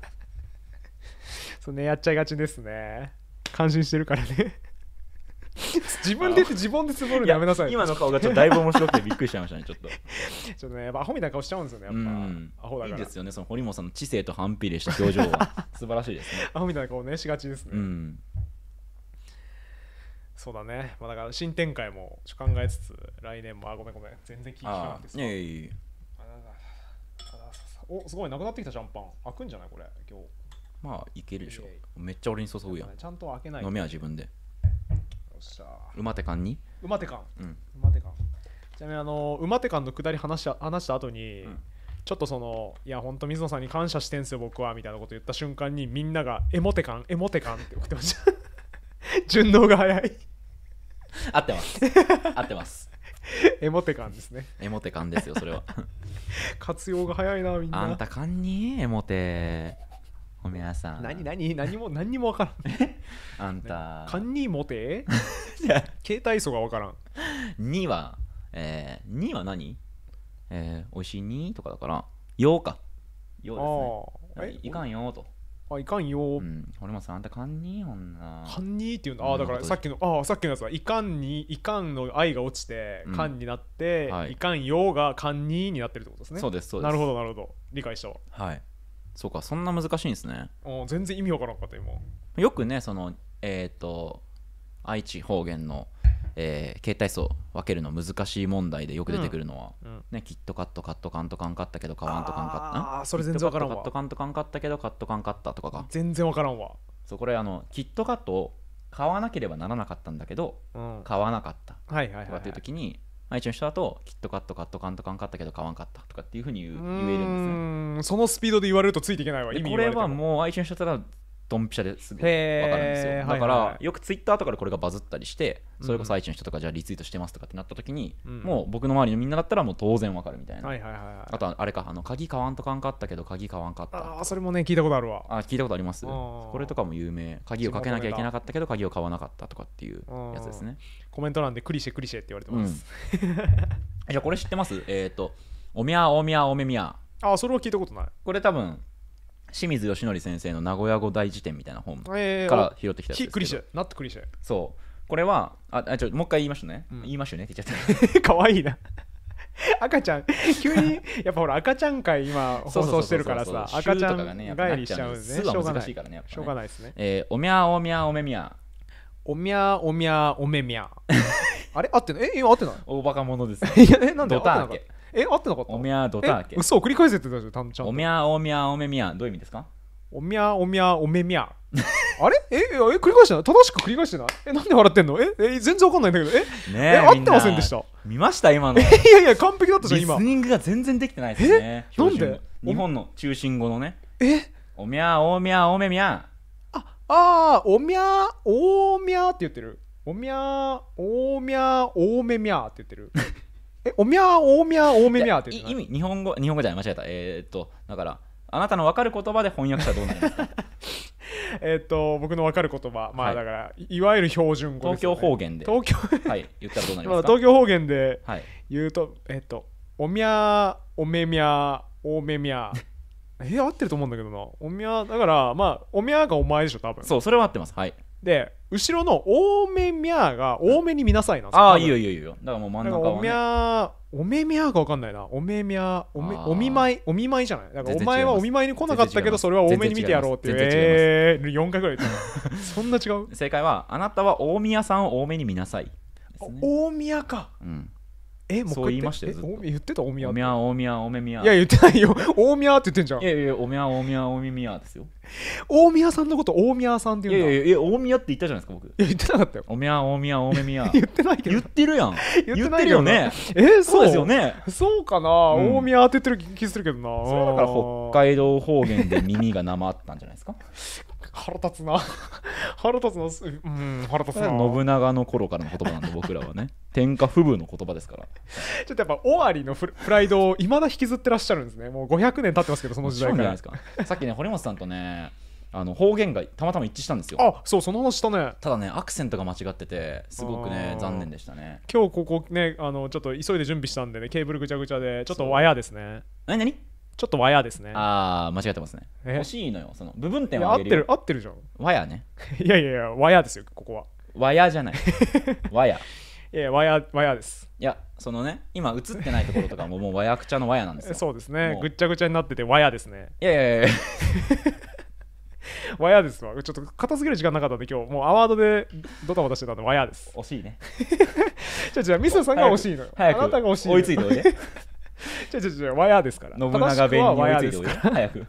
そうねやっちゃいがちですね感心してるからね自分で自分でつぼるのやめなさい今の顔がちょっとだいぶ面白くてびっくりしちゃいましたねちょっとちょっとねやっぱアホみたいな顔しちゃうんですよねやっぱ、アホだからいいですよねその堀本さんの知性と反比例した表情は素晴らしいですね アホみたいな顔ねしがちですね、うん、そうだね、まあ、だから新展開も考えつつ、来年も、あ、ごめんごめん、全然聞いてなくておすごい、なくなってきたジャンパン。開くんじゃないこれ、今日。まあ、いけるでしょ。めっちゃ俺に注ぐやん。ちゃんと開けない。飲みは自分で。よっしゃ。馬手缶に馬手缶。うん。馬手ん。ちなみに、あの、馬手んのくだり話した話した後に、うんちょっとそのいや本当水野さんに感謝してんすよ僕はみたいなこと言った瞬間にみんながエモテ感エモテ感って送ってました 順応が早い合ってます合ってます エモテ感ですねエモテ感ですよそれは 活用が早いなみんなあんた勘にエモテおめやさん何何何も何にも分からんあんた勘にモテ携帯素が分からん2はえー、2は何えー、おいしい2とかだからようかようですねいかんよとあいかんよ、うん、俺もさあんたかんにーほんなかんにーっていうのああだからさっきのああさっきのやつはいかんにいかんの愛が落ちて、かんになって、はい、いかんよがかんにーになってるってことですねそうですそうですなるほどなるほど理解したわはいそうかそんな難しいんですね全然意味わからんかった今よくねそのえっ、ー、と愛知方言のえー、携帯層分けるの難しい問題でよく出てくるのは、うん、ね、キットカットカットカントカン買ったけど買わんとかんかったあそれ全然分からんわカットカントカン買ったけどカットカン買ったとか全然分からんわそうこれあのキットカットを買わなければならなかったんだけど、うん、買わなかったとかっていう時に、まい一の人だとキットカットカットカントカン買ったけど買わんかったとかっていうふうに言えるんですねそのスピードで言われるとついていけないわ意味これはもう愛知の人ドンピシャですぐ分かるんですよだから、よくツイッターとかでこれがバズったりしてそれこそ愛知の人とかじゃあリツイートしてますとかってなった時に、もう僕の周りのみんなだったらもう当然分かるみたいな、あとあれかあの鍵買わんとかんかったけど鍵買わんかったあそれもね聞いたことあるわあ聞いたことありますこれとかも有名鍵をかけなきゃいけなかったけど鍵を買わなかったとかっていうやつですねコメント欄でクリシェクリシェって言われてます、じゃあこれ知ってますえっ、とおみやおみやおめみやあそれは聞いたことないこれ多分清水義則先生の名古屋語大辞典みたいな本から拾ってきたやつですけど、えー、クリシェなってクリシェそうこれはああちょもう一回言いましたね、うん、言いましたねって言っちゃった かわいいな 赤ちゃん急にやっぱほら赤ちゃん会今放送してるからさ赤ちゃん帰りしちゃうんですねしょうがないからねしょうがないですねえー、おみゃおみゃおめみゃおみゃおみゃおめみゃあれ合ってんのえ今合ってないおバカ者です、いやえなんでドターンケえ合ってなかったおみゃードターケ嘘繰り返せってたじゃんちゃんおみゃーおみゃーおめみゃどういう意味ですかおみゃおみゃおめみゃ あれええ繰り返してない正しく繰り返してないえなんで笑ってんのええ全然わかんないんだけどえねえ合ってませんでした見ました今の いやいや完璧だったじゃん今リスニングが全然できてないですねなんで日本の中心語のねえおみゃおみゃおめみゃああおみゃおみゃって言ってるおみゃおみゃおめみゃって言ってるえおみゃおみゃおめみゃって意味日本語日本語じゃない間違えたえー、っとだからあなたの分かる言葉で翻訳したらどうなりますか えっと僕の分かる言葉まあ、だから、い、わゆる標準語、ね、東京方言で東京はい言ったらどうなりますか、まあ、東京方言で言うと、はい、えー、っとおみゃおめみゃおめみゃえー、合ってると思うんだけどなおみや、だからまあおみやがお前でしょ多分そうそれは合ってますはいで後ろの「多めみゃー」が「多めに見なさい」なああいいよいいよいいよだからもう真ん中は、ね、おみゃーおめみゃーか分かんないなおめみゃーおめお見舞いお見舞いじゃないだからお前はお見舞いに来なかったけどそれは多めに見てやろうっていうええー、4回ぐらい言ったそんな違う正解はあなたは大宮さんを多めに見なさい、ね、大宮か、うんえもうそう言いましたよ言ってた大宮大宮大宮大宮いや言ってないよ大宮 って言ってんじゃんいやいや大宮大宮大宮ですよ大宮さんのこと大宮さんって言うんだいやいや大宮って言ったじゃないですか僕いや言ってなかったよ大宮大宮大宮おめ 言ってないけど言ってるやん言ってるよねえそうですよねそうかな、うん、大宮って言ってる気するけどなそれだから北海道方言で耳がなまったんじゃないですか腹立つな 腹立つなうん腹立つな信長の頃からの言葉なんで僕らはね 天下不武の言葉ですからちょっとやっぱ尾張のプライドをいまだ引きずってらっしゃるんですねもう500年経ってますけどその時代からさっきね堀本さんとねあの方言がたまたま一致したんですよあそうその話したねただねアクセントが間違っててすごくね残念でしたね今日ここねあのちょっと急いで準備したんでねケーブルぐちゃぐちゃでちょっとわやですね何何ちょっと和やですねああ間違ってますね惜しいのよその部分点は合ってる合ってるじゃんわやね いやいやいや和やですよここはわやじゃないわ やいやわや和やですいやそのね今映ってないところとかももうわやくちゃのわやなんですよ そうですねぐっちゃぐちゃになっててわやですねいやいやいや和やですわちょっと片付ける時間なかったんで今日もうアワードでドタバタしてたんでわやです惜しいねじゃあじゃあミスさんが惜しいのよあなたが惜しい追いついておいでちょちょちょ、ワヤですから。信長弁に追いついておい早く。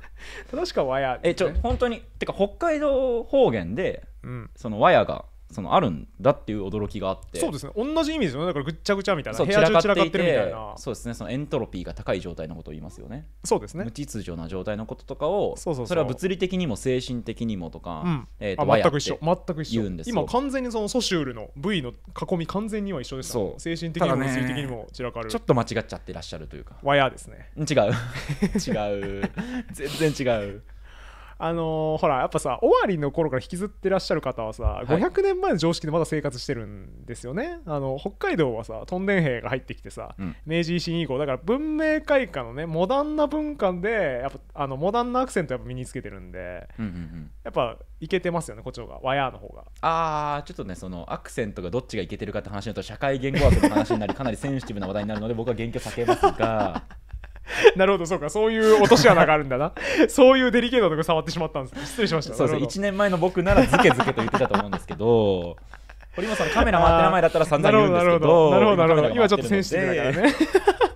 正しくはワヤ、ね。え、ちょ、本当に、てか北海道方言で、うん、そのワヤがそのあるんだっていう驚きがあってそうですね同じ意味ですよねだからぐっちゃぐちゃみたいな部屋中散らかってるみたいなそうですねそのエントロピーが高い状態のことを言いますよねそうですね無秩序な状態のこととかをそれは物理的にも精神的にもとか、うん、えー、と全く一緒全く一緒今完全にそのソシュールの V の囲み完全には一緒ですそう精神的にも物理的にも散らかる、ちょっと間違っちゃってらっしゃるというかワヤですね違う 違う全然違うあのー、ほらやっぱさ尾張の頃から引きずってらっしゃる方はさ、はい、500年前の常識でまだ生活してるんですよねあの北海道はさ屯田兵が入ってきてさ、うん、明治維新以降だから文明開化のねモダンな文化でやっぱあのモダンなアクセントやっぱ身につけてるんで、うんうんうん、やっぱいけてますよねこっちの方が和やの方があーちょっとねそのアクセントがどっちがいけてるかって話になると社会言語学の話になりかなりセンシティブな話題になるので僕は元気を避けますが なるほど、そうか、そういう落とし穴があるんだな。そういうデリケートなとこ触ってしまったんです、ね。失礼しました。そうですね、1年前の僕ならズケズケと言ってたと思うんですけど、堀本さん、カメラ回って名前だったら散々言うんですけど、なるほど、なるほど、今ちょっとセンシティブだからね。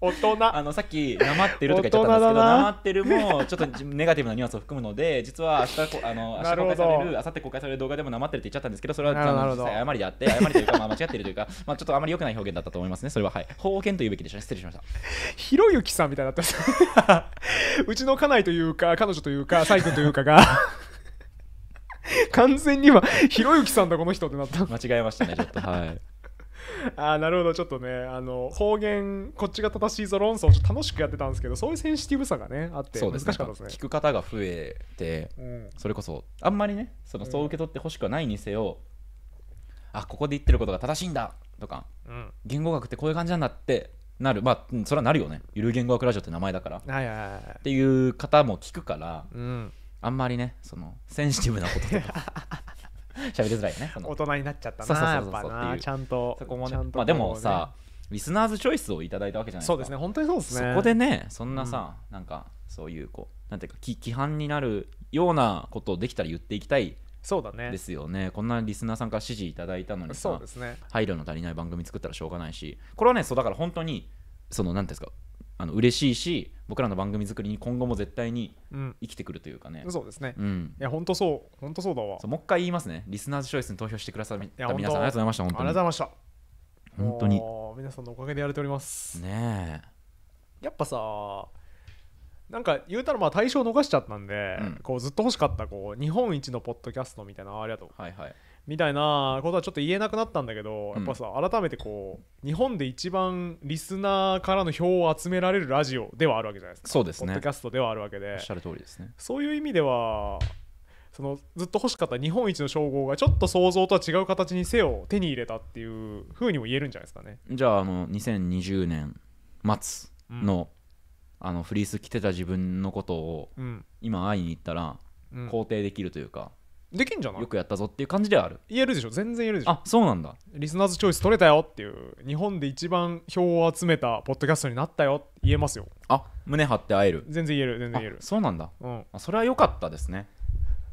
大人あのさっき「なまってる」とか言っちゃったんですけど「なまってる」もちょっとネガティブなニュアンスを含むので実は明日あの 明日公開される明後日公開される動画でも「なまってる」って言っちゃったんですけどそれは誤りであって誤りというか、まあ、間違ってるというか、まあ、ちょっとあまり良くない表現だったと思いますねそれははい方言 というべきでしたね失礼しましたひろゆきさんみたいになったうちの家内というか彼女というかサイ君というかが 完全にはひろゆきさんだこの人ってなった間違えましたねちょっとはいあなるほどちょっとねあの方言こっちが正しいぞ論争をちょっと楽しくやってたんですけどそういうセンシティブさがねあって難しかったですね聞く方が増えて、うん、それこそあんまりねそのそう受け取ってほしくはないにせよ、うん、あここで言ってることが正しいんだとか、うん、言語学ってこういう感じなんだってなるまあそれはなるよねゆる言語学ラジオって名前だから、はいはいはい、っていう方も聞くから、うん、あんまりねそのセンシティブなこととか 喋りづらいよね大人になっちゃったなそうそうそうそうやっぱなちゃんとそこもねまあでもさリスナーズチョイスをいただいたわけじゃないですかそうですね本当にそうですねそこでねそんなさ、うん、なんかそういうこうなんていうか規範になるようなことをできたら言っていきたいそうだねですよねこんなリスナーさんから指示いただいたのにさ、そうですね、配慮の足りない番組作ったらしょうがないしこれはねそうだから本当にその何ですかあの嬉しいし僕らの番組作りに今後も絶対に生きてくるというかね、うん、そうですね、うん、いや本当そう本当そうだわもう一回言いますねリスナーズチョイスに投票してくださった皆さんありがとうございました本当にありがとうございました本当に皆さんのおかげでやれておりますねえやっぱさなんか言うたらまあ対象逃しちゃったんで、うん、こうずっと欲しかったこう日本一のポッドキャストみたいなありがとう、はいはい、みたいなことはちょっと言えなくなったんだけど、やっぱさ改めてこう日本で一番リスナーからの票を集められるラジオではあるわけじゃないですかそうですねポッドキャストではあるわけでおっしゃる通りですねそういう意味ではそのずっと欲しかった日本一の称号がちょっと想像とは違う形にせよ手に入れたっていうふうにも言えるんじゃないですかねじゃああの2020年末のうん、あのフリース着てた自分のことを、今会いに行ったら肯定できるというか、できんじゃないよくやったぞっていう感じではある言えるでしょ全然言えるでしょあそうなんだリスナーズチョイス取れたよっていう日本で一番票を集めたポッドキャストになったよ言えますよあ胸張って会える全然言える全然言えるそうなんだ、うん、あそれは良かったですね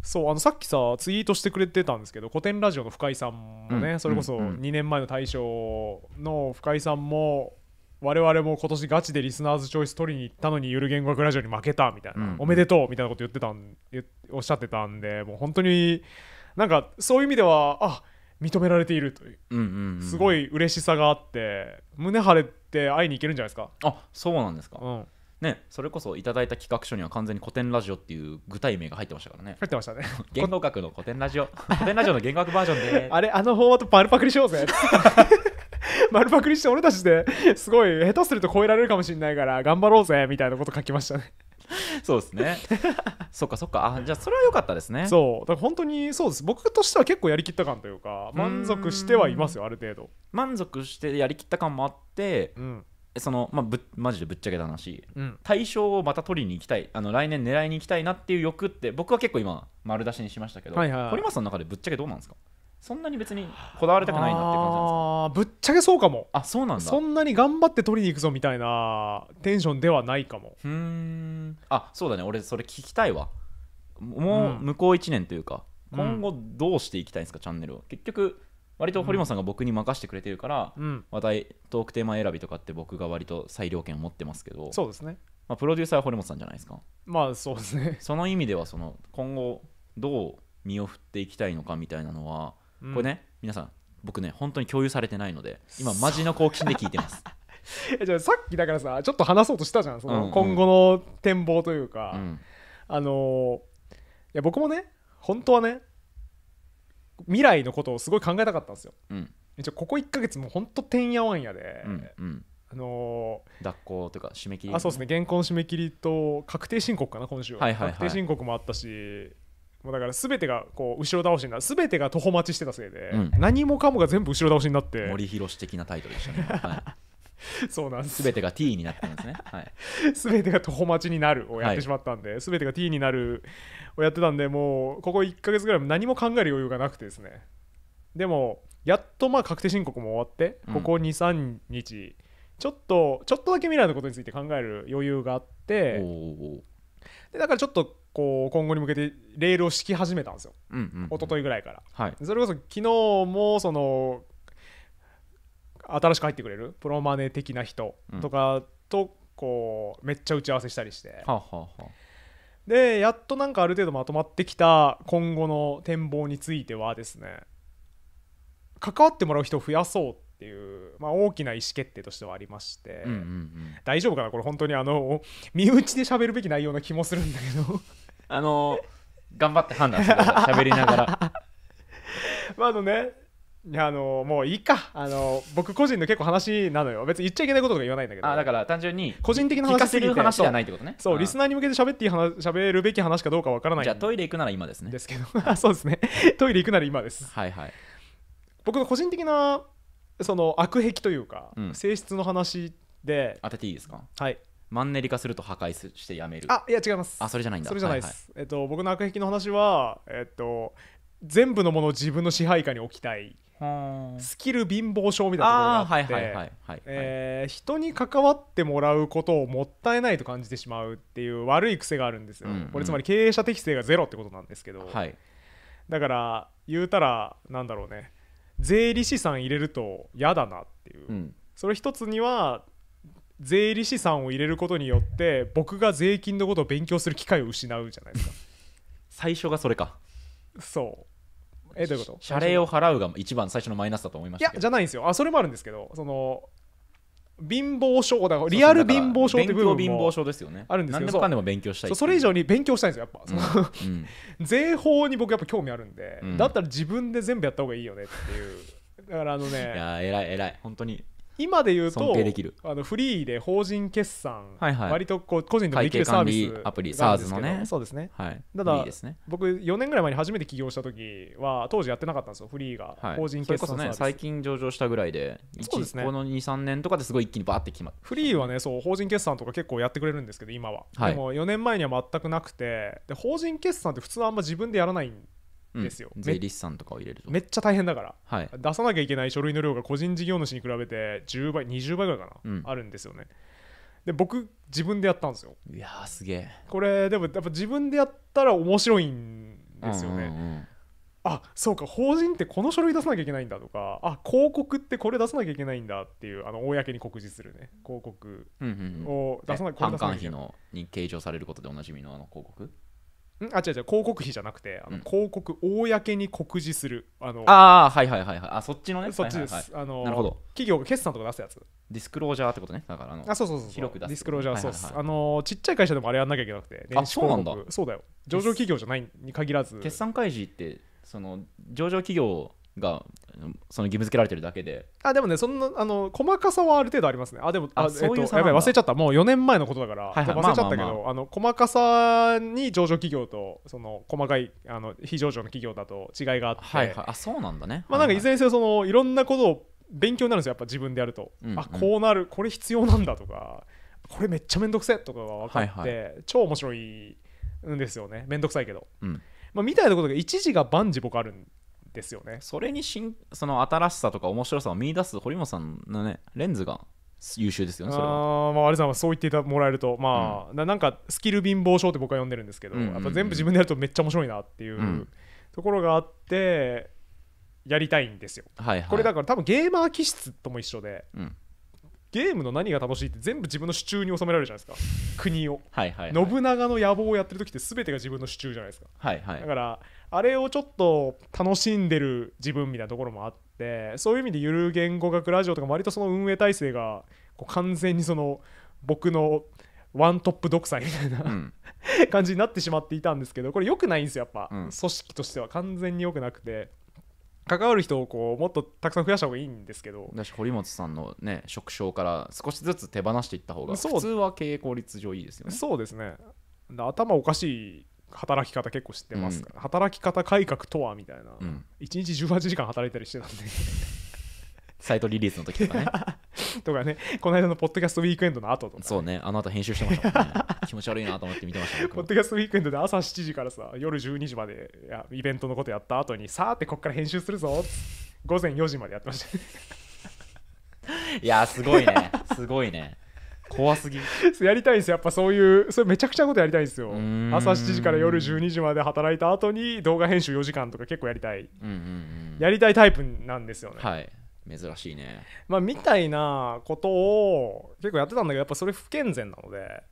そうあのさっきさツイートしてくれてたんですけど古典ラジオの深井さんもね、うん、それこそ2年前の大賞の深井さんも我々も今年ガチでリスナーズチョイス取りに行ったのにゆる言語学ラジオに負けたみたいな、うんおめでとうみたいなこと言ってたんおっしゃってたんでもう本当になんかそういう意味ではあ認められているといううんうんうん、すごい嬉しさがあって胸張れて会いに行けるんじゃないですかあそうなんですか、うん、ね、それこそいただいた企画書には完全に古典ラジオっていう具体名が入ってましたからね入ってましたね 言語学の古典ラジオ古典ラジオの言語学バージョンで あれあのフォーマットパルパクリしようぜ 丸パクリして俺たちですごい下手すると超えられるかもしれないから頑張ろうぜみたいなこと書きましたねそうですね そっかそっかあじゃあそれは良かったですねそうだから本当にそうです僕としては結構やりきった感というか満足してはいますよある程度満足してやりきった感もあって、うん、その、まあ、ぶマジでぶっちゃけた話、うん、対象をまた取りに行きたいあの来年狙いに行きたいなっていう欲って僕は結構今丸出しにしましたけど、はいはい、堀松さんの中でぶっちゃけどうなんですかそんなに別にこだわりたくないなって感じなんですかあぶっちゃけそうかもあそうなんだそんなに頑張って取りに行くぞみたいなテンションではないかもうんあそうだね俺それ聞きたいわもう向こう1年というか、うん、今後どうしていきたいんですかチャンネルを結局割と堀本さんが僕に任せてくれてるから、うん、話題トークテーマ選びとかって僕が割と裁量権を持ってますけどそうですね、まあ、プロデューサーは堀本さんじゃないですかまあそうですねその意味ではその今後どう身を振っていきたいのかみたいなのはうん、これね皆さん僕ね本当に共有されてないので今マジの好奇心で聞いてます じゃあさっきだからさちょっと話そうとしたじゃんその今後の展望というか、うんうん、あのいや僕もね本当はね未来のことをすごい考えたかったんですよ、うん、ここ1か月も本当てんやわんやで、うんうん、あのー、脱行というか締め切り、ね、あそうですね現行の締め切りと確定申告かな今週ははいはいはい、確定申告もあったしもうだから全てがこう後ろ倒しになる全てが徒歩待ちしてたせいで、うん、何もかもが全部後ろ倒しになって森博的なタイトルでしたね、はい、そうなんです全てが T になってますね、はい、全てが徒歩待ちになるをやってしまったんで、はい、全てが T になるをやってたんでもうここ1か月ぐらい何も考える余裕がなくてですねでもやっとまあ確定申告も終わってここ23日、ちょっとちょっとだけ未来のことについて考える余裕があってだからちょっとこう今後に向けてレールを敷き始めたんですよ、うんうんうん、一昨日ぐらいから、はい、それこそ昨日もその新しく入ってくれるプロマネ的な人とかとこうめっちゃ打ち合わせしたりして、ははでやっとなんかある程度まとまってきた今後の展望についてはですね関わってもらう人を増やそうっていう、まあ、大きな意思決定としてはありまして、うんうんうん、大丈夫かなこれ本当にあの身内で喋るべき内容な気もするんだけど あの頑張って判断する喋りながら まああのねあのもういいかあの僕個人の結構話なのよ別に言っちゃいけないこととか言わないんだけどあだから単純に個人的な話話じゃないってことねそうリスナーに向けて喋っていい話喋るべき話かどうかわからないじゃあトイレ行くなら今ですねですけど そうですねトイレ行くなら今ですはいはい僕の個人的なその悪癖というか、うん、性質の話で当てていいですかはいマンネリ化すると破壊してやめるあいや違いますあそれじゃないんだそれじゃないです、はいはい、えっと、僕の悪癖の話は、えっと、全部のものを自分の支配下に置きたいスキル貧乏症みたいなところがあって人に関わってもらうことをもったいないと感じてしまうっていう悪い癖があるんですよ、うんうん、これつまり経営者適性がゼロってことなんですけど、はい、だから言うたらなんだろうね税理士さん入れると嫌だなっていう、うん、それ一つには税理士さんを入れることによって僕が税金のことを勉強する機会を失うじゃないですか 最初がそれかそうえどういうこと謝礼を払うが一番最初のマイナスだと思いましたいやじゃないんですよあそれもあるんですけどその貧乏症だからリアル貧乏症っていう部分もあるんですけど何でも勉強したいそれ以上に勉強したいんですよやっぱ、うん、税法に僕やっぱ興味あるんで、うん、だったら自分で全部やった方がいいよねっていうだからあのねいや偉い偉い本当に今で言うとあのフリーで法人決算、はいはい、割とこう個人でもできるサービスアプリ s a s のねそうですね、はい、ただ、ね、僕4年ぐらい前に初めて起業した時は当時やってなかったんですよフリーが、はい、法人決算、ね、最近上場したぐらいでそうです、ね、この23年とかですごい一気にバーって決まってフリーはねそう法人決算とか結構やってくれるんですけど今は、はい、でも4年前には全くなくてで法人決算って普通はあんま自分でやらないんですよ、うん、税理士さんとかを入れるとめっちゃ大変だから、はい、出さなきゃいけない書類の量が個人事業主に比べて10倍20倍ぐらいかな、うん、あるんですよねで僕自分でやったんですよいやすげえこれでもやっぱ自分でやったら面白いんですよね、うんうんうんあそうか法人ってこの書類出さなきゃいけないんだとかあ広告ってこれ出さなきゃいけないんだっていうあの公に告示するね広告を出さなきゃいけない、ん反感費の日経上されることでおなじみのあの広告あ違う違う広告費じゃなくてあの、うん広告公に告示するあのああはいはいはいはいあそっちのねそっちです、はいはいはいあのなるほど企業が決算とか出すやつディスクロージャーってことねだからあのあそうそうそうそう広く出すディスクロージャー、はいはいはいそうすあのちっちゃい会社でもあれやんなきゃいけなくてあそうなんだそうだよ上場企業じゃないに限らず決算開示ってその上場企業がその義務付けられてるだけであでもねそんなあの細かさはある程度ありますねあでもあそういうえやばい忘れちゃったもう4年前のことだから、はいはい、忘れちゃったけど、まあまあまあ、あの細かさに上場企業とその細かいあの非上場の企業だと違いがあって、はいはい、あそうなんだね、まあ、なんかいずれにせよそのいろんなことを勉強になるんですよやっぱ自分でやると、うんうん、あこうなるこれ必要なんだとかこれめっちゃ面倒くせえとかが分かって、はいはい、超面白いんですよね面倒くさいけど、うんまあ、みたいなことが一時が万事僕あるんですよねそれにしんその新しさとか面白さを見出す堀本さんのねレンズが優秀ですよねそれはあ、まあ、あれさんはそう言ってもらえるとまあ、うん、なんかスキル貧乏症って僕は呼んでるんですけど、うんうんうん、やっぱ全部自分でやるとめっちゃ面白いなっていうところがあってやりたいんですよ、はいはい、これだから多分ゲーマー気質とも一緒で、うん、ゲームの何が楽しいって全部自分の手中に収められるじゃないですか国をはい、信長の野望をやってる時って全てが自分の手中じゃないですか、はいはい、だからあれをちょっと楽しんでる自分みたいなところもあってそういう意味でゆる言語学ラジオとか割とその運営体制がこう完全にその僕のワントップ独裁みたいな、うん、感じになってしまっていたんですけどこれ良くないんですよやっぱ、うん、組織としては完全に良くなくて。関わる人をこうもっとたくさん増やした方がいいんですけどだし堀本さんのね職掌から少しずつ手放していった方が普通は経営効率上いいですよねそうですね頭おかしい働き方結構知ってますから、うん、働き方改革とはみたいな、うん、1日18時間働いたりしてたんでサイトリリースの時とかね とかねこの間のポッドキャストウィークエンドの後とか、ね、そうねあの後編集してましたもんね気持ち悪いなと思って見てました、ポッドキャストウィークエンドで朝7時からさ夜12時までやイベントのことやった後にさーってこっから編集するぞ午前4時までやってましたいやすごいねすごいね怖すぎやりたいんですやっぱそういうそれめちゃくちゃことやりたいんですよ朝7時から夜12時まで働いた後に動画編集4時間とか結構やりたい、うんうんうん、やりたいタイプなんですよねはい珍しいねまあみたいなことを結構やってたんだけどやっぱそれ不健全なので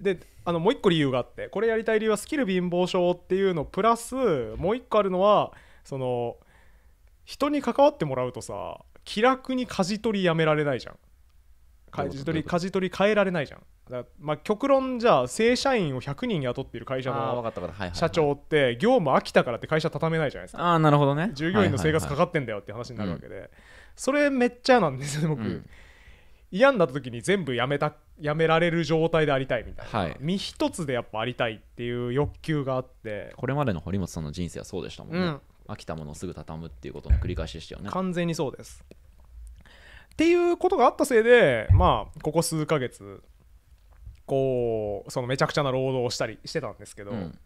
であのもう一個理由があってこれやりたい理由はスキル貧乏症っていうのプラスもう一個あるのはその人に関わってもらうとさ気楽に舵取りやめられないじゃん舵取り舵取り変えられないじゃんだまあ極論じゃあ正社員を100人雇っている会社の社長って業務飽きたからって会社畳めないじゃないですかあなるほどね従業員の生活かかってんだよって話になるわけで、それめっちゃなんですよ僕、うん、嫌になった時に全部やめたやめられる状態でありたいみたいな、はい、身一つでやっぱありたいっていう欲求があってこれまでの堀本さんの人生はそうでしたもんね、うん、飽きたものをすぐ畳むっていうことの繰り返しでしたよね完全にそうですっていうことがあったせいでまあここ数ヶ月こうそのめちゃくちゃな労働をしたりしてたんですけど、うん、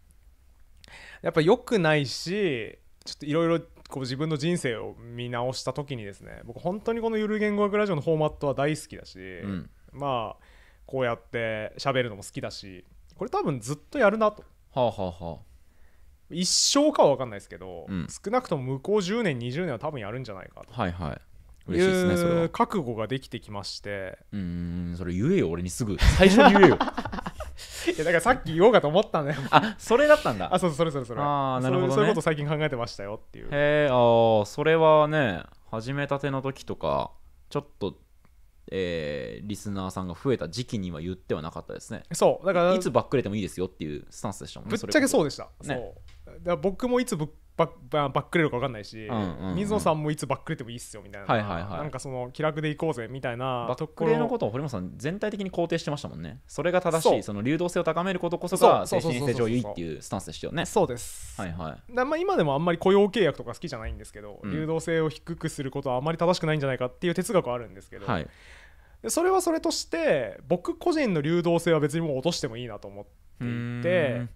やっぱ良くないしちょっといろいろ自分の人生を見直したときにですね僕本当にこの「ゆる言語学ラジオ」のフォーマットは大好きだし、うん、まあこうやって喋るのも好きだしこれ多分ずっとやるなと。はあはあはあ一生かは分かんないですけど、うん、少なくとも向こう10年20年は多分やるんじゃないかと、はいはい、嬉しいですねそれは覚悟ができてきましてうんそれ言えよ俺にすぐ最初に言えよ いやだからさっき言おうかと思ったんだよあそれだったんだあそうそれそれそれああなるほど、ね、そういうこと最近考えてましたよっていうへえああそれはね始めたての時とかちょっとえー、リスナーさんが増えた時期には言ってはなかったですねそうだからいつばっくれてもいいですよっていうスタンスでしたもんねぶっちゃけそうでした、ね、そう僕もいつぶっバッバックれるか分かんないし、うんうんうん、水野さんもいつバックれてもいいっすよみたいな、はいはいはい、なんかその気楽でいこうぜみたいな特例バックれのことを堀本さん全体的に肯定してましたもんねそれが正しいその流動性を高めることこそが精神性上優位っていうスタンスでしたよねそうですはいはいまあ、今でもあんまり雇用契約とか好きじゃないんですけど、うん、流動性を低くすることはあんまり正しくないんじゃないかっていう哲学はあるんですけど、はい、それはそれとして僕個人の流動性は別にもう落としてもいいなと思っていて、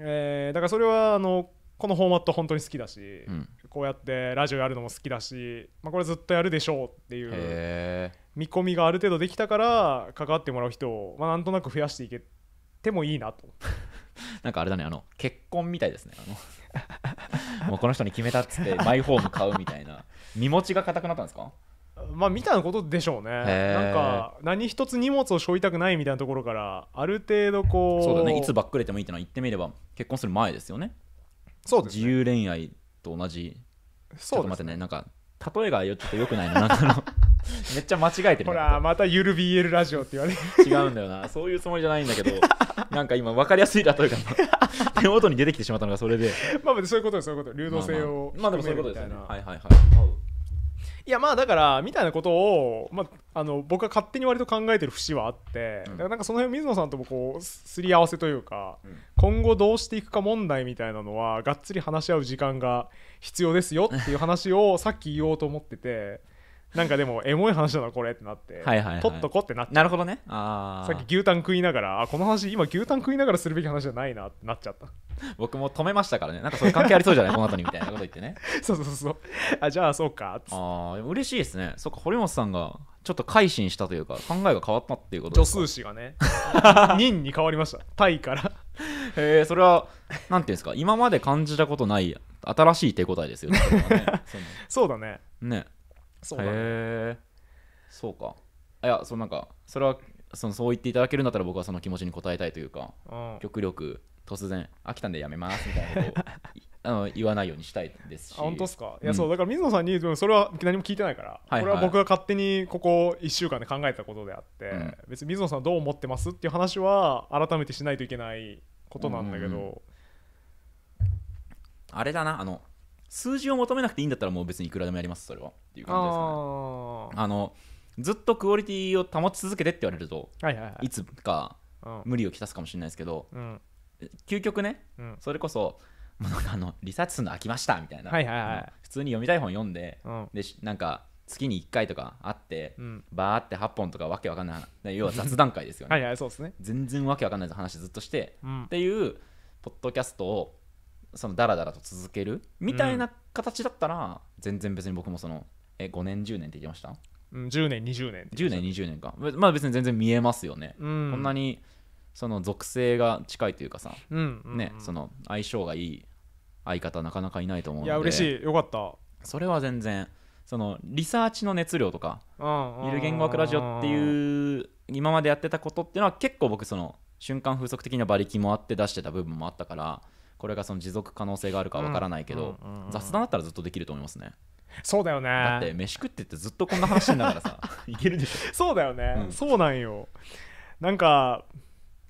えー、だからそれはあのこのフォーマット本当に好きだし、うん、こうやってラジオやるのも好きだし、まあ、これずっとやるでしょうっていう見込みがある程度できたから関わってもらう人を、まあ、なんとなく増やしていけてもいいなと なんかあれだねあの結婚みたいですねあの もうこの人に決めたっつってマイホーム買うみたいな身持ちが硬くなったんですかまあ、みたいなことでしょうね。なんか何一つ荷物を背負いたくないみたいなところからある程度こうそうだねいつばっくれてもいいってのは言ってみれば結婚する前ですよね。そうですね、自由恋愛と同じそう、ね、ちょっと待ってねなんか例えがよちょっとよくないななんかの めっちゃ間違えてるほらまたゆる BL ラジオって言われる違うんだよなそういうつもりじゃないんだけど なんか今分かりやすい例えが 手元に出てきてしまったのがそれでまあそういうことですそういうこと流動性をまあ、まあ、まあでもそういうことですよねはいはいはいいやまあだからみたいなことを、まあ、あの僕は勝手に割と考えてる節はあって、うん、だからなんかその辺水野さんともこうすり合わせというか、うん、今後どうしていくか問題みたいなのはがっつり話し合う時間が必要ですよっていう話をさっき言おうと思っててなんかでもエモい話だなこれってなってはいはい、はい、取っとこってなっちゃなるほどねあさっき牛タン食いながらあこの話今牛タン食いながらするべき話じゃないなってなっちゃった 僕も止めましたからねなんかそれ関係ありそうじゃないこの後にみたいなこと言ってね そうそうそうあじゃあそうかっつああ嬉しいですねそっか堀本さんがちょっと改心したというか考えが変わったっていうことですか助数詞がね任 に変わりましたタイからへえそれは何ていうんですか今まで感じたことない新しい手応えですよねそねそうだねね そうだねへえそうかいやそのなんかそれはそのそう言っていただけるんだったら僕はその気持ちに応えたいというか、うん極力突然飽きたんでやめますみたいなことを あの言わないようにしたいですしあ本当っすかいや、うんそうだから水野さんにそれは何も聞いてないから、はいこれは僕が勝手にここ1週間で考えたことであって、うん別に水野さんどう思ってますっていう話は改めてしないといけないことなんだけど、うんうんあれだなあの数字を求めなくていいんだったらもう別にいくらでもやりますそれはっていう感じですかねあのずっとクオリティを保ち続けてって言われると、はいはいはい、いつか無理をきたすかもしれないですけど、うん、究極ね、うん、それこそもなんかあのリサーチするの飽きましたみたいな、はいはいはい、普通に読みたい本読んでうん、でなんか月に1回とかあって、うん、バーって8本とかわけわかんない要は雑談会ですよね はい、そうすね全然わけわかんない話ずっとして、っていうポッドキャストをそのダラダラと続けるみたいな形だったら、全然別に僕もそのえ5年10年って言ってましたうん、10年20年10年20年かまあ別に全然見えますよね、うんこんなにその属性が近いというかさ、うんうんねその相性がいい相方なかなかいないと思うのいや嬉しいよかったそれは全然そのリサーチの熱量とか「ゆる言語学ラジオ」っていう今までやってたことっていうのは結構僕その瞬間風速的な馬力もあって出してた部分もあったからこれがその持続可能性があるかわからないけど、雑談だったらずっとできると思いますねそうだよねだって飯食ってってずっとこんな話しながらさ いけるでしょそうだよね、うん、そうなんよなんか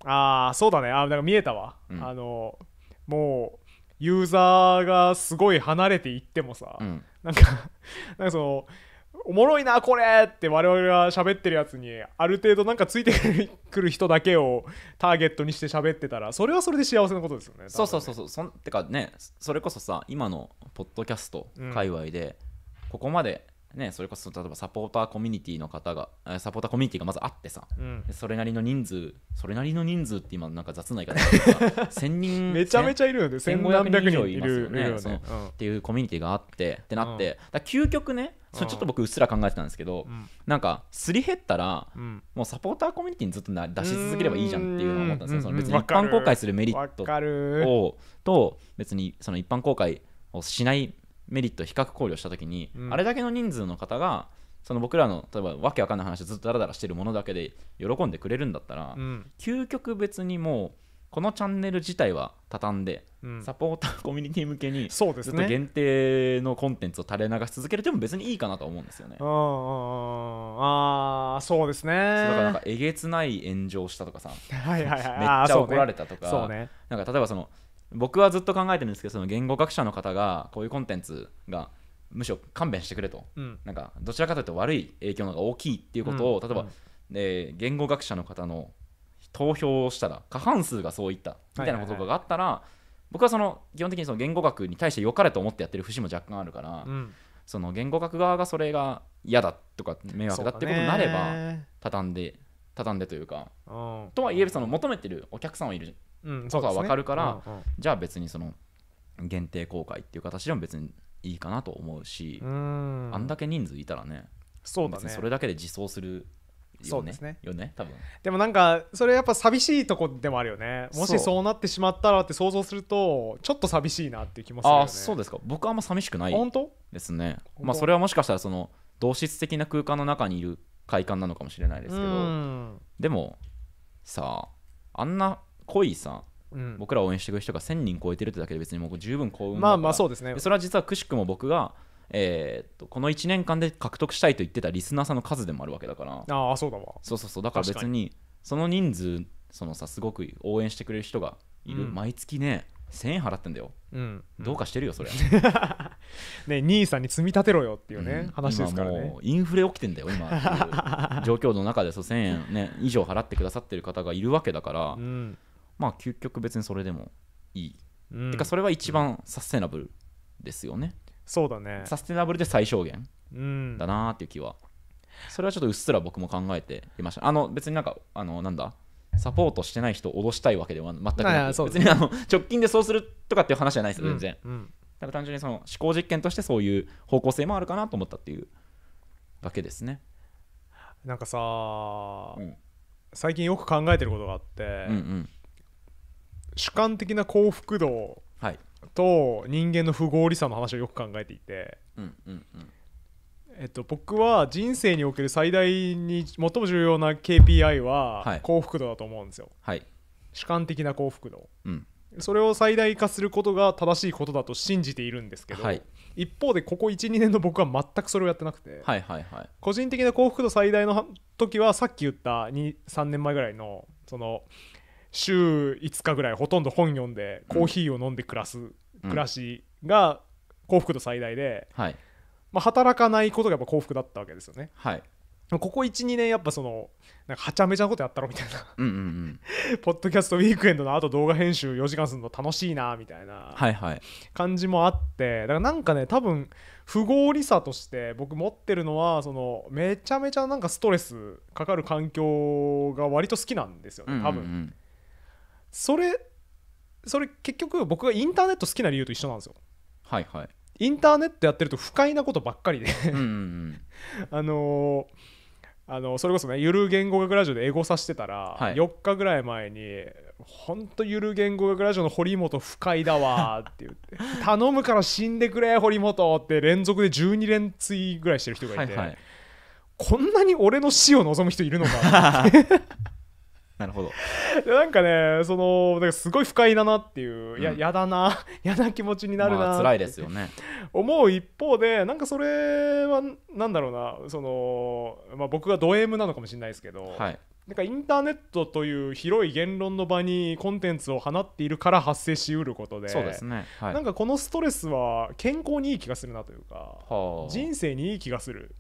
ああそうだねあなんか見えたわ、うん、あのもうユーザーがすごい離れていってもさ、うん、なんかなんかそのおもろいなこれって我々が喋ってるやつにある程度なんかついてくる人だけをターゲットにして喋ってたらそれはそれで幸せなことですよね、ね、そうそうそうそうそてかねそれこそさ今のポッドキャスト界隈で、ここまでね、それこそ例えばサポーターコミュニティの方がサポーターコミュニティがまずあってさ、うん、それなりの人数それなりの人数って今なんか雑な言い方だけど 人めちゃめちゃいるよね1500人以上いますよね、ね、っていうコミュニティがあってってなって、うん、究極ねそれちょっと僕うっすら考えてたんですけど、うん、なんかすり減ったら、うん、もうサポーターコミュニティにずっと出し続ければいいじゃんっていうのを思ったんですよその別に一般公開するメリットをと別にその一般公開をしないメリット比較考慮した時に、うん、あれだけの人数の方がその僕らの例えばわけわかんない話ずっとだらだらしてるものだけで喜んでくれるんだったら、うん、究極別にもうこのチャンネル自体は畳んで、うん、サポーターコミュニティ向けにずっと限定のコンテンツを垂れ流し続けるでも別にいいかなと思うんですよね。ああそうですね。だからなんかえげつない炎上したとかさ、はいはいはい、めっちゃ怒られたとか、ねね、なんか例えばその僕はずっと考えてるんですけどその言語学者の方がこういうコンテンツがむしろ勘弁してくれと、うん、なんかどちらかというと悪い影響の方が大きいっていうことを、うん、例えば、うん、えー、言語学者の方の投票をしたら過半数がそういったみたいなことがあったら、はいはいはい、僕はその基本的にその言語学に対して良かれと思ってやってる節も若干あるから、うん、その言語学側がそれが嫌だとか迷惑だってことになれば畳んで畳んでというかとはいえその求めてるお客さんはいることは分かるから、じゃあ別にその限定公開っていう形でも別にいいかなと思うしあんだけ人数いたらねそうだねそれだけで自走するね、そうねよね多分でもなんかそれやっぱ寂しいとこでもあるよねもしそうなってしまったらって想像するとちょっと寂しいなっていう気もするよ、ね、あそうですか僕はあんま寂しくないですねまあそれはもしかしたらその同質的な空間の中にいる快感なのかもしれないですけど、でもさああんな濃いさうん、僕ら応援してくれる人が1000人超えてるってだけで別にもう十分幸運まあまあそうですねそれは実はくしくも僕が、えー、とこの1年間で獲得したいと言ってたリスナーさんの数でもあるわけだからああそうだわそうそうそうだから別にその人数そのさすごく応援してくれる人がいる、うん、毎月ね1000円払ってんだよ、うん、どうかしてるよそれ ね、兄さんに積み立てろよっていうね、うん、話ですからねインフレ起きてんだよ今 状況の中で1000円、ね、以上払ってくださってる方がいるわけだから、うん、まあ究極別にそれでもいい、うん、てかそれは一番サステナブルですよね、そうだねサステナブルで最小限だなーっていう気は、それはちょっとうっすら僕も考えていましたあの別になんかあのなんだサポートしてない人を脅したいわけでは全くなく、ね、別にあの直近でそうするとかっていう話じゃないですよ全然、うんうん、ただ単純にその思考実験としてそういう方向性もあるかなと思ったっていうだけですねなんかさ、うん、最近よく考えてることがあって、うんうん、主観的な幸福度と人間の不合理さの話をよく考えていて、うんうんうんえっと、僕は人生における最大に最も重要な KPI は幸福度だと思うんですよ、はい、主観的な幸福度、うん、それを最大化することが正しいことだと信じているんですけど、はい、一方でここ12年の僕は全くそれをやってなくて、はいはいはい、個人的な幸福度最大の時はさっき言った23年前ぐらいのその週5日ぐらいほとんど本読んでコーヒーを飲んで暮らす、暮らしが幸福度最大で、うん、はいまあ、働かないことがやっぱ幸福だったわけですよね。はいここ12年やっぱそのなんかはちゃめちゃなことやったろみたいなうんうん、うん、ポッドキャストウィークエンドのあと動画編集4時間するの楽しいなみたいな感じもあって、はいはい、だからなんかね多分不合理さとして僕持ってるのはそのめちゃめちゃなんかストレスかかる環境が割と好きなんですよね多分、うんうんうん、それそれ結局僕がインターネット好きな理由と一緒なんですよはいはいインターネットやってると不快なことばっかりでうんうん、うん、あのーあのそれこそねゆる言語学ラジオでエゴさしてたら、はい、4日ぐらい前に「ほんとゆる言語学ラジオの堀本不快だわ」って言って「頼むから死んでくれ堀本」って連続で12連ツイぐらいしてる人がいて、はいはい、こんなに俺の死を望む人いるのか なるほどなんかねそのなんかすごい不快だなっていう、うん、ややだな嫌な 気持ちになるな、辛いですよね思う一方でなんかそれはなんだろうなその、まあ、僕がド M なのかもしれないですけど、はい、なんかインターネットという広い言論の場にコンテンツを放っているから発生しうることでそうですね、はい、なんかこのストレスは健康にいい気がするなというか、はあ、人生にいい気がする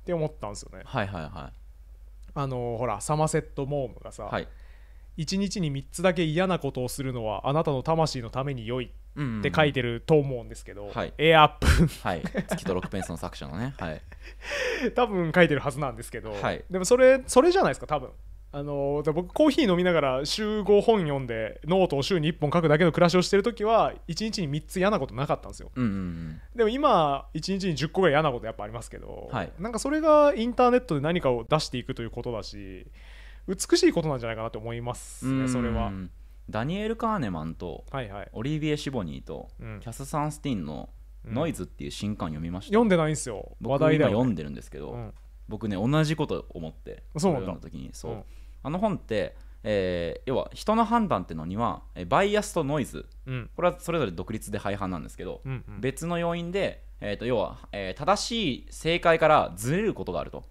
って思ったんですよね。はいはいはいあのほらサマセット・モームがさ、はい、1日に3つだけ嫌なことをするのはあなたの魂のために良いって書いてると思うんですけど、はい、エアアップはい、月と6ペンスの作者のね、はい、多分書いてるはずなんですけど、はい、でもそれそれじゃないですか多分あの僕コーヒー飲みながら週5本読んでノートを週に1本書くだけの暮らしをしてる時は1日に3つ嫌なことなかったんですよ、うんうんうん、でも今1日に10個ぐらい嫌なことやっぱありますけど、はい、なんかそれがインターネットで何かを出していくということだし美しいことなんじゃないかなと思いますね、それはダニエル・カーネマンと、オリビエ・シボニーと、キャス・サンスティンの「ノイズ」っていう新刊読みました、うん、読んでないんですよ話題で、読んでるんですけど、うん、僕ね同じこと思ってそうなんだ時にそう、あの本って、えー、要は人の判断っていうのにはバイアスとノイズ、うん、これはそれぞれ独立で廃反なんですけど、うんうん、別の要因で、えーと、要は、えー、正しい正解からずれることがあると。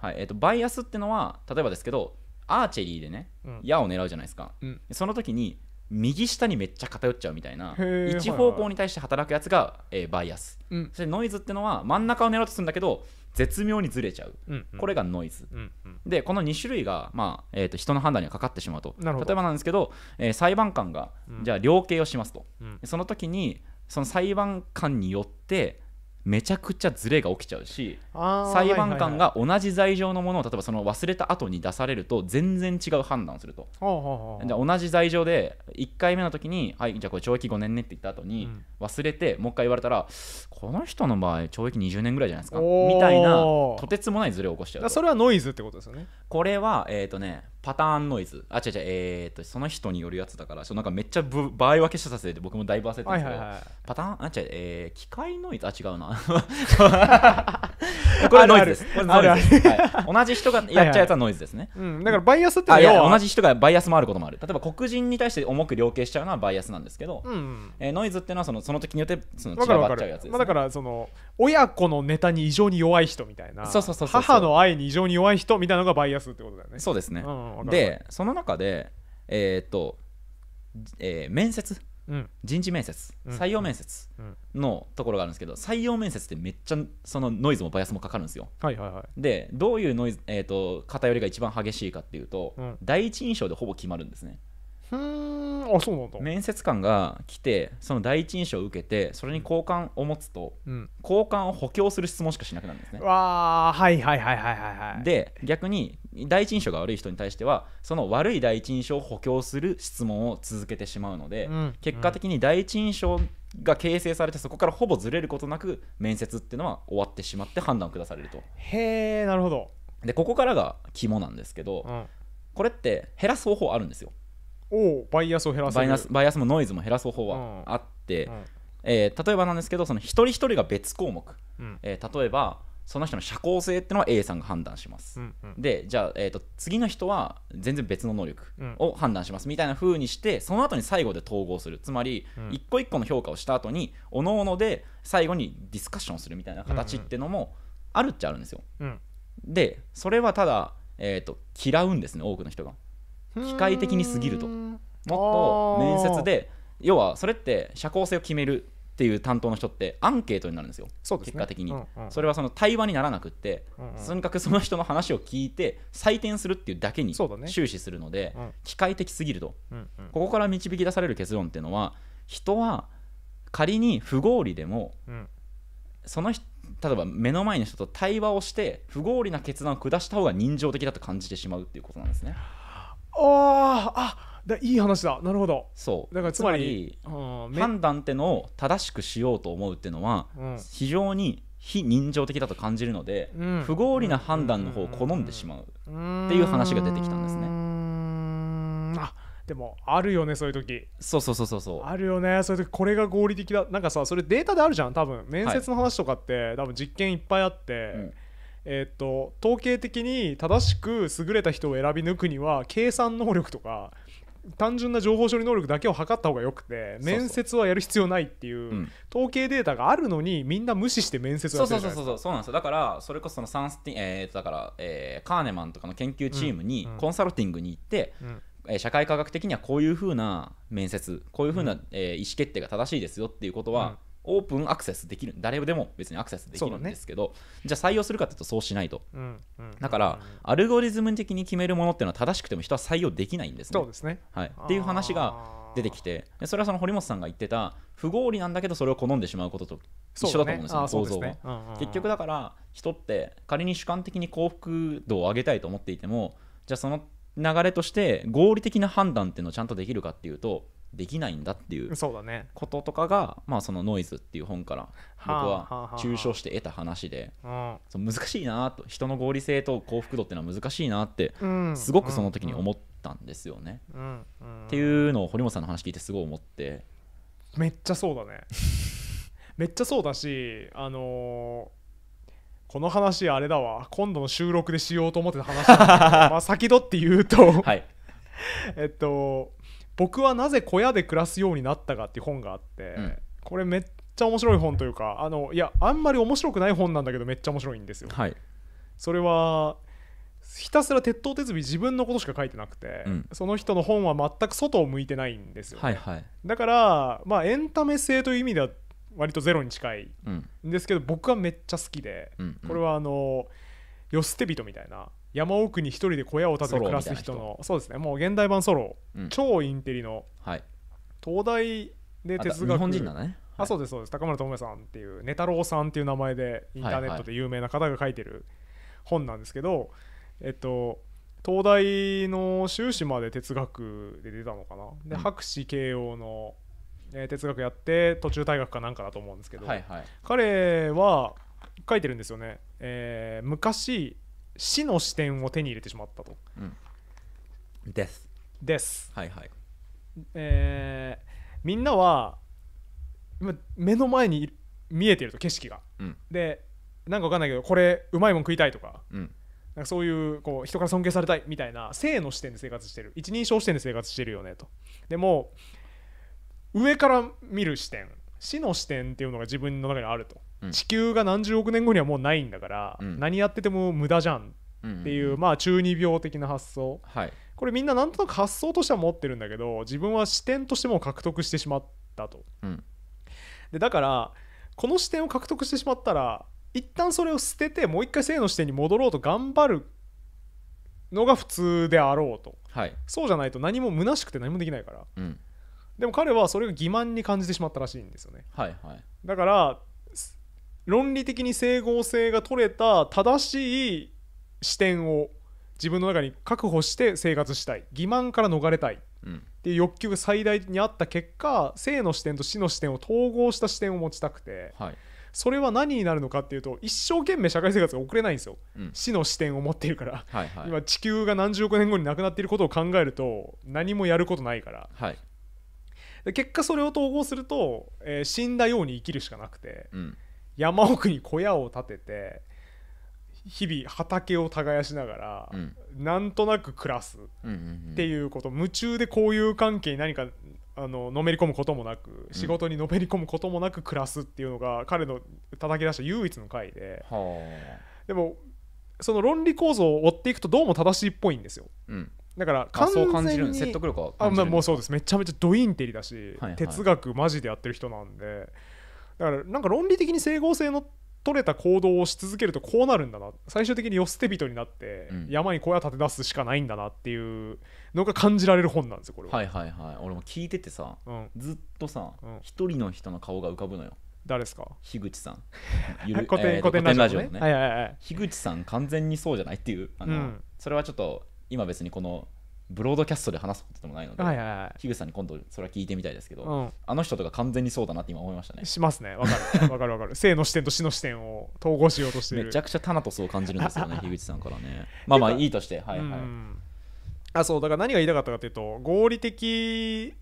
はいえーと、バイアスってのは例えばですけどアーチェリーでね、うん、矢を狙うじゃないですか、うん、その時に右下にめっちゃ偏っちゃうみたいな一方向に対して働くやつが、えー、バイアス、うん、そノイズってのは真ん中を狙うとするんだけど絶妙にずれちゃう、うんうん、これがノイズ、うんうん、でこの2種類が、まあえーと、人の判断にはかかってしまうと例えばなんですけど、えー、裁判官が、うん、じゃあ量刑をしますと、うん、その時にその裁判官によってめちゃくちゃズレが起きちゃうし裁判官が同じ罪状のものを例えばその忘れた後に出されると全然違う判断をすると同じ罪状で1回目の時に「はいじゃあこれ懲役5年ね」って言った後に忘れてもう一回言われたらこの人の場合懲役20年ぐらいじゃないですかみたいなとてつもないズレを起こしちゃうそれはノイズってことですよねこれはえっ、とねパターンノイズあ違う違うえー、っとその人によるやつだからそなんかめっちゃぶ場合分けしたさせて僕もだいぶ焦ってるんですけど、はいはいはい、パターンあ違うえー、機械ノイズあ違うな これノイズです同じ人がやっちゃうやつはノイズですね、はいはいうん、だからバイアスってい同じ人がバイアスもあることもある例えば黒人に対して重く量刑しちゃうのはバイアスなんですけど、うんうん、えー、ノイズっていうのはそのその時によってその違っちゃうやつです、ね、まあ、だからその親子のネタに異常に弱い人みたいなそうそうそうそう母の愛に異常に弱い人みたいなのがバイアスってことだよねそうですね、うんでその中でえー、っと、えー、面接、うん、人事面接採用面接のところがあるんですけど採用面接ってめっちゃそのノイズもバイアスもかかるんですよ、はいはいはい、でどういうノイズ、えーっと、偏りが一番激しいかっていうと、第一印象でほぼ決まるんですねうんあそうなんだ面接官が来てその第一印象を受けてそれに好感を持つと、うん、好感を補強する質問しかしなくなるんですねわあはいはいはいはいはいはいで逆に第一印象が悪い人に対してはその悪い第一印象を補強する質問を続けてしまうので、うん、結果的に第一印象が形成されてそこからほぼずれることなく面接っていうのは終わってしまって判断を下されると。へーなるほどでここからが肝なんですけど、うん、これって減らす方法あるんですよ。おバイアスを減らすバイアスもノイズも減らす方法はあって、うん、えー、例えばなんですけどその一人一人が別項目、えー、例えばその人の社交性ってのは A さんが判断します、うんうん、でじゃあ、えーと、次の人は全然別の能力を判断します、みたいな風にしてその後に最後で統合するつまり、一個一個の評価をした後におのおので最後にディスカッションするみたいな形ってのもあるっちゃあるんですよ、うん、でそれはただ、えーと嫌うんですね多くの人が機械的に過ぎるともっと面接で要はそれって社交性を決めるっていう担当の人ってアンケートになるんですよ、すね、結果的に、うんうん、それはその対話にならなくって、うんうん、とにかくその人の話を聞いて採点するっていうだけに終始するので、ねうん、機械的すぎると、うんうん、ここから導き出される結論っていうのは人は仮に不合理でも、うん、その人例えば目の前の人と対話をして不合理な決断を下した方が人情的だと感じてしまうっていうことなんですね。ああだいい話だなるほどそうだからつまり判断ってのを正しくしようと思うっていうのは、うん、非常に非人情的だと感じるので、うん、不合理な判断の方を好んでしまうっていう話が出てきたんですね。あでもあるよねそういう時そうそうそうそうそうあるよねそういう時これが合理的だなんかさそれデータであるじゃん多分面接の話とかって、はい、多分実験いっぱいあって、うん、えー、っと統計的に正しく優れた人を選び抜くには計算能力とか単純な情報処理能力だけを測った方がよくて面接はやる必要ないっていう統計データがあるのにみんな無視して面接をやってるそうそうそうそうなんですよだからそれこそそのサンスティえー、だから、えー、カーネマンとかの研究チームにコンサルティングに行って、うんうんえ社会科学的にはこういうふうな面接こういうふうな、うん、えー、意思決定が正しいですよっていうことは、オープンアクセスできる誰でも別にアクセスできるんですけど、ね、じゃあ採用するかというとそうしないと、うんうん、だからアルゴリズム的に決めるものっていうのは正しくても人は採用できないんですね。そうですねはい、っていう話が出てきてそれはその堀本さんが言ってた不合理なんだけどそれを好んでしまうことと一緒だと思うんですよ、ね、想像は、ねうんうん、結局だから人って仮に主観的に幸福度を上げたいと思っていてもじゃあその流れとして合理的な判断っていうのをちゃんとできるかっていうとできないんだっていうこととかが、まあ、そのノイズっていう本から僕は抽象して得た話で、その難しいなと人の合理性と幸福度っていうのは難しいなってすごくその時に思ったんですよね。っていうのを堀本さんの話聞いてすごい思ってめっちゃそうだね めっちゃそうだしあのーこの話あれだわ今度の収録でしようと思ってた話 まあ先取って言うとはい、えっと僕はなぜ小屋で暮らすようになったかっていう本があって、うん、これめっちゃ面白い本というかあのいやあんまり面白くない本なんだけどめっちゃ面白いんですよ。はい、それはひたすら鉄頭鉄尾自分のことしか書いてなくて、うん、その人の本は全く外を向いてないんですよ、ねはいはい、だからまあエンタメ性という意味では割とゼロに近いんですけど、うん、僕はめっちゃ好きで、うんうん、これはあの「よ捨て人」みたいな山奥に一人で小屋を建てて暮らす人のそうですねもう現代版ソロ、うん、超インテリの、はい、東大で哲学日本人だね、はい、あそうですそうです高村智也さんっていう寝太郎さんっていう名前でインターネットで有名な方が書いてる本なんですけど、はいはい、えっと東大の修士まで哲学で出たのかな、うん、で博士慶応の、えー、哲学やって途中退学かなんかだと思うんですけど、はいはい、彼は書いてるんですよね、えー、昔死の視点を手に入れてしまったと。うん、です。です。はいはい。えー、みんなは今目の前に見えてると景色が。うん、でなんか分かんないけどこれうまいもん食いたいとか。うんなんかそういうこう人から尊敬されたいみたいな性の視点で生活してる一人称視点で生活してるよねとでも上から見る視点死の視点っていうのが自分の中にあると地球が何十億年後にはもうないんだから、何やってても無駄じゃんっていう、まあ中二病的な発想、これみんななんとなく発想としては持ってるんだけど自分は視点としても獲得してしまったと、でだからこの視点を獲得してしまったら一旦それを捨ててもう一回正の視点に戻ろうと頑張るのが普通であろうと、はい、そうじゃないと何も虚しくて何もできないから、うん、でも彼はそれが欺瞞に感じてしまったらしいんですよね、はいはい、だから論理的に整合性が取れた正しい視点を自分の中に確保して生活したい欺瞞から逃れたいっていう欲求が最大にあった結果性の視点と死の視点を統合した視点を持ちたくて、はい、それは何になるのかっていうと一生懸命社会生活が送れないんですよ、うん、死の視点を持っているから、はいはい、今地球が何十億年後になくなっていることを考えると何もやることないから、はい、で結果それを統合すると、えー、死んだように生きるしかなくて。うん山奥に小屋を建てて日々畑を耕しながら、うん、なんとなく暮らすっていうこと、うんうんうん、夢中で交友関係に何かあののめり込むこともなく仕事にのめり込むこともなく暮らすっていうのが彼の叩き出した唯一の回で、はあ、でもその論理構造を追っていくとどうも正しいっぽいんですよ。うんだから完全に感じる説得力はあ、まあ、もうそうですめちゃめちゃドインテリだし、はいはい、哲学マジでやってる人なんでだからなんか論理的に整合性の取れた行動をし続けるとこうなるんだな最終的に寄捨て人になって山に小屋立て出すしかないんだなっていうのが感じられる本なんですよこれははいはいはい俺も聞いててさ、うん、ずっとさ一、うん、人の人の顔が浮かぶのよ誰ですか樋口さん 古典、えー、古のラジオのね、はいはいはい樋口さん完全にそうじゃないっていうあの、うん、それはちょっと今別にこのブロードキャストで話すことでもないので、はいはい、樋口さんに今度それは聞いてみたいですけど、うん、あの人とか完全にそうだなって今思いましたねしますねわかるわかるわかる生の視点と死の視点を統合しようとしてるめちゃくちゃタナトスを感じるんですよね樋口さんからねまあまあいいとしてはいはいあそうだから何が言いたかったかというと合理的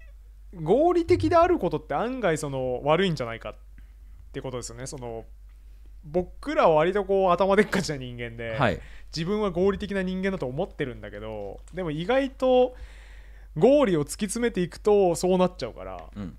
合理的であることって案外その悪いんじゃないかってことですよねその僕らは割とこう頭でっかちな人間で、はい、自分は合理的な人間だと思ってるんだけどでも意外と合理を突き詰めていくとそうなっちゃうから、うん、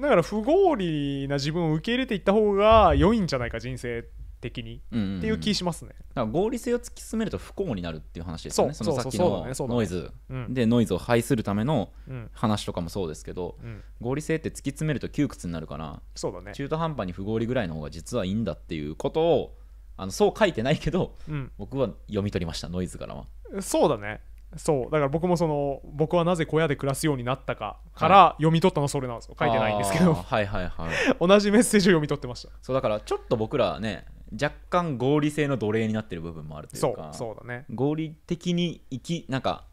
だから不合理な自分を受け入れていった方が良いんじゃないか人生的に、っていう気しますねだから合理性を突き詰めると不幸になるっていう話ですよねそうそのさっきのノイズ、でノイズを排するための話とかもそうですけど、うん、合理性って突き詰めると窮屈になるから、そうだ、ね、中途半端に不合理ぐらいの方が実はいいんだっていうことをあのそう書いてないけど、うん、僕は読み取りましたノイズからはそうだねそうだから僕もその僕はなぜ小屋で暮らすようになったかから読み取ったのそれなんですよ、はい、書いてないんですけど、はいはいはい、同じメッセージを読み取ってましたそうだからちょっと僕らね若干合理性の奴隷になってる部分もあるというかそうだね合理的に生きなんか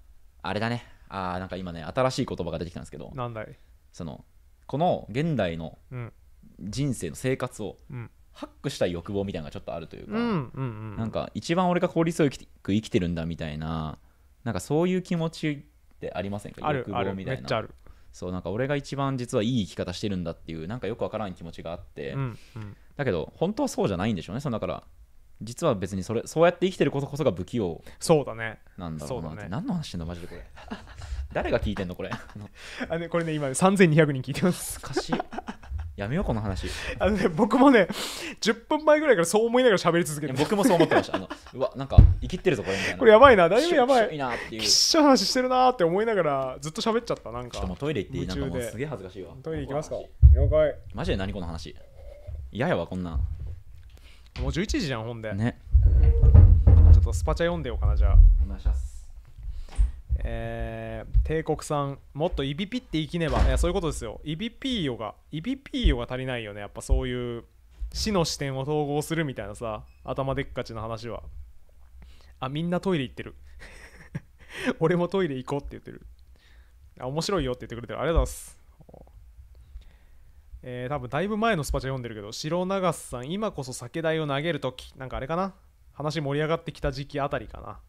あれだねあなんか今ね新しい言葉が出てきたんですけどなんだいそのこの現代の人生の生活を、うんハックした欲望みたいなのがちょっとあるというか、うんうんうん、なんか一番俺が効率よく生きてるんだみたいななんかそういう気持ちってありませんか欲望みたいなそうなんか俺が一番実はいい生き方してるんだっていうなんかよくわからん気持ちがあって、うんうん、だけど本当はそうじゃないんでしょうねそのだから実は別にそれそうやって生きてることこそが不器用そうだねなんだろうなって、ね、何の話してんのマジでこれ誰が聞いてんのこれ あのこれね今3200人聞いてます難しいやめようこの話あのね僕もね10分前ぐらいからそう思いながら喋り続けて僕もそう思ってましたあのうわなんか生きってるぞこれみたいなこれやばいなだいぶやばいきっしょ話してるなって思いながらずっと喋っちゃったなんかちょっともうトイレ行っていいなんかもうすげえ恥ずかしいわトイレ行きますか了解マジで何この話嫌やわこんなんもう11時じゃんほんでねちょっとスパチャ読んでようかなじゃあお願いしますえー、帝国さん、もっとイビピって生きねば、いやそういうことですよ。イビピーヨが、イビピーヨが足りないよね。やっぱそういう死の視点を統合するみたいなさ、頭でっかちの話は。あ、みんなトイレ行ってる。俺もトイレ行こうって言ってる。あ、面白いよって言ってくれてる。ありがとうございます。えー、多分だいぶ前のスパチャ読んでるけど、白長瀬さん、今こそ酒代を投げるとき、なんかあれかな話盛り上がってきた時期あたりかな。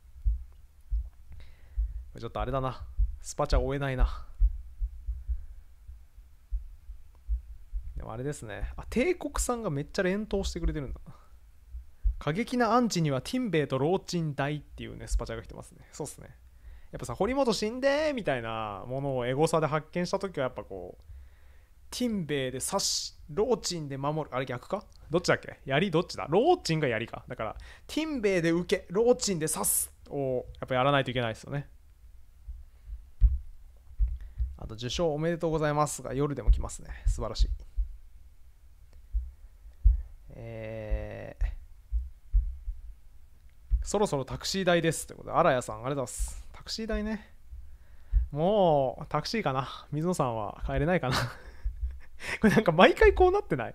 ちょっとあれだな。スパチャ追えないな。でもあれですね。あ、帝国さんがめっちゃ連投してくれてるんだ。過激なアンチにはティンベイとローチン大っていうね、スパチャが来てますね。そうっすね。やっぱさ、堀本死んでーみたいなものをエゴサで発見した時はやっぱこう、ティンベイで刺し、ローチンで守る。あれ逆かどっちだっけ槍どっちだローチンが槍か。だから、ティンベイで受け、ローチンで刺すをやっぱやらないといけないですよね。あと、受賞おめでとうございますが、夜でも来ますね。素晴らしい。えー、そろそろタクシー代です。ということで、荒谷さん、ありがとうございます。タクシー代ね。もう、タクシーかな。水野さんは帰れないかな これなんか毎回こうなってない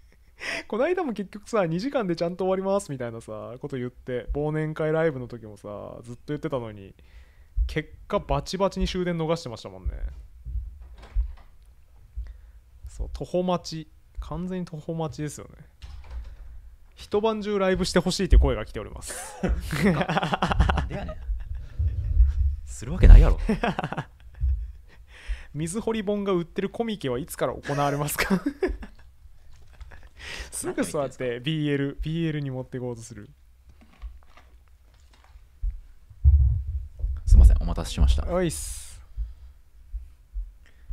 こないだも結局さ、2時間でちゃんと終わりますみたいなさ、こと言って、忘年会ライブの時もさ、ずっと言ってたのに、結果バチバチに終電逃してましたもんねそう徒歩待ち完全に徒歩待ちですよね一晩中ライブしてほしいって声が来ておりますでやねんするわけないやろ 水堀本が売ってるコミケはいつから行われますか すぐ座って BLBL に持っていこうとするすいませんお待たせしましたおいっす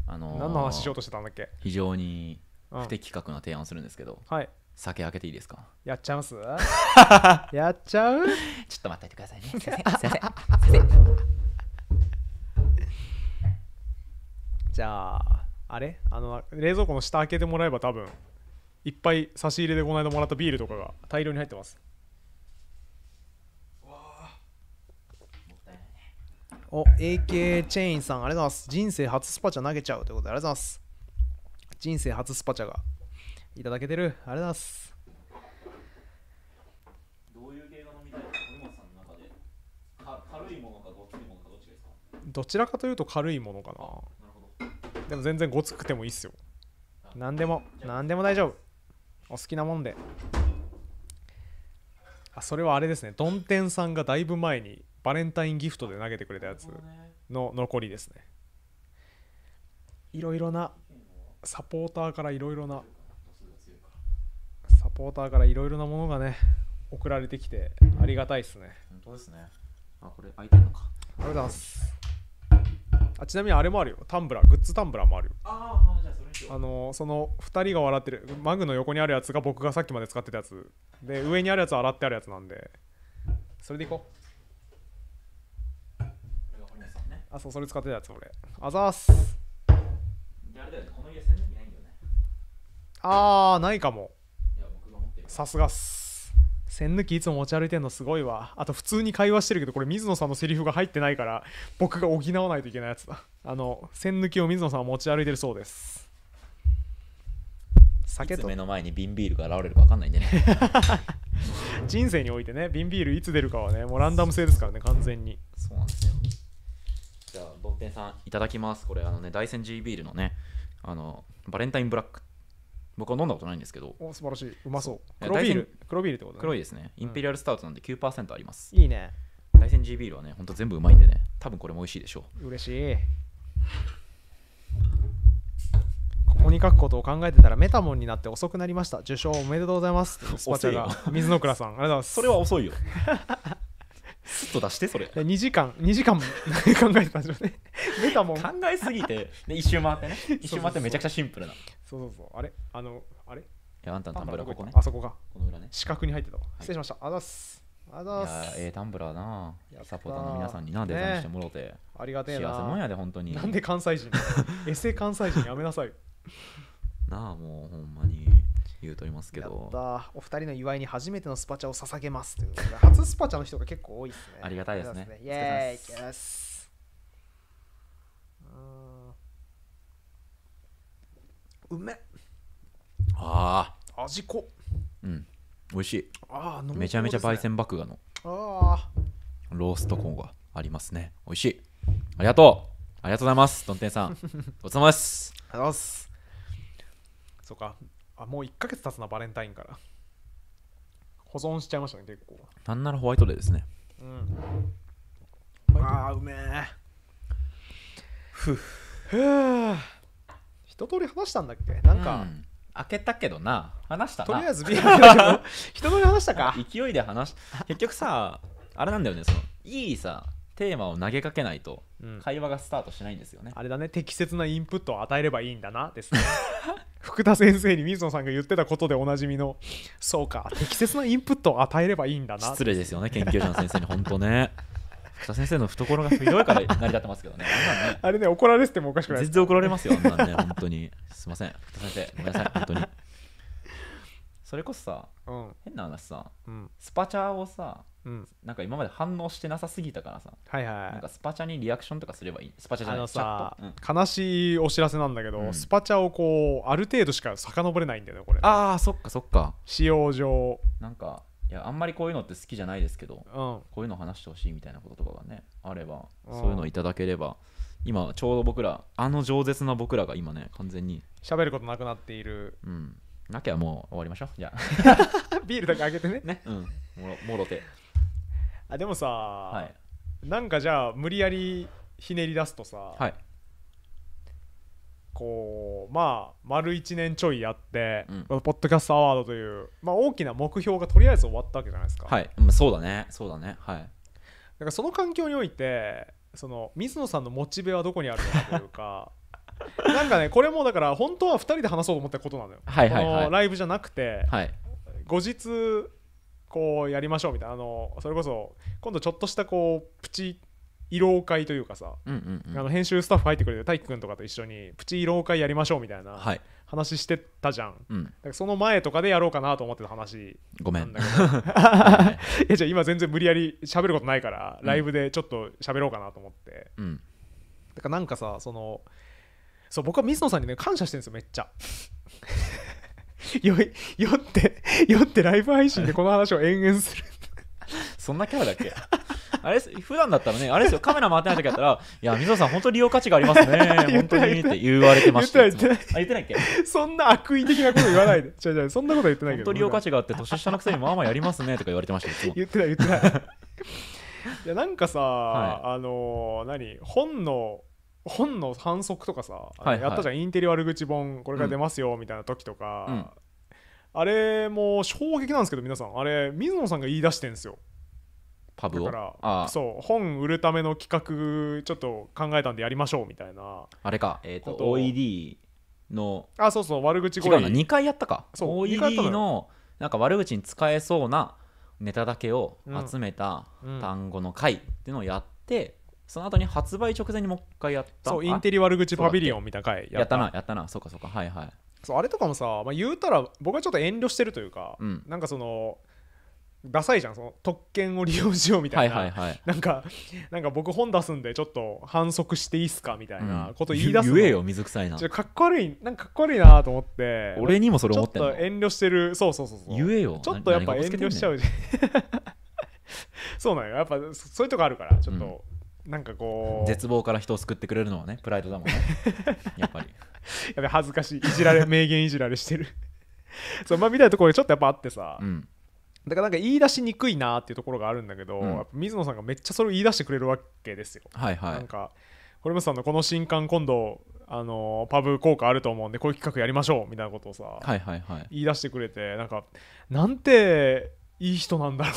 あのー、何の話しようとしてたんだっけ非常に不適格な提案するんですけど、うん、はい酒開けていいですかやっちゃいます やっちゃうちょっと待っててくださいね すいませんすいませんすいません じゃああれあの冷蔵庫の下開けてもらえば多分いっぱい差し入れでこの間もらったビールとかが大量に入ってますお、AK チェインさん、ありがとうございます。人生初スパチャ投げちゃうということで、ありがとうございます。人生初スパチャがいただけてる。ありがとうございます。どういう飲みたいですかさんの中で軽いものかごついものかどっちですかどちらかというと軽いものかな。なでも全然ごつくてもいいっすよ。何でも、何でも大丈夫。お好きなもんで。あ、それはあれですね。ドンテンさんがだいぶ前にバレンタインギフトで投げてくれたやつの残りですねいろいろなサポーターからいろいろなサポーターからいろいろなものがね送られてきてありがたいですね本当ですねあこれ開いてるのかありがとうございますあちなみにあれもあるよタンブラーグッズタンブラーもあるよああじゃあそれのその2人が笑ってるマグの横にあるやつが僕がさっきまで使ってたやつで上にあるやつは洗ってあるやつなんでそれでいこうあそうそれ使ってたやつ俺あざーすああないかもさすがっす栓抜きいつも持ち歩いてんのすごいわあと普通に会話してるけどこれ水野さんのセリフが入ってないから僕が補わないといけないやつだあの栓抜きを水野さんは持ち歩いてるそうです酒と目の前に瓶ビールが現れるか分かんないんでね 人生においてね瓶ビールいつ出るかはねもうランダム性ですからね完全にそうなんですよじゃあドンペンさんいただきますこれあのね大山 G ビールのねあのバレンタインブラック僕は飲んだことないんですけどお素晴らしいうまそう黒ビール黒ビールってこと、ね、黒いですねインペリアルスタートなんで9%あります、いいね大山 G ビールはねほんと全部うまいんでね多分これも美味しいでしょう嬉しいここに書くことを考えてたらメタモンになって遅くなりました受賞おめでとうございます水野倉さんありがとうございますそれは遅いよ すっと出してそれ2時間2時間 考えてたんですよね出た もん考えすぎて、ね、一周回ってね 一周回ってめちゃくちゃシンプルなそうそうそうあれあのあれいやあんたのタンブラーここねあそこかこの裏ね四角に入ってたわ、はい、失礼しましたあざっすあざっすええー、タンブラーなサポーターの皆さんになデザインしてもろうて、ね、ありがてえな幸せもんやで本当になんで関西人エセ関西人やめなさいなあもうほんまに言うとりますけどお二人の祝いに初めてのスパチャを捧げますということで 初スパチャの人が結構多いですねありがたいですねイエーイよしうめああ味濃うん美味しいあ、ね、めちゃめちゃ焙煎麦芽のあローストコーンがありますね美味しいありがとうありがとうございますどんてんさん お疲れ様ですありがとうございますそうかあもう1ヶ月経つなバレンタインから保存しちゃいましたね結構なんならホワイトデーですねうんああうめえふふ一通り話したんだっけなんか、うん開けたけどな話したなとりあえずビール 一通り話したか勢いで話し結局さあれなんだよねそのいいさテーマを投げかけないと会話がスタートしないんですよね、うん、あれだね適切なインプットを与えればいいんだなですね 福田先生に水野さんが言ってたことでおなじみのそうか適切なインプットを与えればいいんだな失礼ですよね研究者の先生に本当ね福田先生の懐がひどいから成り立ってますけどねね、あれね怒られてもおかしくない全然怒られますよあんなんね本当にすいません福田先生ごめんなさい本当に それこそさ、うん、変な話さ、うん、スパチャをさうん、なんか今まで反応してなさすぎたからさ、はいはい、なんかスパチャにリアクションとかすればいいスパチャじゃないあのさ、うん、悲しいお知らせなんだけど、うん、スパチャをこうある程度しか遡れないんだよねこれ、ああそっかそっか使用上なんかいやあんまりこういうのって好きじゃないですけど、うん、こういうの話してほしいみたいなこととかがねあれば、そういうのいただければ今ちょうど僕らあの饒舌な僕らが今ね完全に喋ることなくなっているうんなきゃもう終わりましょうじゃあ ビールだけあげてねねうんもろもろてあでもさ、はい、なんかじゃあ無理やりひねり出すとさ、はい、こうまあ丸1年ちょいやって、うん、ポッドキャストアワードという、まあ、大きな目標がとりあえず終わったわけじゃないですかはい、まあ、そうだねそうだねはいだからその環境においてその水野さんのモチベはどこにあるのかというか なんかねこれもだから本当は2人で話そうと思ったことなのよ、はいはい、ライブじゃなくて、はい、後日こうやりましょうみたいなあのそれこそ今度ちょっとしたこうプチ慰労会というかさ、あの編集スタッフ入ってくれて大く君とかと一緒にプチ慰労会やりましょうみたいな話してたじゃん、はいだからその前とかでやろうかなと思ってた話ごめん いやじゃあ今全然無理やり喋ることないからライブでちょっと喋ろうかなと思って、うん、だからなんかさそのそう僕は水野さんにね感謝してるんですよめっちゃ 酔って酔ってライブ配信でこの話を延々するそんなキャラだっけあれ普段だったらね、あれですよ、カメラ回ってない時だったら、いや、水野さん、本当に利用価値がありますね、本当にって言われてました。言ってない、言ってないっけそんな悪意的なこと言わないで、違う違う、そんなこと言ってないけど。本当利用価値があって、年下のくせにまあまあやりますねとか言われてました、言ってない、言ってない。いやなんかさ、はい、あの何本の本の反則とかさ、はいはい、やったじゃんインテリ悪口本これから出ますよみたいな時とか、うんあれも衝撃なんですけど皆さんあれ水野さんが言い出してんですよパブだからそう本売るための企画ちょっと考えたんでやりましょうみたいなあれかえっ、ー、と OED のあそうそう悪口違うな2回やったかそう OED のなんか悪口に使えそうなネタだけを集めた単語の回っていうのをやって、うんその後に発売直前にもう一回やったそうインテリ悪口パビリオンみたいな回やったなやったなそうかそうかはいはいそうあれとかもさ、まあ、言うたら僕はちょっと遠慮してるというか、うん、なんかそのダサいじゃんその特権を利用しようみたいな、はいはいはい、なんかなんか僕本出すんでちょっと反則していいっすかみたいなこと言い出す、うん、言えよ水臭いなちょかっこ悪いなんかかっこ悪いなと思って俺にもそれ思ってんのちょっと遠慮してるそうそうそうそう言えよちょっとやっぱ遠慮しちゃうじゃん そうなんよやっぱそういうとこあるからちょっとなんかこう絶望から人を救ってくれるのはねプライドだもんね やっぱりやべ恥ずかしいいじられ名言いじられしてる そうまあみたいなところでちょっとやっぱあってさ、うん、だからなんか言い出しにくいなっていうところがあるんだけど、うん、水野さんがめっちゃそれを言い出してくれるわけですよはいはいなんか堀本さんのこの新刊今度あのパブ効果あると思うんでこういう企画やりましょうみたいなことをさ、はいはいはい、言い出してくれてなんかなんていい人なんだろう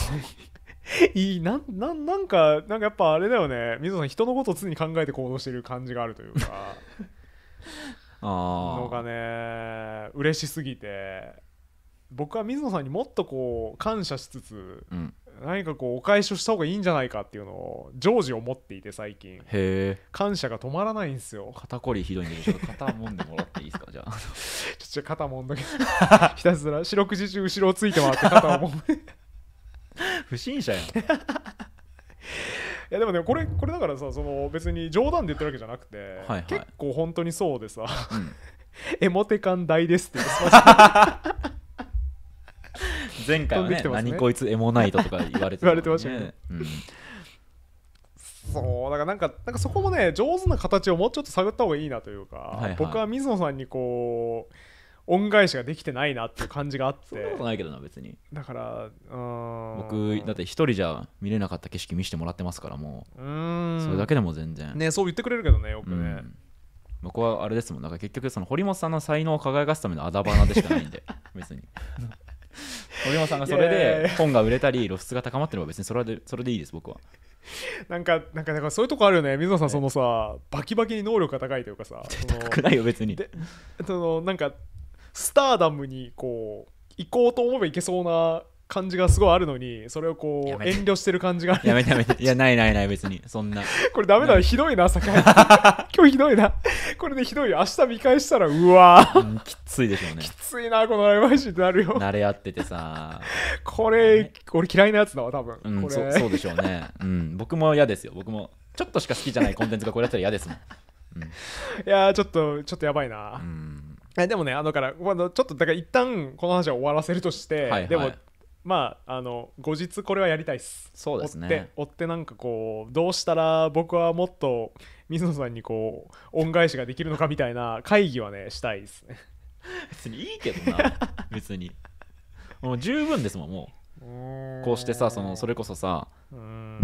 いいななんなんかなんかやっぱあれだよね水野さん人のことを常に考えて行動してる感じがあるというか あのがね嬉しすぎて僕は水野さんにもっとこう感謝しつつ、うん、何かこうお返しをした方がいいんじゃないかっていうのを常時思っていて最近へ感謝が止まらないんですよ肩こりひどいんでちょっと肩もんでもらっていいですかじゃあ ちょっと肩もんだけひたすら四六時中後ろをついてもらって肩をもんで 不審者やんいやでもねこれこれだからさその別に冗談で言ってるわけじゃなくて、はいはい、結構本当にそうでさ「うん、エモテ感大です」って 前回はね、ね、何こいつエモナイトとか言われて、ね、てましたね、うん、そうだからなんかなんかそこもね上手な形をもうちょっと探った方がいいなというか、はいはい、僕は水野さんにこう恩返しができてないなっていう感じがあってそんなことないけどな別にだから僕だって一人じゃ見れなかった景色見せてもらってますからもううんそれだけでも全然ねそう言ってくれるけどねよくね、うん、僕はあれですもんんか結局その堀本さんの才能を輝かすためのあだ花でしかないんで 別に堀本さんがそれで本が売れたり露出が高まってれば別にそれでそれでいいです僕はなんか、なんか、だからそういうとこあるよね。水野さん、そのさ、バキバキに能力が高いというかさ。高くないよ、別に。その、なんか、スターダムにこう行こうと思えば行けそうな感じがすごいあるのにそれをこう遠慮してる感じがやめてやめて。いや、ないないない、別に。そんな。これダメだひどいな酒入って今日ひどいなこれでひどいよ明日見返したらうわうんきついでしょうねき。ついなこのライブ配信ってなるよ慣れ合っててさ。これ俺嫌いなやつだわ多分、うん、そそうでしょうね。うん、僕も嫌ですよ。僕も、ちょっとしか好きじゃないコンテンツがこれやったら嫌ですもん。いやーちょっとちょっとやばいな、うんえでもねあのからちょっとだから一旦この話は終わらせるとして、はいはい、でもまああの後日これはやりたいっすそうですね追ってなんかこうどうしたら僕はもっと水野さんにこう恩返しができるのかみたいな会議はねしたいですね 別にいいけどな別にもう十分ですもんもうこうしてさそのそれこそさ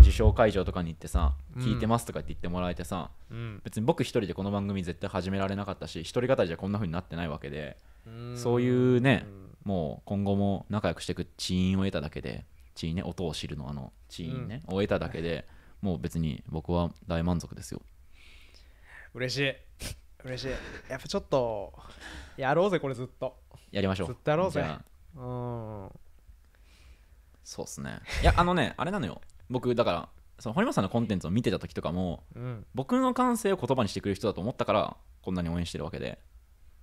受賞会場とかに行ってさ「聞いてます」とかって言ってもらえてさ、うん、別に僕一人でこの番組絶対始められなかったし一人語りじゃこんな風になってないわけでそういうねもう今後も仲良くしていく知因を得ただけで知因ね音を知るのあの知因ね、を得ただけでもう別に僕は大満足ですよ嬉しい嬉しいやっぱちょっとやろうぜこれずっとやりましょうずっとやろうぜうんそうっすねいやあのねあれなのよ僕だからその堀本さんのコンテンツを見てた時とかも、うん、僕の感性を言葉にしてくれる人だと思ったからこんなに応援してるわけで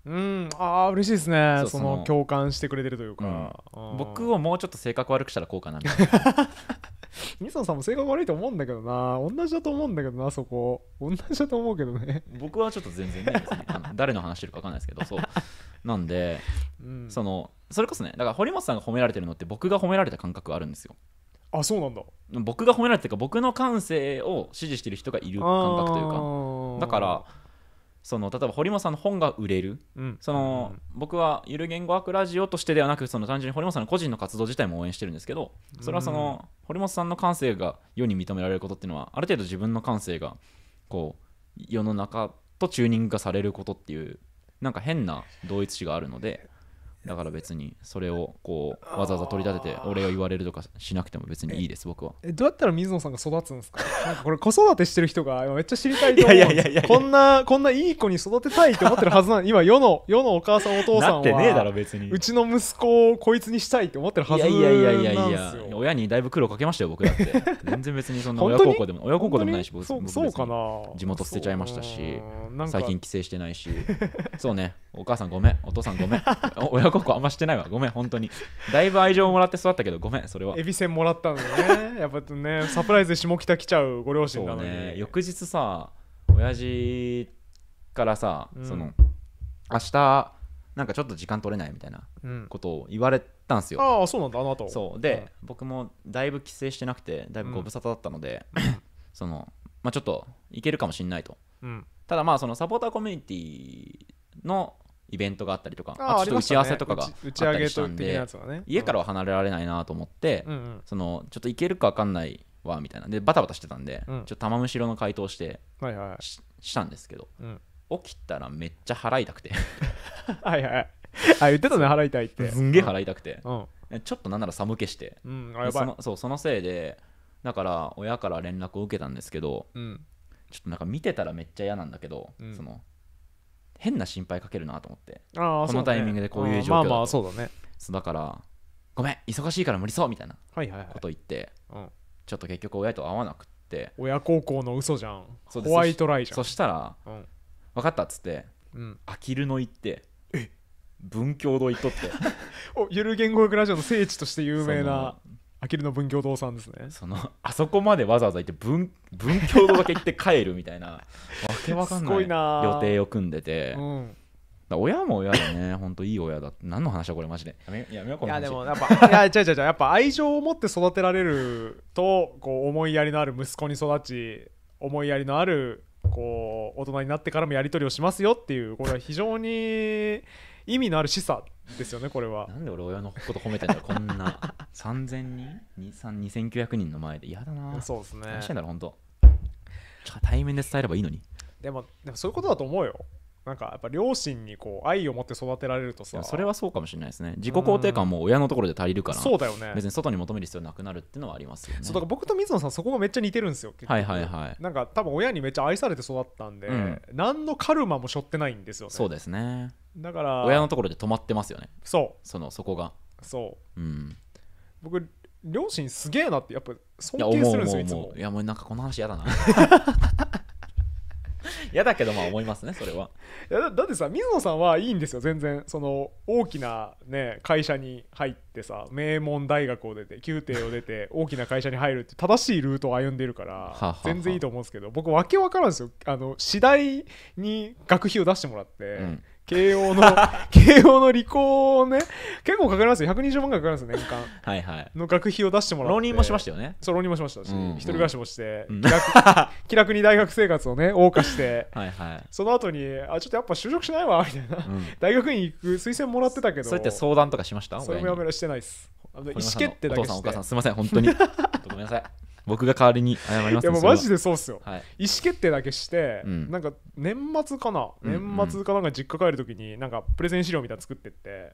うんああ嬉しいですねその共感してくれてるというか、うん、僕をもうちょっと性格悪くしたらこうかなみたいな みそさんも性格悪いと思うんだけどな同じだと思うんだけどなそこ同じだと思うけどね僕はちょっと全然ね誰の話してるか分かんないですけどそうなんで、うん、そのそれこそねだから堀本さんが褒められてるのって僕が褒められた感覚あるんですよあそうなんだ僕が褒められてるか僕の感性を支持してる人がいる感覚というかだからその例えば堀本さんの本が売れる、うん、その、うん、僕はゆる言語学ラジオとしてではなくその単純に堀本さんの個人の活動自体も応援してるんですけどそれはその、うん、堀本さんの感性が世に認められることっていうのはある程度自分の感性がこう世の中とチューニングがされることっていうなんか変な同一視があるのでだから別にそれをこうわざわざ取り立てて俺が言われるとかしなくても別にいいです僕はえどうやったら水野さんが育つんですか なんかこれ子育てしてる人がめっちゃ知りたいと思うやいやこんなこんないい子に育てたいと思ってるはずなの今世の世のお母さんお父さんはってねえだろ別にうちの息子をこいつにしたいって思ってるはずなんですよいやいやいやいやいや親にだいぶ苦労かけましたよ僕だって全然別にそんな親孝行でも親孝行でもないし僕そうかな地元捨てちゃいましたし最近帰省してないしそうねお母さんごめんお父さんごめん親孝告あんましてないわごめん本当にだいぶ愛情をもらって育ったけどごめんそれはエビせんもらったのね やっぱねサプライズで下北来ちゃうご両親なのに、ね、翌日さ親父からさ、うん、その明日なんかちょっと時間取れないみたいなことを言われたんすよ、うん、ああそうなんだあの後そうで、うん、僕もだいぶ帰省してなくてだいぶご無沙汰だったので、そのまあちょっといけるかもしんないと、ただまあそのサポーターコミュニティのイベントがあったりとかあちょっと打ち合わせとかがあったりしたんで、ね、家からは離れられないなと思って、うん、そのちょっと行けるか分かんないわみたいなでバタバタしてたんで、うん、ちょっと玉むしろの回答して、はいはい、ししたんですけど、うん、起きたらめっちゃ払いたくてはいはいあ言ってたね払いたいってすんげえ払いたくて、ちょっとなんなら寒気して、うん、そのそうそのせいでだから親から連絡を受けたんですけど、ちょっとなんか見てたらめっちゃ嫌なんだけど、その変な心配かけるなと思ってこのタイミングでこういう状況だと、まあまあそうだねだからごめん忙しいから無理そうみたいなこと言って、はいはいはいうん、ちょっと結局親と会わなくって親孝行の嘘じゃんホワイトライじゃんそしたら、うん、分かったっつって、うん、あきるの行って文教堂行っとって おゆる言語学ラジオの聖地として有名なあきるの文教堂さんですねそのあそこまでわざわざ行って文文教堂だけ行って帰るみたいなわけわかんない予定を組んでて、うん、親も親だね、本当いい親だ。何の話だこれマジで。いやめよこの話。いやでもやっぱいや違う違う違うやっぱ愛情を持って育てられるとこう思いやりのある息子に育ち、思いやりのあるこう大人になってからもやり取りをしますよっていうこれは非常に意味のある示唆ですよねこれはなんで俺親のこと褒めてんだこんな3000 人2900人の前で嫌だなそうですねしてんだろ本当対面で伝えればいいのにでもでもそういうことだと思うよなんかやっぱ両親にこう愛を持って育てられるとさそれはそうかもしれないですね自己肯定感も親のところで足りるからそうだよね別に外に求める必要なくなるっていうのはありますよねそうだから僕と水野さんそこがめっちゃ似てるんですよはいはいはいなんか多分親にめっちゃ愛されて育ったんで、うん、何のカルマも背負ってないんですよねそうですねだから親のところで止まってますよねそうそのそこがそう、うん、僕両親すげえなってやっぱ尊敬するんですよいつもいやもうなんかこの話嫌だな 嫌だけどまあ思いますねそれはいやだってさ水野さんはいいんですよ全然その大きな、ね、会社に入ってさ名門大学を出て宮廷を出て 大きな会社に入るって正しいルートを歩んでるから全然いいと思うんですけど僕わけわからんですよあの次第に学費を出してもらって、うん、慶応の 慶応の理工をね結構かかりますよ120万ぐかかるんですよ年間はいはいの学費を出してもらって浪人もしましたよねそう浪人もしましたし、一人暮らしもして、気楽に大学生活をね謳歌してはい、はい、その後にあちょっとやっぱ就職しないわみたいな、大学院行く推薦もらってたけどそうやって相談とかしましたそれもやめらしてないです意思決定だけお父さんお母さんすいません本当に ごめんなさい僕が代わりに謝ります、ね、いやもうマジでそうっすよ、はい、意思決定だけして、うん、なんか年末かな、年末かなんか実家帰るときになんかプレゼン資料みたいな作ってって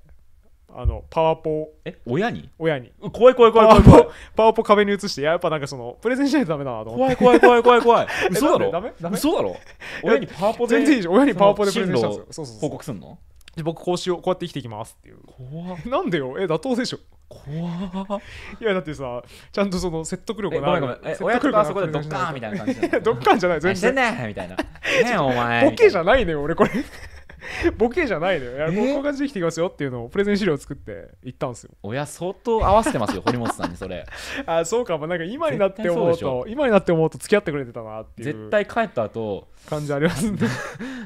あのパワポえ親に親に怖い怖い怖い怖い怖いパワポ壁に移してやっぱなんかそのプレゼンしないとダメだなと思って怖い怖い怖い怖い怖い 嘘だろ嘘だろ親にパワポで全然いいじゃん親にパワポでプレゼンしたんですよそうそう報告すんので僕こうしようこうやって生きていきますっていう怖なんでよえ妥当でしょ怖いやだってさちゃんとその説得力がごめんごめん親とかあそこでドッカーンみたいな感じで ドッカーンじゃない全然ねみたいなねお前ボケじゃないのよ俺これ ボケじゃないのよいやこういう感じできてきますよっていうのをプレゼン資料を作って言ったんですよ親相当合わせてますよ堀本さんにそれ あそうかもなんか今になって思うと今になって思うと付き合ってくれてたなっていう絶対帰った後感じありますね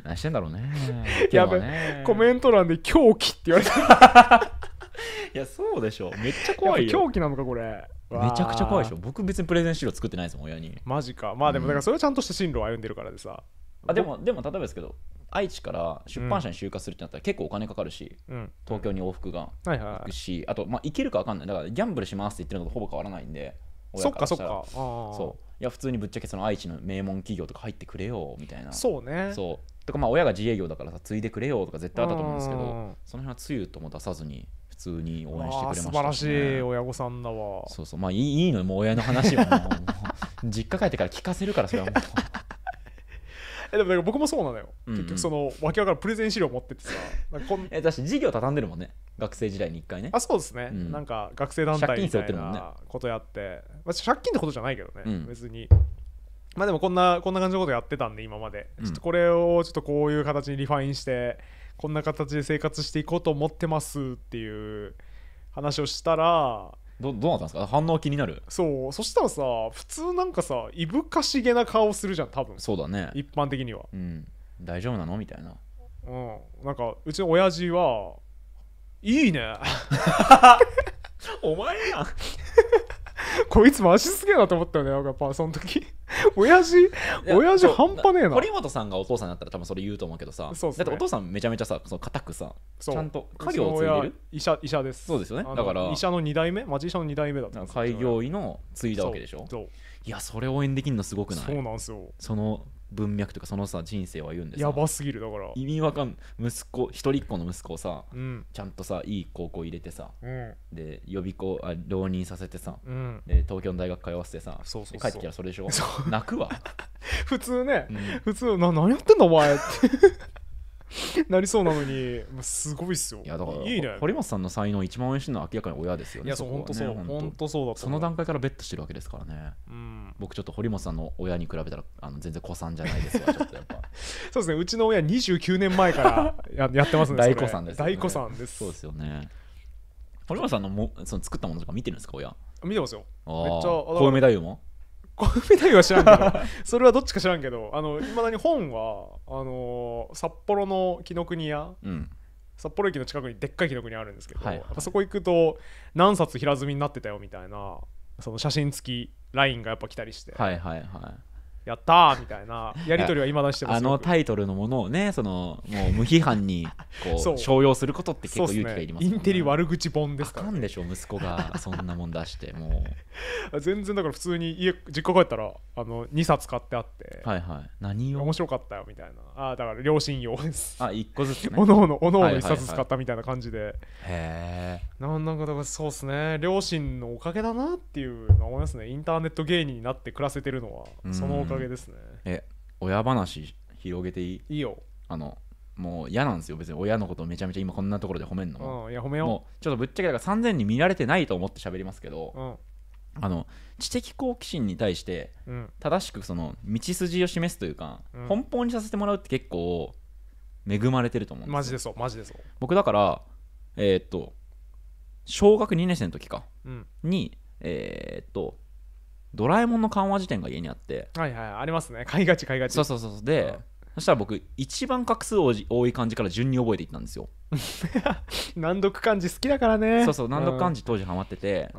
何してんだろうねねやべコメント欄で「狂気」って言われた いやそうでしょめっちゃ怖いよ狂気なのかこれめちゃくちゃ怖いでしょ僕別にプレゼン資料作ってないですもん親にマジかまあでもだからそれはちゃんとした進路を歩んでるからでさ、あでもでも例えばですけど愛知から出版社に就活するってなったら結構お金かかるし、うん、東京に往復が行くし、あと、まあ、行けるか分かんないだからギャンブルしますって言ってるのとほぼ変わらないんでそっかそっかそういや普通にぶっちゃけその愛知の名門企業とか入ってくれよみたいなそうねそうとかまあ親が自営業だからさ継いでくれよとか絶対あったと思うんですけどその辺はつゆとも出さずに普通に応援してくれました、ね、素晴らしい親御さんだわそうそうまあいいいいのもう親の話は 実家帰ってから聞かせるからそれはもう えでも僕もそうなのよ、うんうん、結局そのわけわからプレゼン資料持っててさこん えだし事業畳んでるもんね学生時代に一回ねあそうですね、うん、なんか学生団体みたいなことやって、ね、まあ、借金ってことじゃないけどね、うん、別にまあでもこんなこんな感じのことやってたんで今まで、ちょっとこれをちょっとこういう形にリファインしてこんな形で生活していこうと思ってますっていう話をしたらどどうなったんですか反応気になるそうそしたらさ普通なんかさいぶかしげな顔するじゃん多分そうだね一般的にはうん大丈夫なのみたいなうんなんかうちの親父は「いいね! 」お前やん こいつマジすげえなと思ったよね、やっぱその時。親父、親父半端ねえな。堀本さんがお父さんだったら多分それ言うと思うけどさ、ね、だってお父さんめちゃめちゃさ、その固くさ、ちゃんと家業を継いでる医者医者です。そうですよね。だから。医者の2代目町医者の2代目だった開業医の継いだわけでしょ。そういや、それ応援できるのすごくないそうなんですよ。その文脈とかそのさ人生は言うんですやばすぎるだから意味わかん息子一人っ子の息子をさ、うん、ちゃんとさいい高校入れてさ、うん、で予備校あ浪人させてさ、うん、で東京の大学通わせてさそうそう帰ってきたらそれでしょ泣くわ 普通ね、うん、普通な何やってんだお前って なりそうなのに、すごいっすよ。いやだからいい、ね、堀本さんの才能一番応援してるのは明らかに親ですよね。いや、そう、本当そう、本当そうだその段階からベットしてるわけですからね。うん、僕、ちょっと堀本さんの親に比べたら、あの全然子さんじゃないですわ、ちょっとやっぱ。そうですね、うちの親29年前からやってますで、大子さんです、ね。大子さんです。そうですよね。堀本さんのもその作ったものとか見てるんですか、親。見てますよ。めっちゃ。小梅太夫もコウメ太夫は知らんけどそれはどっちか知らんけどいまだに本はあの札幌の紀ノ国屋、うん、札幌駅の近くにでっかい紀ノ国屋あるんですけど、はいはい、そこ行くと何冊平積みになってたよみたいなその写真付きラインがやっぱ来たりして、はいはいはい、やったーみたいなやり取りは今出してますあのタイトルのものをねそのもう無批判にこう商用することって結構勇気がいります、ねすね、インテリ悪口本ですから、ね、あかんでしょ息子が そんなもん出してもう全然だから普通に家実家帰ったらあの2冊買ってあってはいはい何を面白かったよみたいなあだから両親用ですあ一1個ずつ、ね、おのおのおのおの1冊使ったみたいな感じで、はいはい、へえなんかだからそうっすね両親のおかげだなっていうのは思いますねインターネット芸人になって暮らせてるのはそのおかげげですねえ親話広げていいいいよあのもう嫌なんですよ別に親のことをめちゃめちゃ今こんなところで褒めんのも,、いや褒めよもうちょっとぶっちゃけだから3000に見られてないと思って喋りますけど、あの知的好奇心に対して正しくその道筋を示すというか、うん、奔放にさせてもらうって結構恵まれてると思うんですマジでそうマジでそう僕だからえー、っと小学2年生の時か、うん、にえー、っとドラえもんの緩和辞典が家にあってはいはいありますね買いがち買いがちそうそうそうそうで、うんそしたら僕一番画数多い漢字から順に覚えていったんですよ 難読漢字好きだからねそうそう難読漢字当時ハマってて、う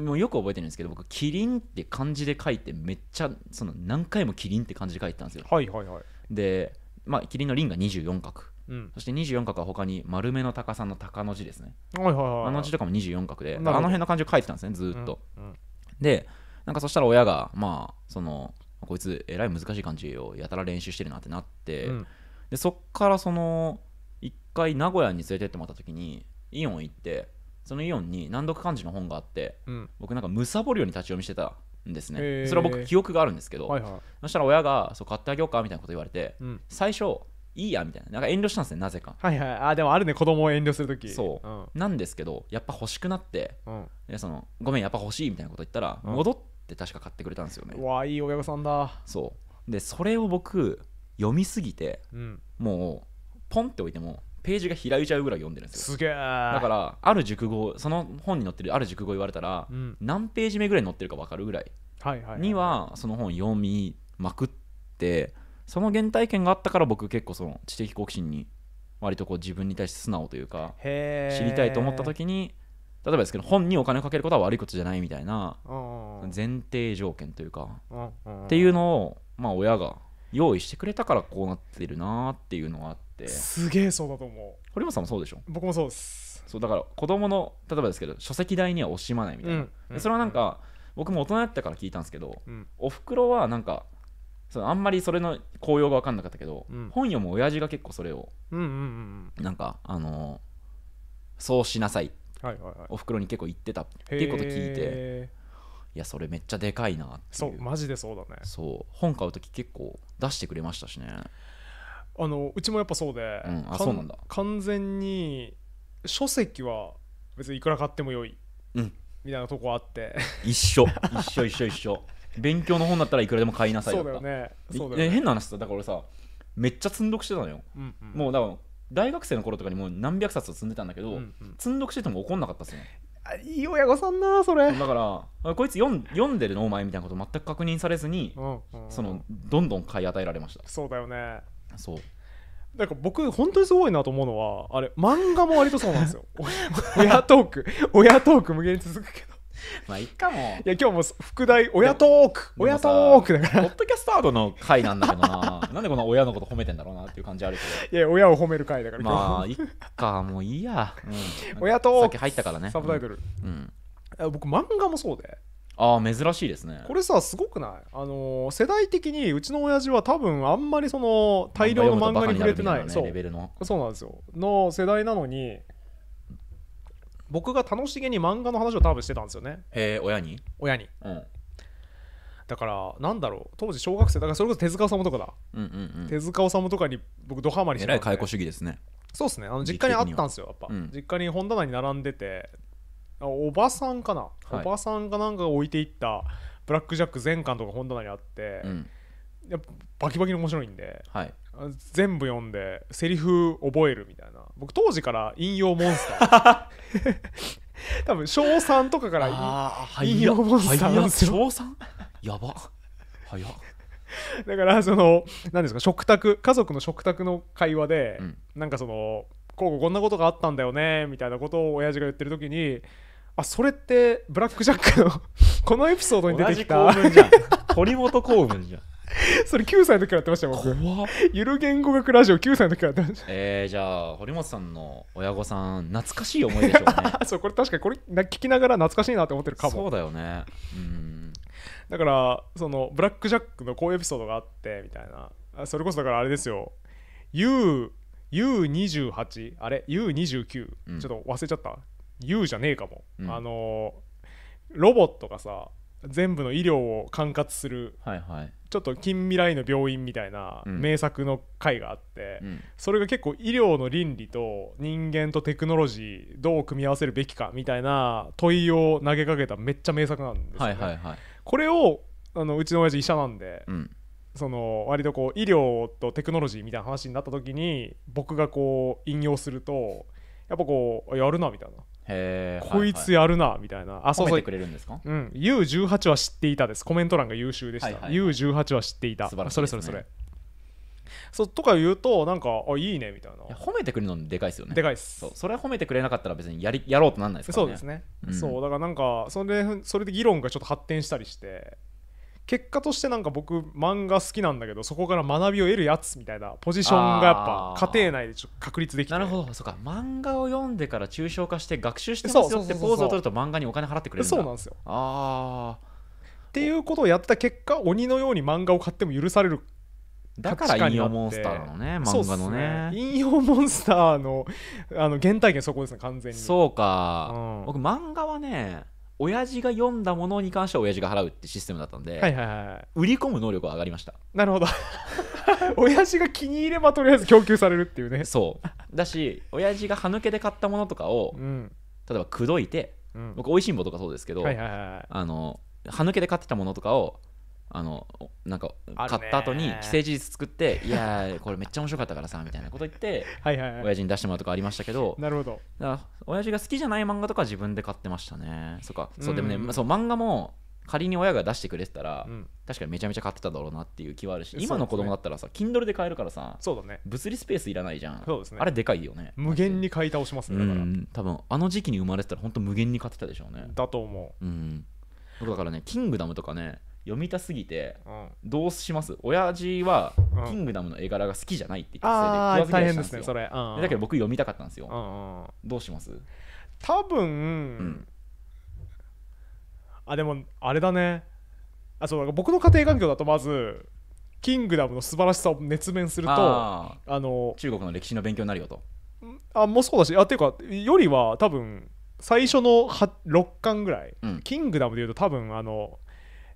ん、もうよく覚えてるんですけど僕「キリン」って漢字で書いてめっちゃその何回も「キリン」って漢字で書いてたんですよはいはいはいでまあキリンの「リン」が24画、うん、そして24画は他に丸めの高さの「高」の字ですね、はいはいはい、あの字とかも24画であの辺の漢字を書いてたんですねずっと、うんうん、でなんかそしたら親がまあそのこいつえらい難しい感じをやたら練習してるなってなって、うん、でそっからその一回名古屋に連れてってもらった時にイオン行ってそのイオンに難読漢字の本があって、うん、僕なんかむさぼるように立ち読みしてたんですねそれは僕記憶があるんですけど、はいはい、そしたら親がそう買ってあげようかみたいなこと言われて、うん、最初いいやみたいななんか遠慮したんですねなぜかはいはいあでもあるね子供を遠慮する時そう、うん、なんですけどやっぱ欲しくなって、うん、そのごめんやっぱ欲しいみたいなこと言ったら、戻ってって確か買ってくれたんですよねわあいい親御さんだそうでそれを僕読みすぎて、うん、もうポンって置いてもページが開いちゃうぐらい読んでるんですよすげえだからある熟語その本に載ってるある熟語言われたら、うん、何ページ目ぐらい載ってるか分かるぐらいにはその本読みまくってその原体験があったから僕結構その知的好奇心に割とこう自分に対して素直というか知りたいと思った時に例えばですけど本にお金をかけることは悪いことじゃないみたいな前提条件というかっていうのをまあ親が用意してくれたからこうなってるなっていうのがあってすげえそうだと思う堀本さんもそうでしょ僕もそうですそうだから子供の例えばですけど書籍代には惜しまないみたいな、うん、それはなんか、うん、僕も大人だったから聞いたんですけど、うん、おふくろはなんかそのあんまりそれの効用が分かんなかったけど、うん、本読む親父が結構それを、うんうんうん、なんかあのそうしなさいってはいはいはい、おふくろに結構行ってたっていうこと聞いていやそれめっちゃでかいなっていうそうマジでそうだねそう本買う時結構出してくれましたしねあのうちもやっぱそうで、うん、あそうなんだ完全に書籍は別にいくら買ってもよい、うん、みたいなとこあって一緒一緒一緒一緒勉強の本だったらいくらでも買いなさいそうだよねそうだよね変な話だだから俺さめっちゃ積んどくしてたのよ、うんうん、もうだから大学生の頃とかにもう何百冊積んでたんだけど、うんうん、積んどくしてても怒んなかったっすねいい親御さんなそれだからこいつ読んでるのお前みたいなこと全く確認されずに、うんうん、そのどんどん買い与えられましたそうだよねそうだから僕本当にすごいなと思うのはあれ漫画も割とそうなんですよ 親トーク親トーク無限に続くけ まあいっかもいや今日も副題親トーク親トークだからポッドキャスタードの回なんだけどな なんでこの親のこと褒めてんだろうなっていう感じあるけどいや親を褒める回だからまあいっかもういいや、うん、親トークさっき入ったからねサブタイトル、うん、うん、僕漫画もそうでああ珍しいですねこれさすごくないあの世代的にうちの親父は多分あんまりその大量の漫画に触れてない、ね、そうレベルのそうなんですよの世代なのに僕が楽しげに漫画の話を多分してたんですよねへえ親に親に、うん、だからなんだろう当時小学生だからそれこそ手塚治虫とかだ、うんうんうん、手塚治虫とかに僕ドハマりしてた、ね、えらい解雇主義ですねそうですねあの実家にあったんですよやっぱ、うん、実家に本棚に並んでておばさんかな、はい、おばさんがなんか置いていったブラック・ジャック全巻とか本棚にあって、うん、やっぱバキバキに面白いんで、はい、全部読んでセリフ覚えるみたいな僕当時から引用モンスター 多分小3とかから引用モンスターなんですよ小 3? やば早だからその何ですか食卓家族の食卓の会話で、うん、なんかそのこうこんなことがあったんだよねみたいなことを親父が言ってる時にあそれってブラック・ジャックのこのエピソードに出てきた鳥興じゃん堀本興文じゃん それ9歳の時からやってました僕ゆる言語学ラジオ9歳の時からやってましたえー、じゃあ堀本さんの親御さん懐かしい思いでしょうね そうこれ確かにこれ聞きながら懐かしいなって思ってるかもそうだよねうんだからそのブラック・ジャックのこういうエピソードがあってみたいなそれこそだからあれですよ U U28 あれ U29、うん、ちょっと忘れちゃった U じゃねえかも、うん、あのロボットがさ全部の医療を管轄する、はいはい、ちょっと近未来の病院みたいな名作の回があって、うん、それが結構医療の倫理と人間とテクノロジーどう組み合わせるべきかみたいな問いを投げかけためっちゃ名作なんですよね、ね、はいはい、これをあのうちの親父医者なんで、うん、その割とこう医療とテクノロジーみたいな話になった時に僕がこう引用するとやっぱこうやるなみたいなこいつやるなみたいな、あそうそうくれるんですか、うん、U18 は知っていたですコメント欄が優秀でした、はいはいはい、U18 は知っていた、ね、それそれそれうとか言うとなんかあいいねみたいない褒めてくれるのでかいですよねでかいですそうそれは褒めてくれなかったら別にやりやろうとなんないですからねそうですね、うん、そうだからなんかそれそれで議論がちょっと発展したりして結果としてなんか僕漫画好きなんだけどそこから学びを得るやつみたいなポジションがやっぱ家庭内でちょっと確立できてなるほどそうか漫画を読んでから抽象化して学習してますよってポーズを取ると漫画にお金払ってくれるそうなんですよああっていうことをやった結果鬼のように漫画を買っても許されるだから引用モンスターのね漫画のね、ね、引用モンスターのあの原体験そこですね完全にそうか、うん、僕漫画はね親父が読んだものに関しては親父が払うってシステムだったんで、はいはいはい、売り込む能力は上がりましたなるほど 親父が気に入ればとりあえず供給されるっていうねそうだし親父が歯抜けで買ったものとかを、うん、例えば口説いて、うん、僕おいしんぼとかそうですけど、はいはいはい、あの歯抜けで買ってたものとかをあのなんか買った後に既成事実作って「いやこれめっちゃ面白かったからさ」みたいなこと言って はいはい、はい、親父に出してもらうとかありましたけどなるほどだ親父が好きじゃない漫画とか自分で買ってましたねそうかそうでもね、まあ、そう漫画も仮に親が出してくれてたら、うん、確かにめちゃめちゃ買ってただろうなっていう気はあるし、ね、今の子供だったらさ Kindle で買えるからさそうだ、ね、物理スペースいらないじゃんそうです、ね、あれでかいよね無限に買い倒しますねだから、うん、多分あの時期に生まれてたら本当無限に買ってたでしょうねだと思う、うん、僕だからね「キングダム」とかね読みたすぎて、どうします親父は「キングダム」の絵柄が好きじゃないって言って、大変ですねそれ、だけど僕読みたかったんですよ、どうします多分、あでもあれだねあそう僕の家庭環境だとまず「キングダム」の素晴らしさを熱弁するとあの中国の歴史の勉強になるよとあもうそうだしあっていうかよりは多分最初の6巻ぐらい、キングダムでいうと多分あの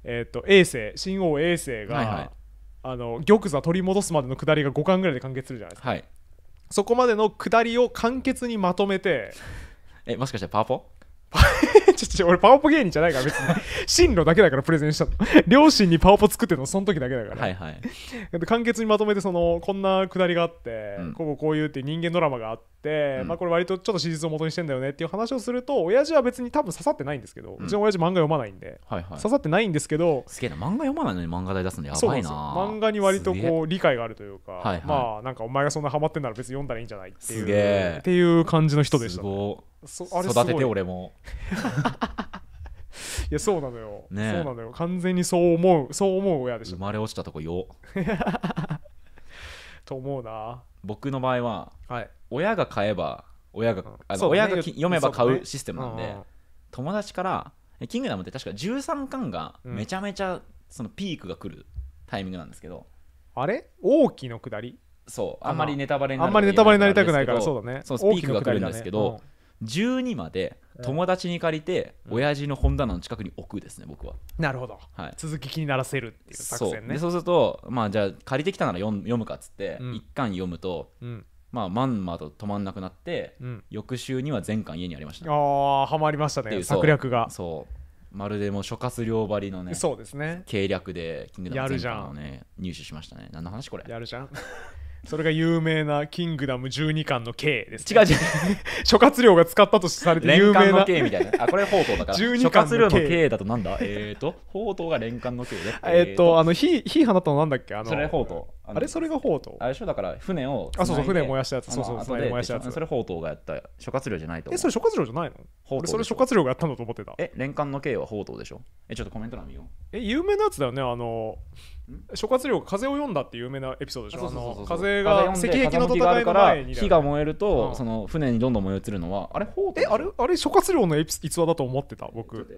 えー、と衛星新王衛星が、はいはい、あの玉座取り戻すまでの下りが5巻ぐらいで完結するじゃないですか、はい、そこまでの下りを簡潔にまとめて えもしかしてパワポ ちょちょ、俺パワポ芸人じゃないから別に。進路だけだからプレゼンしたの。両親にパワポ作ってるのその時だけだから。はいはい。簡潔にまとめて、その、こんなくだりがあって、うん、こここういうっていう人間ドラマがあって、うん、まあこれ割とちょっと史実を元にしてんだよねっていう話をすると、親父は別に多分刺さってないんですけど、うん、うちの親父漫画読まないんで、はいはい、刺さってないんですけど、すげえな、漫画読まないのに漫画代出すのやばいな。漫画に割とこう理解があるというか、はいはい、まあなんかお前がそんなハマってんなら別に読んだらいいんじゃないっていう、っていう感じの人でした、ね。育てて俺も いやそうなのよ、ね、そうなのよ完全にそう思うそう思う親でしょ生まれ落ちたとこよ と思うな僕の場合は、はい、親が買えば親が、うん、ね、親が読めば買うシステムなんで、ね、友達から「キングダム」って確か13巻がめちゃめちゃそのピークが来るタイミングなんですけど、うん、あれ大きの下りそうあんまりネタバレになりたくないからそうだねそうピークが来るんですけど、ね12まで友達に借りて親父の本棚の近くに置くですね僕はなるほど、はい、続き気にならせるっていう作戦ねそうするとまあじゃあ借りてきたなら読むかっつって、一巻読むと、うんまあ、まんまと止まんなくなって、うん、翌週には全巻家にありましたああはまりましたね策略がそうまるでもう諸葛亮張りのねそうですね計略でキングダムをね入手しましたね何の話これやるじゃんそれが有名な「キングダム12巻の K」です、ね、違う違う 諸葛亮が使ったとされて有名な K みたいなあこれ 宝刀だから諸葛亮の K だとなんだえっ、と宝刀が連冠の K でえっ、ー、とあの火火放ったのなんだっけあのそれ宝刀あれそれが宝刀あれしょだから船をあそうそう船燃やしたやつそうそう船燃やしたやつそれ宝刀がやった諸葛亮じゃないとえそれ諸葛亮じゃないの俺それ諸葛亮がやったんだと思ってたえ連冠の刑は宝刀でしょえちょっとコメント欄見ようえ有名なやつだよねあの諸葛亮が風を読んだって有名なエピソードでしょの風が赤壁の戦いの前に火が燃えるとその船にどんどん燃え移るのはあれ宝刀えあれあれ諸葛亮の逸話だと思ってた僕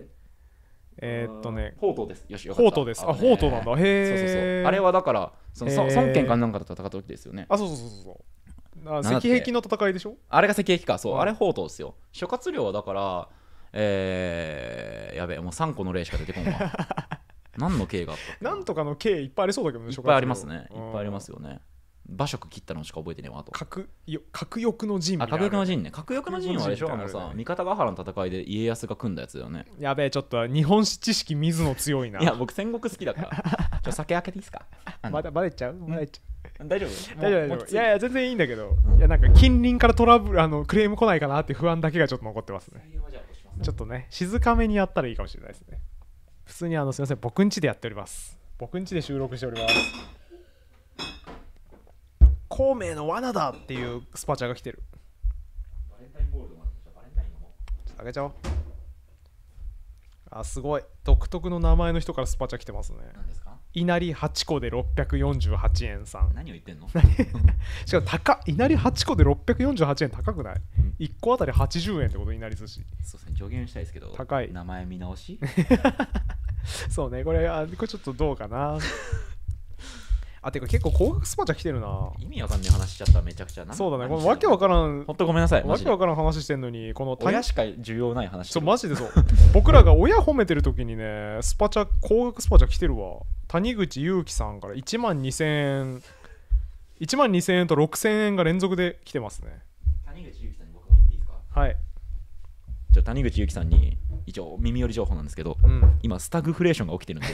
えー、っとね、ほうとうです。よし、よほうとうです。あ、ほうとうなんだ。へえ。あれはだから、その三県かなんかと戦った時ですよね。あ、そうそうそうそう。石壁の戦いでしょあれが石壁か、そう、あれほうとうですよ。諸葛亮はだから、えー、やべえ、もう3個の例しか出てこんわ。何の刑があったなんとかの刑いっぱいありそうだけどね、諸葛亮。いっぱいありますね。いっぱいありますよね。馬食切ったのしか覚えてねえわと核核欲の陣あ核欲の陣ね核欲の陣はあれでしょあのさ三方ヶ原の戦いで家康が組んだやつだよねやべえちょっと日本史知識水の強いな いや僕戦国好きだからちょ酒開けていいですかまだバレちゃうバレちゃう大丈夫大丈夫大丈夫いやいや全然いいんだけど、うん、いやなんか近隣からトラブルあのクレーム来ないかなって不安だけがちょっと残ってますねちょっとね静かめにやったらいいかもしれないですね普通にあのすみません僕ん家でやっております僕ん家で収録しております孔明の罠だっていうスパチャが来てるバレンタインゴールドもあるじゃバレンタイン飲もうあげちゃおうあすごい独特の名前の人からスパチャ来てますね何ですかいなり8個で648円さん何を言ってんの しかも高いなり8個で648円高くない、うん、1個あたり80円ってことになり寿司そうですね助言したいですけど高い名前見直し そうねこれあこれちょっとどうかなあてか結構高額スパチャ来てるな意味わかんない話しちゃっためちゃくちゃなそうだねこのわけわからんほんとごめんなさいわけわからん話してんのにこの親しか重要ない話そうマジでそう 僕らが親褒めてる時にねスパチャ高額スパチャ来てるわ谷口祐樹さんから1万2000円1万2000円と6000円が連続で来てますね谷口祐樹さんに僕も言っていいですかはい谷口由紀さんに一応耳寄り情報なんですけど、うん、今スタグフレーションが起きてるんで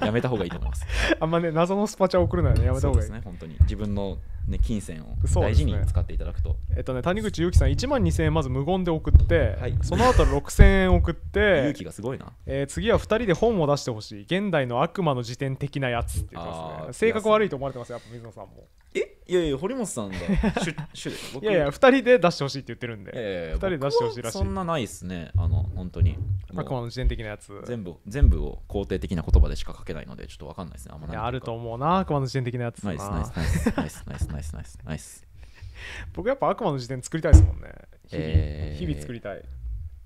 やめたほうがいいと思いますあんまね謎のスパチャ送るのは、ね、やめたほうがいいですね本当に自分の、ね、金銭を大事に使っていただくと、ね、えっとね谷口ゆきさん1万2000円まず無言で送って、はい、その後6000円送って勇気がすごいな、えー、次は2人で本を出してほしい現代の悪魔の辞典的なやつって言ってますね性格悪いと思われてますやっぱ水野さんもえいやいや堀本さんだ で僕いやいや2人で出してほしいって言ってるんで2人で出してほしいらしいそんなないっすねあの本当にあ魔の時点的なやつ全部全部を肯定的な言葉でしか書けないのでちょっと分かんないですねあんまないやあると思うな悪魔の時点的なやつナイスナイスナイスナイスナイスナイスナイス僕やっぱ悪魔の時点作りたいですもんね日々,、えー、日々作りたい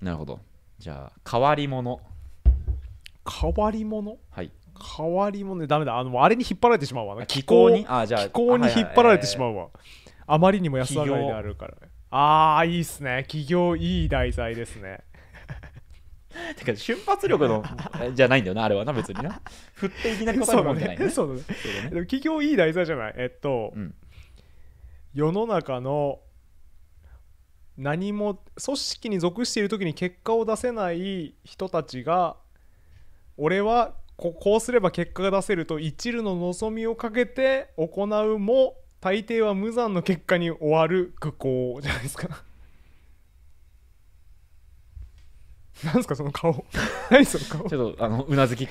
なるほどじゃあ変わり者変わり者はい変わりもねダメだあのあれに引っ張られてしまうわ気候にあじゃあ気候に引っ張られてしまうわ、あまりにも安上がりであるから、ね、ああいいっすね企業いい題材ですね てか瞬発力の じゃないんだよなあれはな別にな振っていきなり答えるもんじゃないねそうだねそうだね、ね、企業いい題材じゃないえっと、うん、世の中の何も組織に属している時に結果を出せない人たちが俺はここうすれば結果が出せると一縷の望みをかけて行うも大抵は無残の結果に終わる愚行じゃないですかなんですかその顔 何その顔ちょっとあのうなずき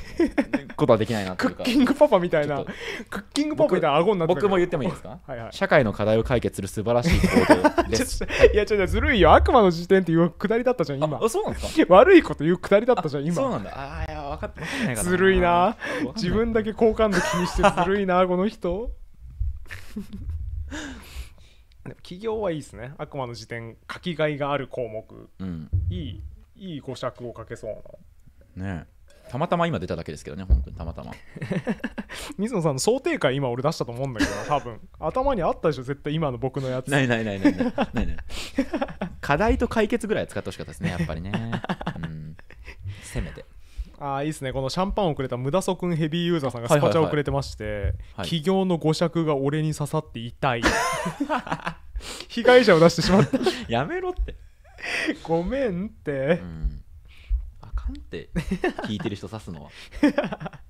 ことはできないなクいうッキングパパみたいなクッキングパパみたいな顎になって僕も言ってもいいですかはいはい社会の課題を解決する素晴らしい行動です いやちょっとずるいよ悪魔の辞典っていうくだりだったじゃん今あそうなんですか悪いこと言うくだりだったじゃんそう今なんだああいや分かって分ないかずるいな自分だけ好感度気にしてずるいなこの人企 業はいいですね悪魔の辞典書きがいがある項目うんいいいい語尺をかけそうなねたまたま今出ただけですけどね本当にたまたま 水野さんの想定会今俺出したと思うんだけど多分 頭にあったでしょ絶対今の僕のやつないないないないない ないない課題と解決ぐらい使ってほしかったですねやっぱりね、うん、せめてああいいですねこのシャンパンをくれた無駄くんヘビーユーザーさんがスパチャをくれてまして、企業の誤尺が俺に刺さって痛い被害者を出してしまったやめろって ごめんって、うん、あかんって聞いてる人指すのは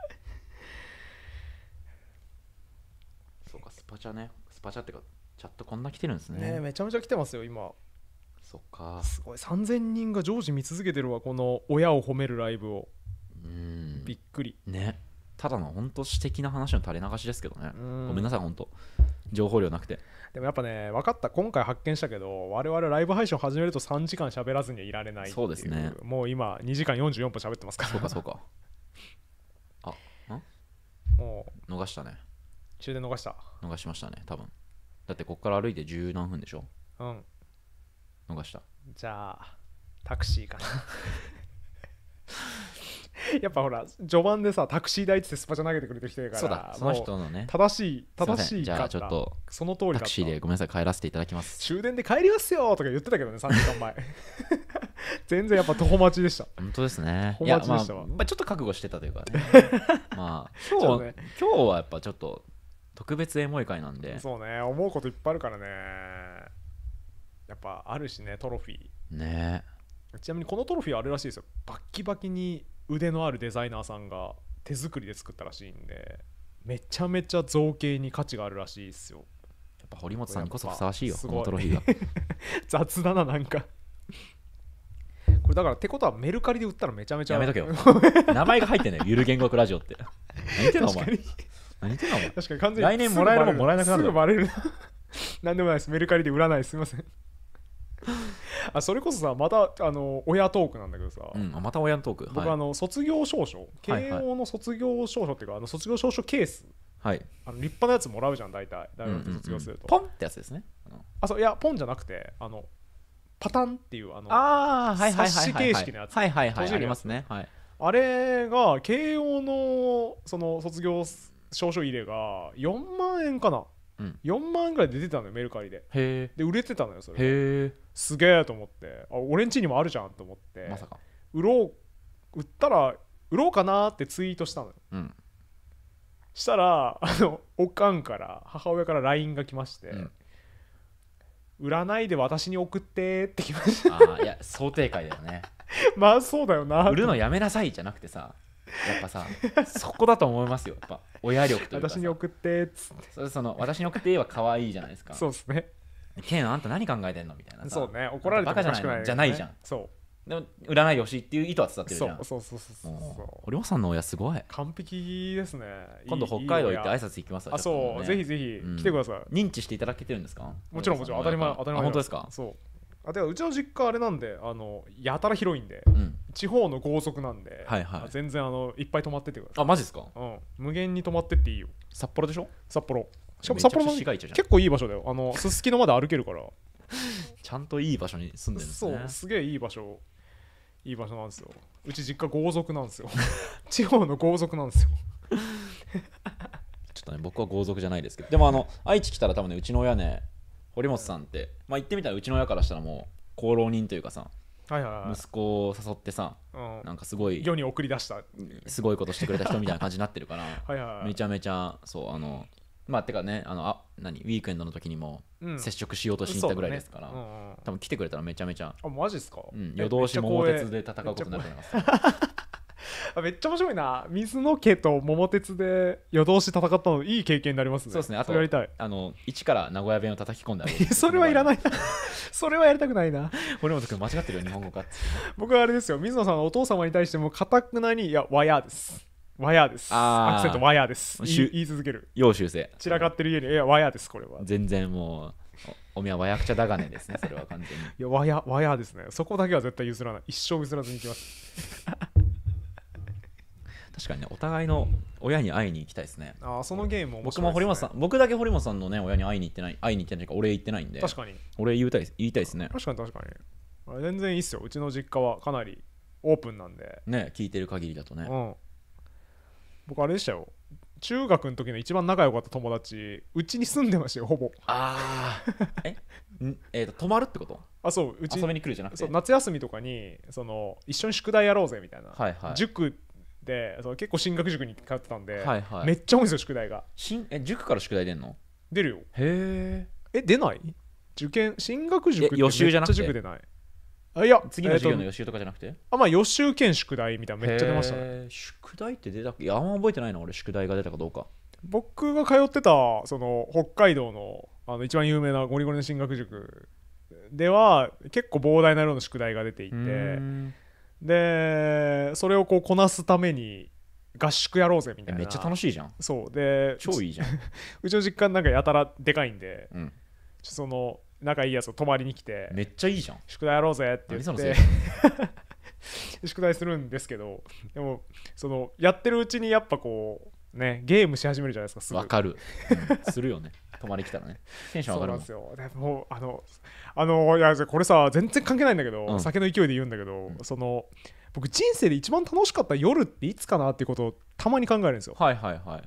そうかスパチャねスパチャってかチャットこんな来てるんですねねめちゃめちゃ来てますよ今そっかすごい3000人が常時見続けてるわこの親を褒めるライブをうんびっくりねただの本当私的な話の垂れ流しですけどね、ごめんなさい本当情報量なくてでもやっぱね分かった今回発見したけど我々ライブ配信を始めると3時間喋らずにはいられないそうですねもう今2時間44分喋ってますからそうかそうか あもう逃したね終電逃した逃しましたね多分だってここから歩いて十何分でしょうん逃したじゃあタクシーかな やっぱほら序盤でさタクシー代ってスパチャ投げてくれてきてるからそうだその人のね正しい正しいじゃあちょっとその通りタクシーでごめんなさい帰らせていただきます終電で帰りますよとか言ってたけどね3時間前 全然やっぱ徒歩待ちでした本当ですね徒歩待ちでしたわ、まあ、まあ、ちょっと覚悟してたというかね まあ今日、ね、今日はやっぱちょっと特別エモい会なんでそうね思うこといっぱいあるからねやっぱあるしねトロフィーねちなみにこのトロフィーあれらしいですよバッキバキに腕のあるデザイナーさんが手作りで作ったらしいんでめちゃめちゃ造形に価値があるらしいですよやっぱ堀本さんにこそふさわしいよこのトロフィーが 雑だななんかこれだからってことはメルカリで売ったらめちゃめちゃやめとけよ 名前が入ってんだゆる言語学ラジオって何言ってんのお前何言ってんのお前確かに完全来年もらえるももらえなくなるすぐバレるな 何でもないですメルカリで売らないすいませんあそれこそさまたあの親トークなんだけどさ、うん、また親トーク僕、はい、あの卒業証書慶応の卒業証書っていうか、あの卒業証書ケースはい、あの立派なやつもらうじゃん大体大学卒業すると、うんうんうん、ポンってやつですね、あそういやポンじゃなくてあのパタンっていうあのあ冊子形式のやつはいはいはいありますね、はい、あれが慶応のその卒業証書入れが4万円かな4万ぐらい出てたのよメルカリでで売れてたのよそれすげえと思ってあ俺んちにもあるじゃんと思ってまさか売ろう売ったら売ろうかなってツイートしたのよ、うん、したらあのおかんから母親から LINE が来まして、うん売らないで私に送ってって来ましたあいや想定外だよね まあそうだよな売るのやめなさいじゃなくてさやっぱさそこだと思いますよやっぱ親力というか私に送ってっつってそその私に送っては可愛いじゃないですかそうですねケンあんた何考えてんのみたいなそうね怒られてもおかしくない、ね、じゃないじゃんそうでも占いよしっていう意図は伝わってるじゃんそうそうそうそうそう堀本さんの親すごい完璧ですね今度北海道行って挨拶行きますあそう、ね、ぜひぜひ来てください、うん、認知していただけてるんですかもちろんもちろん当たり前当たり前本当ですかそうあでも、うちの実家あれなんであのやたら広いんで、うん、地方の豪族なんで、はいはい、全然あのいっぱい泊まっててくださいあマジですか、うん、無限に泊まってっていいよ札幌でしょ札幌しかも札幌も結構いい場所だよあのすすきのまで歩けるからちゃんといい場所に住んでるんですねそうすげえいい場所いい場所なんですようち実家豪族なんですよ 地方の豪族なんですよ ちょっとね僕は豪族じゃないですけどでもあの愛知来たら多分ねうちの親ね堀本さんってまあ行ってみたらうちの親からしたらもう功労人というかさはいはいはい息子を誘ってさ、うんなんかすごい世に送り出したすごいことしてくれた人みたいな感じになってるからはいはいはいめちゃめちゃそうあのまあてかねあのあ何ウィークエンドの時にも接触しようとしに行ったぐらいですから、うねうんうん多分来てくれたらめちゃめちゃ、あマジっすか、うん、夜通し桃鉄で戦うことになると思います めっちゃ面白いな水野家と桃鉄で夜通し戦ったのいい経験になりますねそうですねあとやりたいあの一から名古屋弁を叩き込んだそれはいらないな それはやりたくないな堀本君間違ってるよ日本語か僕はあれですよ水野さんのお父様に対してもかたくなにいやわやですワヤです。アクセントワヤです。言い続ける。要修正。散らかってる家に、いや、ワヤです、これは。全然もう、おみはくちゃだがねですね、それは完全に。いや、和や、和やですね。そこだけは絶対譲らない。一生譲らずにいきます。確かにねお互いの親に会いに行きたいですねああそのゲームも、ね、僕も堀本さん僕だけ堀本さんのね親に会いに行ってない会いに行ってないか俺行ってないんで確かに俺言いたい言いたいですね確かに確かに全然いいっすようちの実家はかなりオープンなんでね聞いてる限りだとね、うん、僕あれでしたよ中学の時の一番仲良かった友達うちに住んでましたよほぼああええーと、泊まるってことあそううち遊びに来るじゃなくて夏休みとかにその一緒に宿題やろうぜみたいな、はいはい、塾でそう結構進学塾に通ってたんで、はいはい、めっちゃ多いんですよ宿題がしんえ塾から宿題出んの出るよへええ出ない受験進学塾って予習じゃなくて塾ないあいや次の授業の予習とかじゃなくて、えっあまあ予習兼宿題みたいなめっちゃ出ましたね宿題って出たいやあんま覚えてないな俺宿題が出たかどうか僕が通ってたその北海道のあの一番有名なゴリゴリの進学塾では結構膨大な量の宿題が出ていてでそれをこうこなすために合宿やろうぜみたいなめっちゃ楽しいじゃんそうで超いいじゃん うちの実家なんかやたらでかいんで、うん、その仲いいやつを泊まりに来てめっちゃいいじゃん宿題やろうぜって言って 宿題するんですけどでもそのやってるうちにやっぱこうね、ゲームし始めるじゃないですかわかる、うん、するよね泊まり来たらねテンション上がるもんですよでもあのあのいやこれさ全然関係ないんだけど、うん、酒の勢いで言うんだけど、うん、その僕人生で一番楽しかった夜っていつかなっていうことをたまに考えるんですよはいはいはい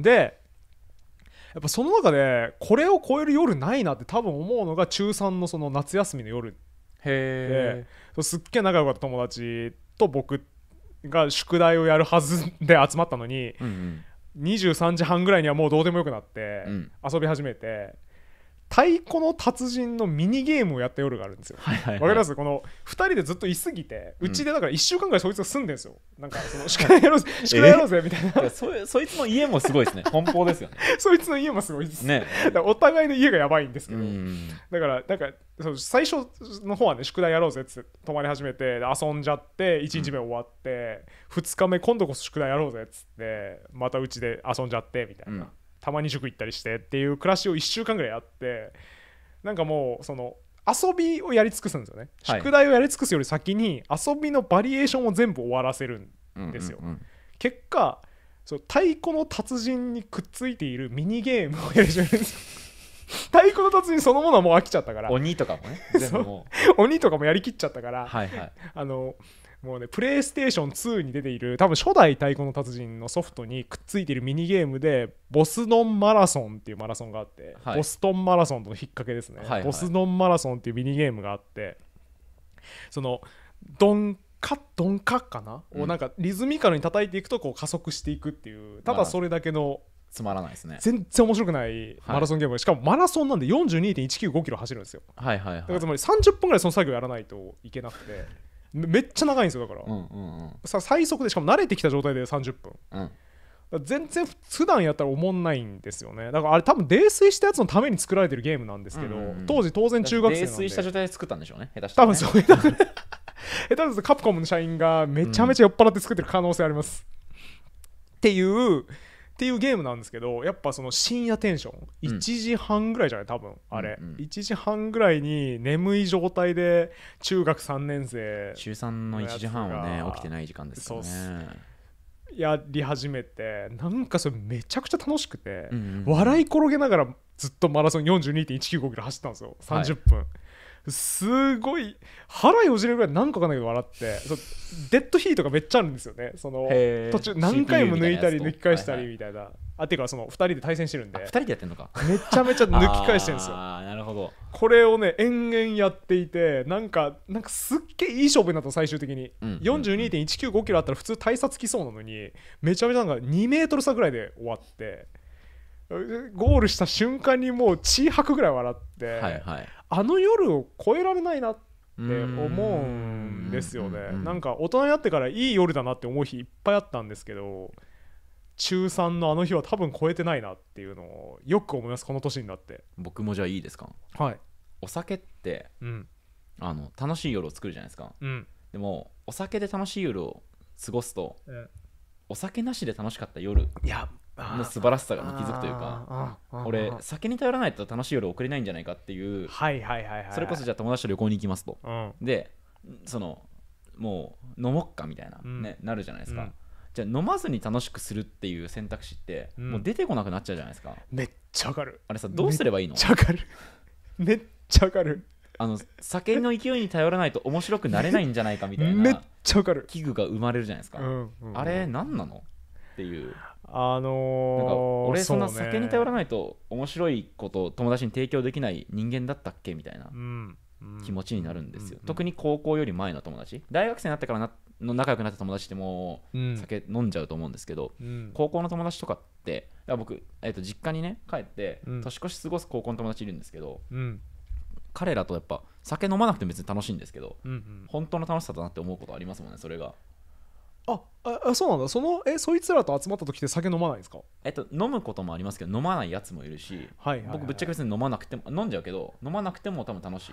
でやっぱその中でこれを超える夜ないなって多分思うのが中3のその夏休みの夜へえすっげえ仲良かった友達と僕ってが宿題をやるはずで集まったのに、うんうん、23時半ぐらいにはもうどうでもよくなって、遊び始めて。太鼓の達人のミニゲームをやった夜があるんですよ。わ、はいはい、かりますこの2人でずっといすぎて、うちでだから1週間ぐらいそいつが住んでるんですよ。なんかその宿題やろうぜ、宿題やろうぜみたいないそ。そいつの家もすごいですね。奔放ですよね。そいつの家もすごいです。ね、お互いの家がやばいんですけど、だからなんかそう最初の方はね、宿題やろうぜって泊まり始めて、遊んじゃって、1日目終わって、うん、2日目、今度こそ宿題やろうぜっつって、またうちで遊んじゃってみたいな。うんたまに塾行ったりしてっていう暮らしを1週間ぐらいあってなんかもうその遊びをやり尽くすんですよね、はい、宿題をやり尽くすより先に遊びのバリエーションを全部終わらせるんですよ、うんうんうん、結果その太鼓の達人にくっついているミニゲームをやり始めるんですよ 太鼓の達人そのものはもう飽きちゃったから鬼とかもねも 鬼とかもやりきっちゃったから、はいはい、あのもうねプレイステーション2に出ている多分初代太鼓の達人のソフトにくっついているミニゲームでボスノンマラソンっていうマラソンがあって、はい、ボストンマラソンとの引っ掛けですね、はいはい、ボスノンマラソンっていうミニゲームがあってそのドンカッドンカッかな、を、うん、なんかリズミカルに叩いていくとこう加速していくっていうただそれだけのつまらないですね全然面白くないマラソンゲーム、はい、しかもマラソンなんで4 2 1 9 5キロ走るんですよはいはい、はい、だからつまり30分ぐらいその作業やらないといけなくてめっちゃ長いんですよだから、うんうんうん、さ最速でしかも慣れてきた状態で30分、うん全然普段やったら思んないんですよねだからあれ多分泥酔したやつのために作られてるゲームなんですけど、うんうんうん、当時当然中学生泥酔した状態で作ったんでしょうね下手したら、ね、多分そう下手下手ですカプコムの社員がめちゃめちゃ酔っ払って作ってる可能性あります、うん、っていうっていうゲームなんですけどやっぱその深夜テンション、1時半ぐらいじゃない多分あれ、1時半ぐらいに眠い状態で中学3年生中3の1時半はね起きてない時間ですよねやり始めてなんかそれめちゃくちゃ楽しくて、笑い転げながらずっとマラソン42.195キロ走ったんですよ30分、はいすごい腹よじれるぐらい何個かないけど笑ってそデッドヒートがめっちゃあるんですよねその途中何回も抜いたり抜き返したりみたいな、はいはい、あていうかその2人で対戦してるんで2人でやってんのかめちゃめちゃ抜き返してるんですよなるほどこれをね延々やっていてなんかなんかすっげえいい勝負になった最終的に、うん、42.195キロあったら普通大差つきそうなのにめちゃめちゃなんか2メートル差ぐらいで終わってゴールした瞬間にもう血吐くぐらい笑って、はいはい、あの夜を超えられないなって思うんですよねなんか大人になってからいい夜だなって思う日いっぱいあったんですけど中3のあの日は多分超えてないなっていうのをよく思いますこの年になって僕もじゃあいいですかはいお酒って、うん、あの楽しい夜を作るじゃないですか、うん、でもお酒で楽しい夜を過ごすと、うん、お酒なしで楽しかった夜いやの素晴らしさが気づくというか俺酒に頼らないと楽しい夜を送れないんじゃないかっていうそれこそじゃあ友達と旅行に行きますと、うん、でそのもう飲もっかみたいな、うん、ねなるじゃないですか、うん、じゃあ飲まずに楽しくするっていう選択肢って、もう出てこなくなっちゃうじゃないですかめっちゃわかるあれさどうすればいいのめっちゃわかる めっちゃわかるあの酒の勢いに頼らないと面白くなれないんじゃないかみたいな めっちゃわかる器具が生まれるじゃないですか、うんうんうん、あれ何なのっていうあのー、俺そんな酒に頼らないと面白いこと友達に提供できない人間だったっけみたいな気持ちになるんですよ、うんうん、特に高校より前の友達大学生になってからなの仲良くなった友達ってもう酒飲んじゃうと思うんですけど、うん、高校の友達とかって僕、えー、と実家にね帰って年越し過ごす高校の友達いるんですけど、彼らとやっぱ酒飲まなくても別に楽しいんですけど、うんうん、本当の楽しさだなって思うことありますもんねそれがああそうなんだそのえそいつらと集まった時って酒飲まないんですかえっと飲むこともありますけど飲まないやつもいるし、はいはいはい、僕ぶっちゃけ別に飲まなくても飲んじゃうけど飲まなくても多分楽しい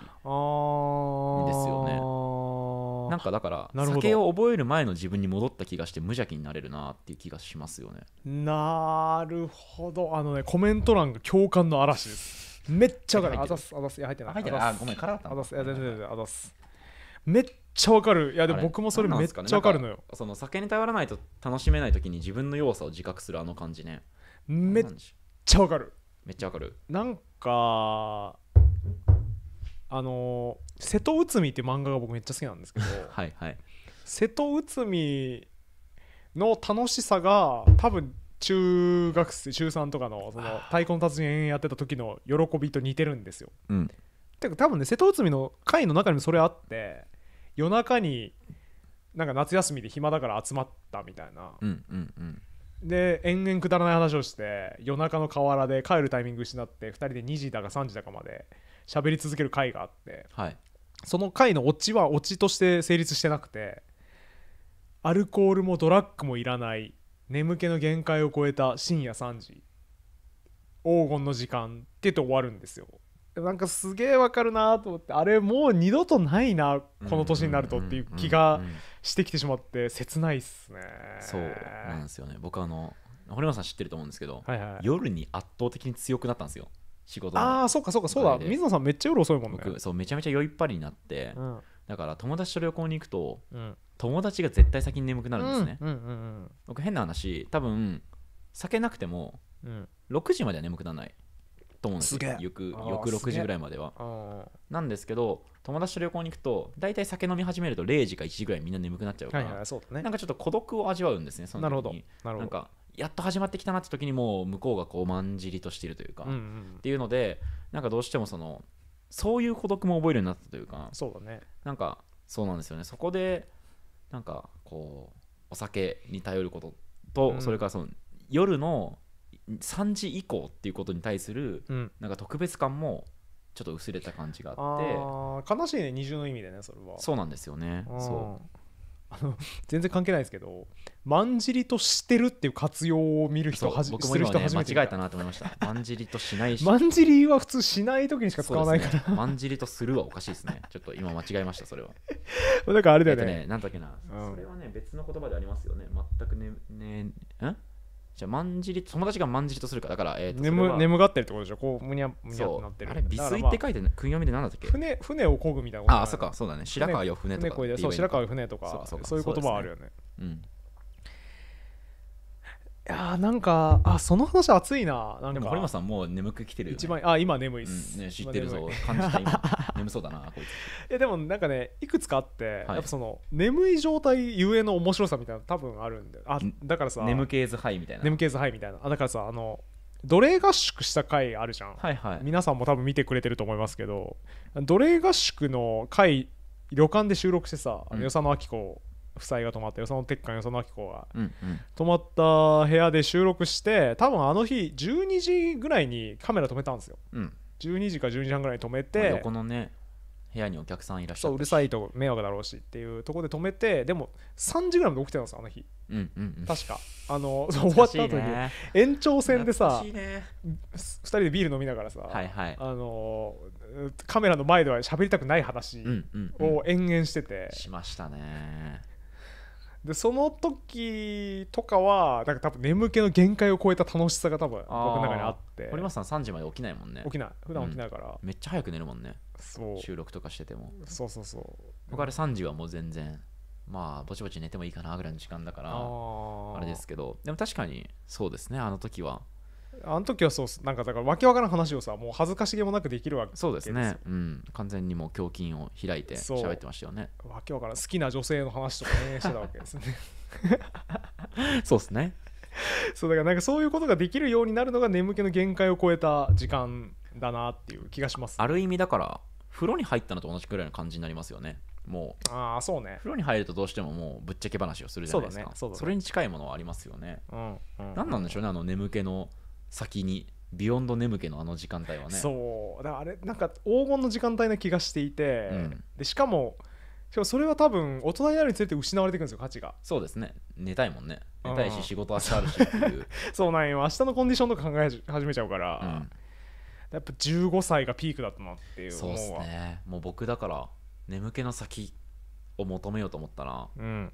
ですよねなんかだから酒を覚える前の自分に戻った気がして無邪気になれるなっていう気がしますよねなるほどあのねコメント欄が共感の嵐ですめっちゃだかあざすあざすいや入ってないあごめん空かったあざすいや全然全然あざすめっちゃわかるいやでも僕もそれめっちゃわかるのよ、ね、その酒に頼らないと楽しめない時に自分の弱さを自覚するあの感じねめっちゃわかるめっちゃわかるなんかあの瀬戸内海」って漫画が僕めっちゃ好きなんですけど はいはい瀬戸内海の楽しさが多分中学生中3とかのその太鼓の達人やってた時の喜びと似てるんですよ。うん、てか多分ね瀬戸内海の会の中にもそれあって夜中になんか夏休みで暇だから集まったみたいな、うんうんうんで延々くだらない話をして夜中の河原で帰るタイミング失って2人で2時だか3時だかまで喋り続ける回があってはいその回のオチはオチとして成立してなくてアルコールもドラッグもいらない眠気の限界を超えた深夜3時黄金の時間って言って終わるんですよなんかすげえわかるなと思ってあれもう二度とないなこの年になるとっていう気がしてきてしまって切ないっすねそうなんですよね僕あの堀間さん知ってると思うんですけど、はいはい、夜に圧倒的に強くなったんですよ仕事ああそうかそうかそうだ水野さんめっちゃ夜遅いもんね僕そうめちゃめちゃ酔いっぱりになって、うん、だから友達と旅行に行くと、うん、友達が絶対先に眠くなるんですね、うんうんうんうん、僕変な話多分避けなくても、うん、6時までは眠くならないと思うんですよ翌翌6時ぐらいまではなんですけど友達と旅行に行くと大体酒飲み始めると0時か1時ぐらいみんな眠くなっちゃうから、はいはいね、なんかちょっと孤独を味わうんですねその時になんかやっと始まってきたなって時にもう向こうがこうまんじりとしているというか、うんうん、っていうのでなんかどうしてもそのそういう孤独も覚えるようになったというかそうだねなんかそうなんですよねそこでなんかこうお酒に頼ることと、うん、それからその夜の3時以降っていうことに対する、なんか特別感もちょっと薄れた感じがあって悲しいね二重の意味でねそれはそうなんですよねそうあの全然関係ないですけどまんじりとしてるっていう活用を見る人はじ僕もめて間違えたなと思いましたまんじりとしないしまんじりは普通しない時にしか使わないから、まんじりとするはおかしいですねちょっと今間違えましたそれはだ からあれだよねえっとねなんだっけな、うん、それはね別の言葉でありますよね全くねねんじゃあまんじり友達がまんじりとするかだから、えー眠眠がってるってことでしょこうむにゃむにゃってなってるあれ微水って書いてない訓読みで何だったっけ船船をこぐみたいなことああそっかそうだね白川よ船とかそう白川よ船とかそういう言葉あるよねうんやーなんかあその話熱いななんでもか堀本さんもう眠くきてるよ、ね、一番あ今眠いっす、うんね、知ってるぞ感じた今 眠そうだなこいついやでもなんかねいくつかあって、やっぱその眠い状態ゆえの面白さみたいなの多分あるんであだからさ眠気ずハイみたいな眠気ずハイみたいなあだからさあの奴隷合宿した回あるじゃん、はいはい皆さんも多分見てくれてると思いますけど奴隷合宿の回旅館で収録してさ、あのうん与謝野明子夫妻が泊まってるその鉄管よその明子が、うんうん、泊まった部屋で収録して多分あの日12時ぐらいにカメラ止めたんですよ、うん、12時か12時半ぐらいに止めて、まあ、横のね部屋にお客さんいらっしゃるうるさいと迷惑だろうしっていうところで止めてでも3時ぐらいまで起きてたんですあの日、うんうんうん、確かあの終わった後に延長戦でさ、ね、2人でビール飲みながらさ、はいはい、あのカメラの前では喋りたくない話を延々してて、うんうんうん、しましたねでその時とかはなんか多分眠気の限界を超えた楽しさが多分僕の中にあって堀本さん3時まで起きないもんね起きない普段起きないから、うん、めっちゃ早く寝るもんねそう収録とかしててもそうそうそう僕あれ3時はもう全然まあぼちぼち寝てもいいかなぐらいの時間だからあれですけどでも確かにそうですねあの時はあの時はそうなんかだから訳分からん話をさもう恥ずかしげもなくできるわけですそうですね、うん、完全にもう胸筋を開いて喋ってましたよね訳分からん好きな女性の話とかねしてたわけですね そうですねそうだからなんかそういうことができるようになるのが眠気の限界を超えた時間だなっていう気がします、ある意味だから風呂に入ったのと同じくらいの感じになりますよねもうああそう、ね、風呂に入るとどうしてももうぶっちゃけ話をするじゃないですかそ、ねそね、それに近いものはありますよね、うんうん、何なんでしょうねあの眠気の先にビヨンド眠気のあの時間帯はねそうだからあれなんか黄金の時間帯な気がしていて、うん、でしかもしかもそれは多分大人になるにつれて失われていくんですよ価値がそうですね寝たいもんね寝たいし仕事は日あるしっていう そうなんよ明日のコンディションとか考え始めちゃうから、うん、やっぱ15歳がピークだったなっていうそうですねもう僕だから眠気の先を求めようと思ったら、うん、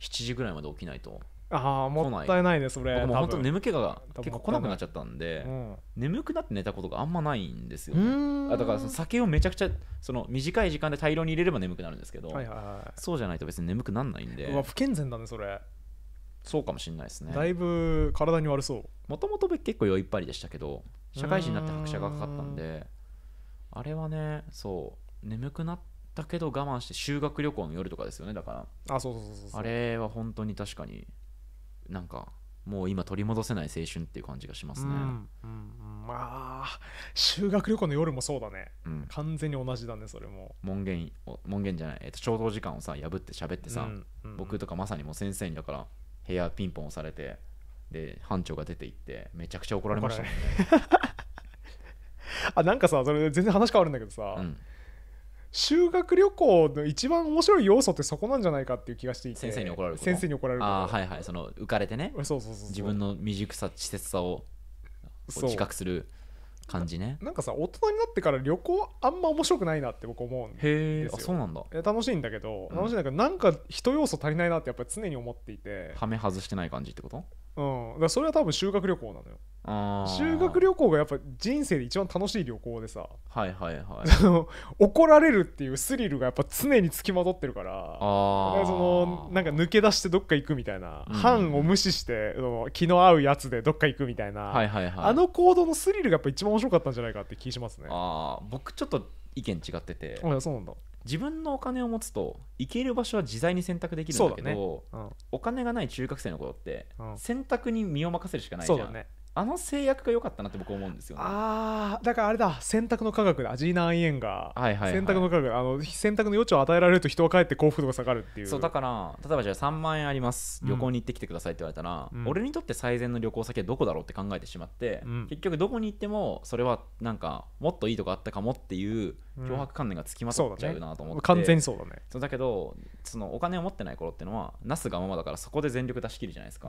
7時ぐらいまで起きないとああもったいないねそれ僕も本当眠気が結構来なくなっちゃったんで、うん、眠くなって寝たことがあんまないんですよ、ね、あだからその酒をめちゃくちゃその短い時間で大量に入れれば眠くなるんですけど、はいはいはい、そうじゃないと別に眠くならないんでうわ不健全だねそれそうかもしれないですねだいぶ体に悪そうもともと結構酔いっぱりでしたけど社会人になって拍車がかかったんであれはねそう眠くなったけど我慢して修学旅行の夜とかですよねだからあそうそうそうそうあれは本当に確かになんかもう今取り戻せない青春っていう感じがしますね、うんうん、まあ修学旅行の夜もそうだね、うん、完全に同じだねそれも門限門限じゃない、えっと、衝動時間をさ破って喋ってさ、うんうんうん、僕とかまさにもう先生にだから部屋ピンポン押されてで班長が出て行ってめちゃくちゃ怒られましたもんね あなんかさそれ全然話変わるんだけどさ、うん、修学旅行の一番面白い要素ってそこなんじゃないかっていう気がしていて先生に怒られる先生に怒られるああはいはいその浮かれてねそうそうそう自分の未熟さ稚拙さを自覚する感じねなんかさ大人になってから旅行あんま面白くないなって僕思うんですよへそうなんだ楽しいんだけど、楽しいんだけどなんか人要素足りないなってやっぱり常に思っていてはめ外してない感じってことうん、だそれは多分修学旅行なのよ修学旅行がやっぱ人生で一番楽しい旅行でさはいはいはい怒られるっていうスリルがやっぱ常につきまとってるからあそのなんか抜け出してどっか行くみたいな、うん、班を無視して気の合うやつでどっか行くみたいな、はいはいはい、あの行動のスリルがやっぱ一番白かったんじゃないかって気しますねああ僕ちょっと意見違っててあそうなんだ自分のお金を持つと行ける場所は自在に選択できるんだけど、ねうん、お金がない中学生の頃って、選択に身を任せるしかないじゃん、ね、あの制約が良かったなって僕思うんですよねああだからあれだ選択の科学だジーナ・アイエンが、はいはい、選択の科学あの選択の余地を与えられると人はかえって幸福度が下がるっていうそうだから例えばじゃあ3万円あります旅行に行ってきてくださいって言われたら、うん、俺にとって最善の旅行先はどこだろうって考えてしまって、うん、結局どこに行ってもそれはなんかもっといいとこあったかもっていう脅迫観念がつきまとっちゃうなと思って、うんね、完全にそうだねそうだけどそのお金を持ってない頃っていうのはなすがままだからそこで全力出し切るじゃないですか、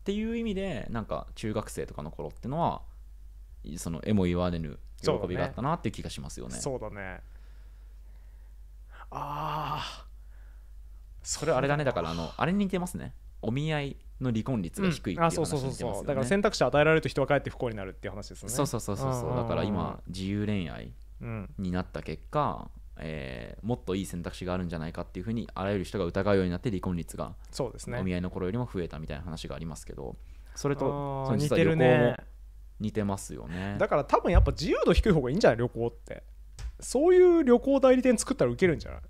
っていう意味でなんか中学生とかの頃ってのはその絵も言われぬ喜びがあったなっていう気がしますよね。そうだね、ね、ああそれあれだねだからあのあれに似てますねお見合いの離婚率が低いっていうそうそうそう。だから選択肢与えられると人はかえって不幸になるっていう話ですねそうそうそうそうそうだから今自由恋愛になった結果、えー、もっといい選択肢があるんじゃないかっていうふうにあらゆる人が疑うようになって離婚率がそうですねお見合いの頃よりも増えたみたいな話がありますけどそれとそてるね。似てますよねだから多分やっぱ自由度低い方がいいんじゃない旅行ってそういう旅行代理店作ったらウケるんじゃない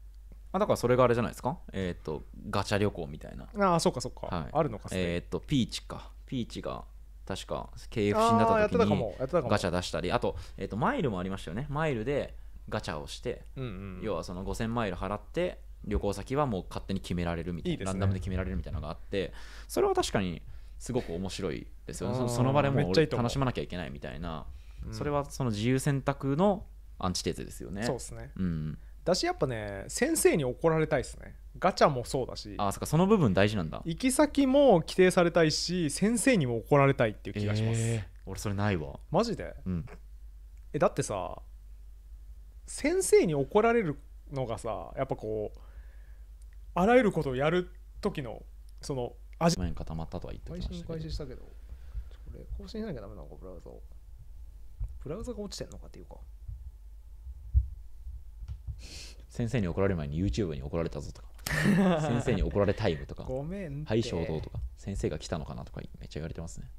あだからそれがあれじゃないですかえっ、ー、とガチャ旅行みたいなあそうかそうか、はい、あるのかえっ、ー、とピーチかピーチが確か経営不振だった時にガチャ出したりあと,、えー、とマイルもありましたよねマイルでガチャをして、うんうん、要はその5000マイル払って旅行先はもう勝手に決められるみたいな、ね、ランダムで決められるみたいなのがあってそれは確かにすごく面白いですよねその場でもう楽しまなきゃいけないみたいな、うん、それはその自由選択のアンチテーゼですよねそうですね、うん、私やっぱね先生に怒られたいですねガチャもそうだしあそかその部分大事なんだ行き先も規定されたいし先生にも怒られたいっていう気がします、えー、俺それないわマジで、うん、えだってさ先生に怒られるのがさやっぱこうあらゆることをやる時のその味前に固まったとは言ってました開始したけどこれ更新しなきゃダメなのかブラウザをブラウザが落ちてんのかっていうか先生に怒られる前に YouTube に怒られたぞとか 先生に怒られタイムとかごめんはい衝動とか先生が来たのかなとかめっちゃ言われてますね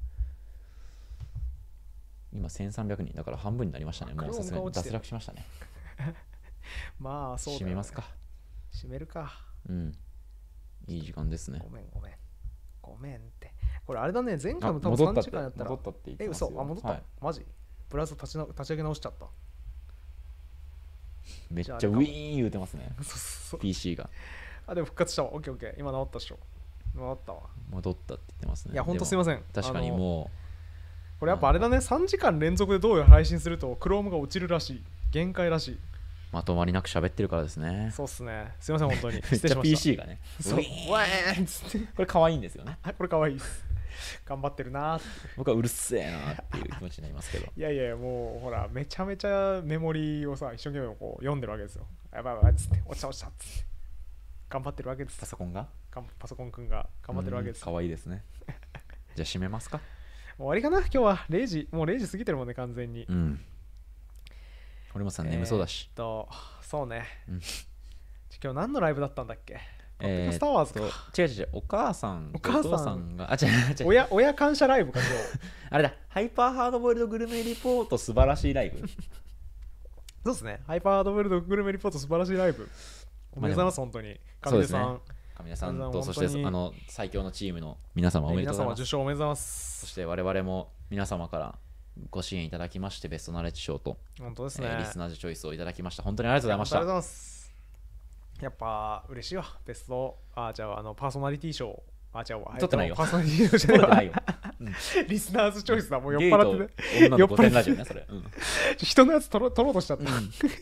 今1300人だから半分になりましたねもうさすがに脱落しましたね まあそうだ、ね、閉めますか閉めるかうんいい時間ですねごめんごめんごめんってこれあれだね前回も多分3時間やったら戻ったって言ってえ嘘あ戻った、はい、マジブラウザ立ち立ち上げ直しちゃっためっちゃウィーン言うてますね そうそうそう PC があでも復活したわオッケーオッケー今直ったっしょ戻ったわ戻ったって言ってますねいやほんとすいません確かにもうこれやっぱあれだね3時間連続でどういう配信すると Chrome が落ちるらしい限界らしいまとまりなく喋ってるからですねそうっすねすみません本当に めっちゃ PC がねそうわーっつってこれ可愛いんですよねこれ可愛いです頑張ってるな僕はうるせえなっていう気持ちになりますけどいやいやもうほらめちゃめちゃメモリーをさ一生懸命こう読んでるわけですよやばいやばいっつって落ちた落ちたっつって頑張ってるわけですパソコンがパソコンくんが頑張ってるわけです可愛いですねじゃあ閉めますか終わりかな今日は0時もう0時過ぎてるもんね完全にうん堀本さん眠そうだし、えー、とそうね、うん、今日何のライブだったんだっけえッスターワーズか違う違うお母さんお母さんがあ違う違う親親感謝ライブか今日 あれだハイパーハードボイルドグルメリポート素晴らしいライブ そうですねハイパーハードボイルドグルメリポート素晴らしいライブおめでとうございます本当に神田さん神田さんとそしてあの最強のチームの皆様おめでとうございます皆様受賞おめでとうございますそして我々も皆様からご支援いただきまして、ベストナレッジ賞と、本当ですね、えーリスナージチョイスをいただきました。本当にありがとうございましありがとうございた。ます。やっぱ嬉しいわ、ベスト、あ、じゃあ、あの、パーソナリティ賞、あ、じゃあ、取ってないよパーソナリティ賞じゃ取れてないよ。リスナーズチョイスだもう酔っ払ってね女の子ラジオねそれ、うん、人のやつ取ろ取ろうとしちゃった、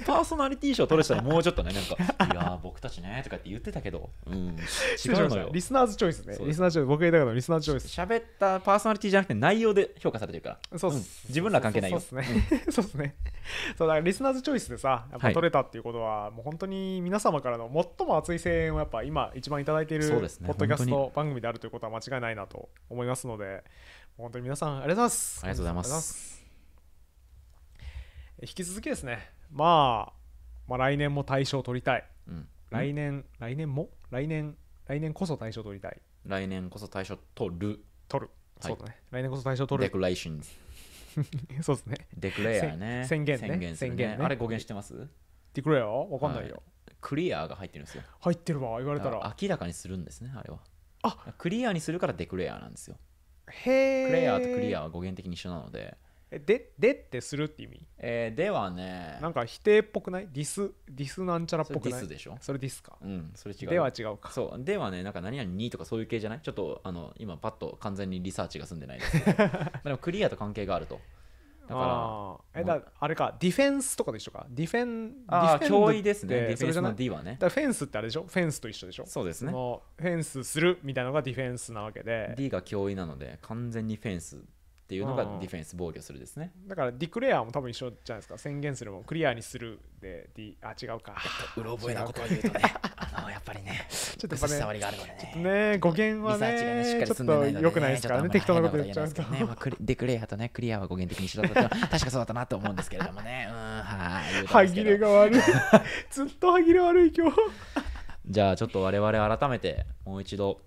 パーソナリティ賞取れたらもうちょっとねなんか「いや僕たちね」とかって言ってたけど、うん、違うのよリスナーズチョイスねリスナーチョイス僕が言いたかっリスナーズチョイス喋ったパーソナリティじゃなくて内容で評価されてるからそうっす、うん、自分ら関係ないよ そうっすね、そうっすねそうだからリスナーズチョイスでさやっぱ取れたっていうことは、はい、もう本当に皆様からの最も熱い声援をやっぱ今一番いただいているポッドキャスト番組であるということは間違いないなと思いますので。本当に皆さんありがとうございますありがとうございます引き続きですねまあまあ来年も大賞取りたい、うん、来年来年も来年来年こそ大賞取りたい来年こそ大賞取る取るそうだね、はい、来年こそ大賞取るデクレーションそうですねデクレアね宣言ね宣言,、ね宣言ね、あれ語源してますデクレアわかんないよ、はいクリアが入ってるんですよ入ってるわ言われたら明らかにするんですねあれはあクリアにするからデクレアなんですよへえクレアとクリアは語源的に一緒なのでえででってするって意味えー、ではねなんか否定っぽくないディスディスなんちゃらっぽくないディスでしょそれディスかうんそれ違うでは違うかそうではねなんか何々にとかそういう系じゃないちょっとあの今パッと完全にリサーチが済んでないですけど でもクリアと関係があるとだからえだあれかディフェンスとかで一緒かディフェンディフェン脅威ですねディフェンスの D はねだフェンスってあれでしょフェンスと一緒でしょそうですねフェンスするみたいなのがディフェンスなわけで D が脅威なので完全にフェンスっていうのがディフェンス防御するですね、だからディクレアも多分一緒じゃないですか宣言するもクリアにするでディあ違うかうろ覚えなことを言うとねあのやっぱりね ちょっと伝わりがあるのらねね語源はねちょっと良くないですからね適当なこと言っちゃうとね、まあ、ディクレアとねクリアは語源的に一緒だっと確かそうだったなと思うんですけれどもねうんはい歯切れが悪い ずっと歯切れ悪い今日じゃあちょっと我々改めてもう一度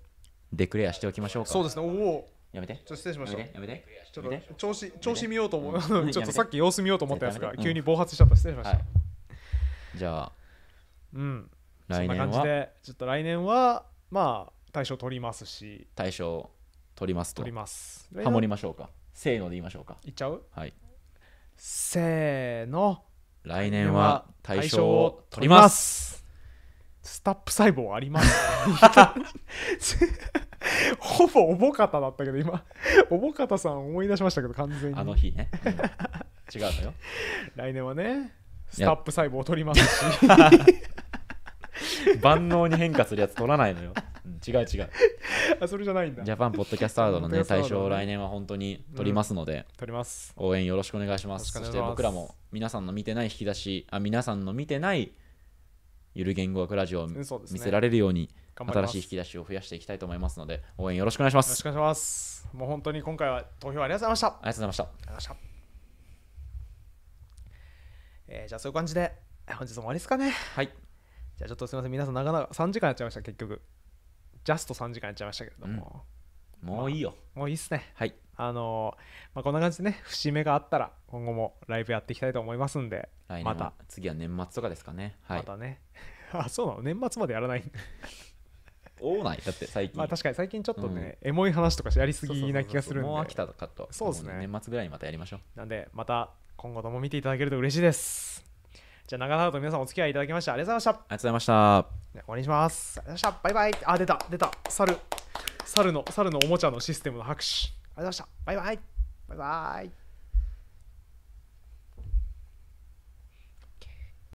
デクレアしておきましょうかそうですねおおやめて。ちょっと失礼しました。やめて。ちょっと調子調子見ようと思う。ちょっとさっき様子見ようと思ったやつが急に暴発しちゃった。失礼しました。じゃあ、うん。来年は。ちょっと来年は、まあ、大賞取りますし。大賞取りますと。取ります。ハモりましょうか。せーので言いましょうか。いっちゃうはい。せーの。来年は大賞を取ります。スタップ細胞あります。ほぼおぼかただったけど今おぼかたさん思い出しましたけど完全にあの日ね、うん、違うのよ来年はねスタップ細胞を取りますし 万能に変化するやつ取らないのよ、うん、違う違うあそれじゃないんだジャパンポッドキャストアードのね対象来年は本当に取りますので、取ります応援よろしくお願いしますそして僕らも皆さんの見てない引き出しあ皆さんの見てないゆる言語学ラジオを見せられるように、新しい引き出しを増やしていきたいと思いますので応援よろしくお願いしますよろしくお願いしますもう本当に今回は投票ありがとうございましたありがとうございましたえー、じゃあそういう感じで本日も終わりですかねはいじゃあちょっとすみません皆さん長々3時間やっちゃいました結局ジャスト3時間やっちゃいましたけれども、うん、もういいよ、まあ、もういいっすねはいあのー、まあ、こんな感じでね節目があったら今後もライブやっていきたいと思いますんでまた次は年末とかですかね、はい、またね あそうなの年末までやらない多ないだって最近まあ確かに最近ちょっとね、エモい話とかやりすぎな気がするんでもう飽きたかとそうですね年末ぐらいにまたやりましょうなんでまた今後とも見ていただけると嬉しいですじゃあ長々と皆さんお付き合いいただきましてありがとうございましたありがとうございました終わりにしますありがとうございましたバイバイあ出た出た猿猿の猿のおもちゃのシステムの拍手ありがとうございましたバイバイバイバイ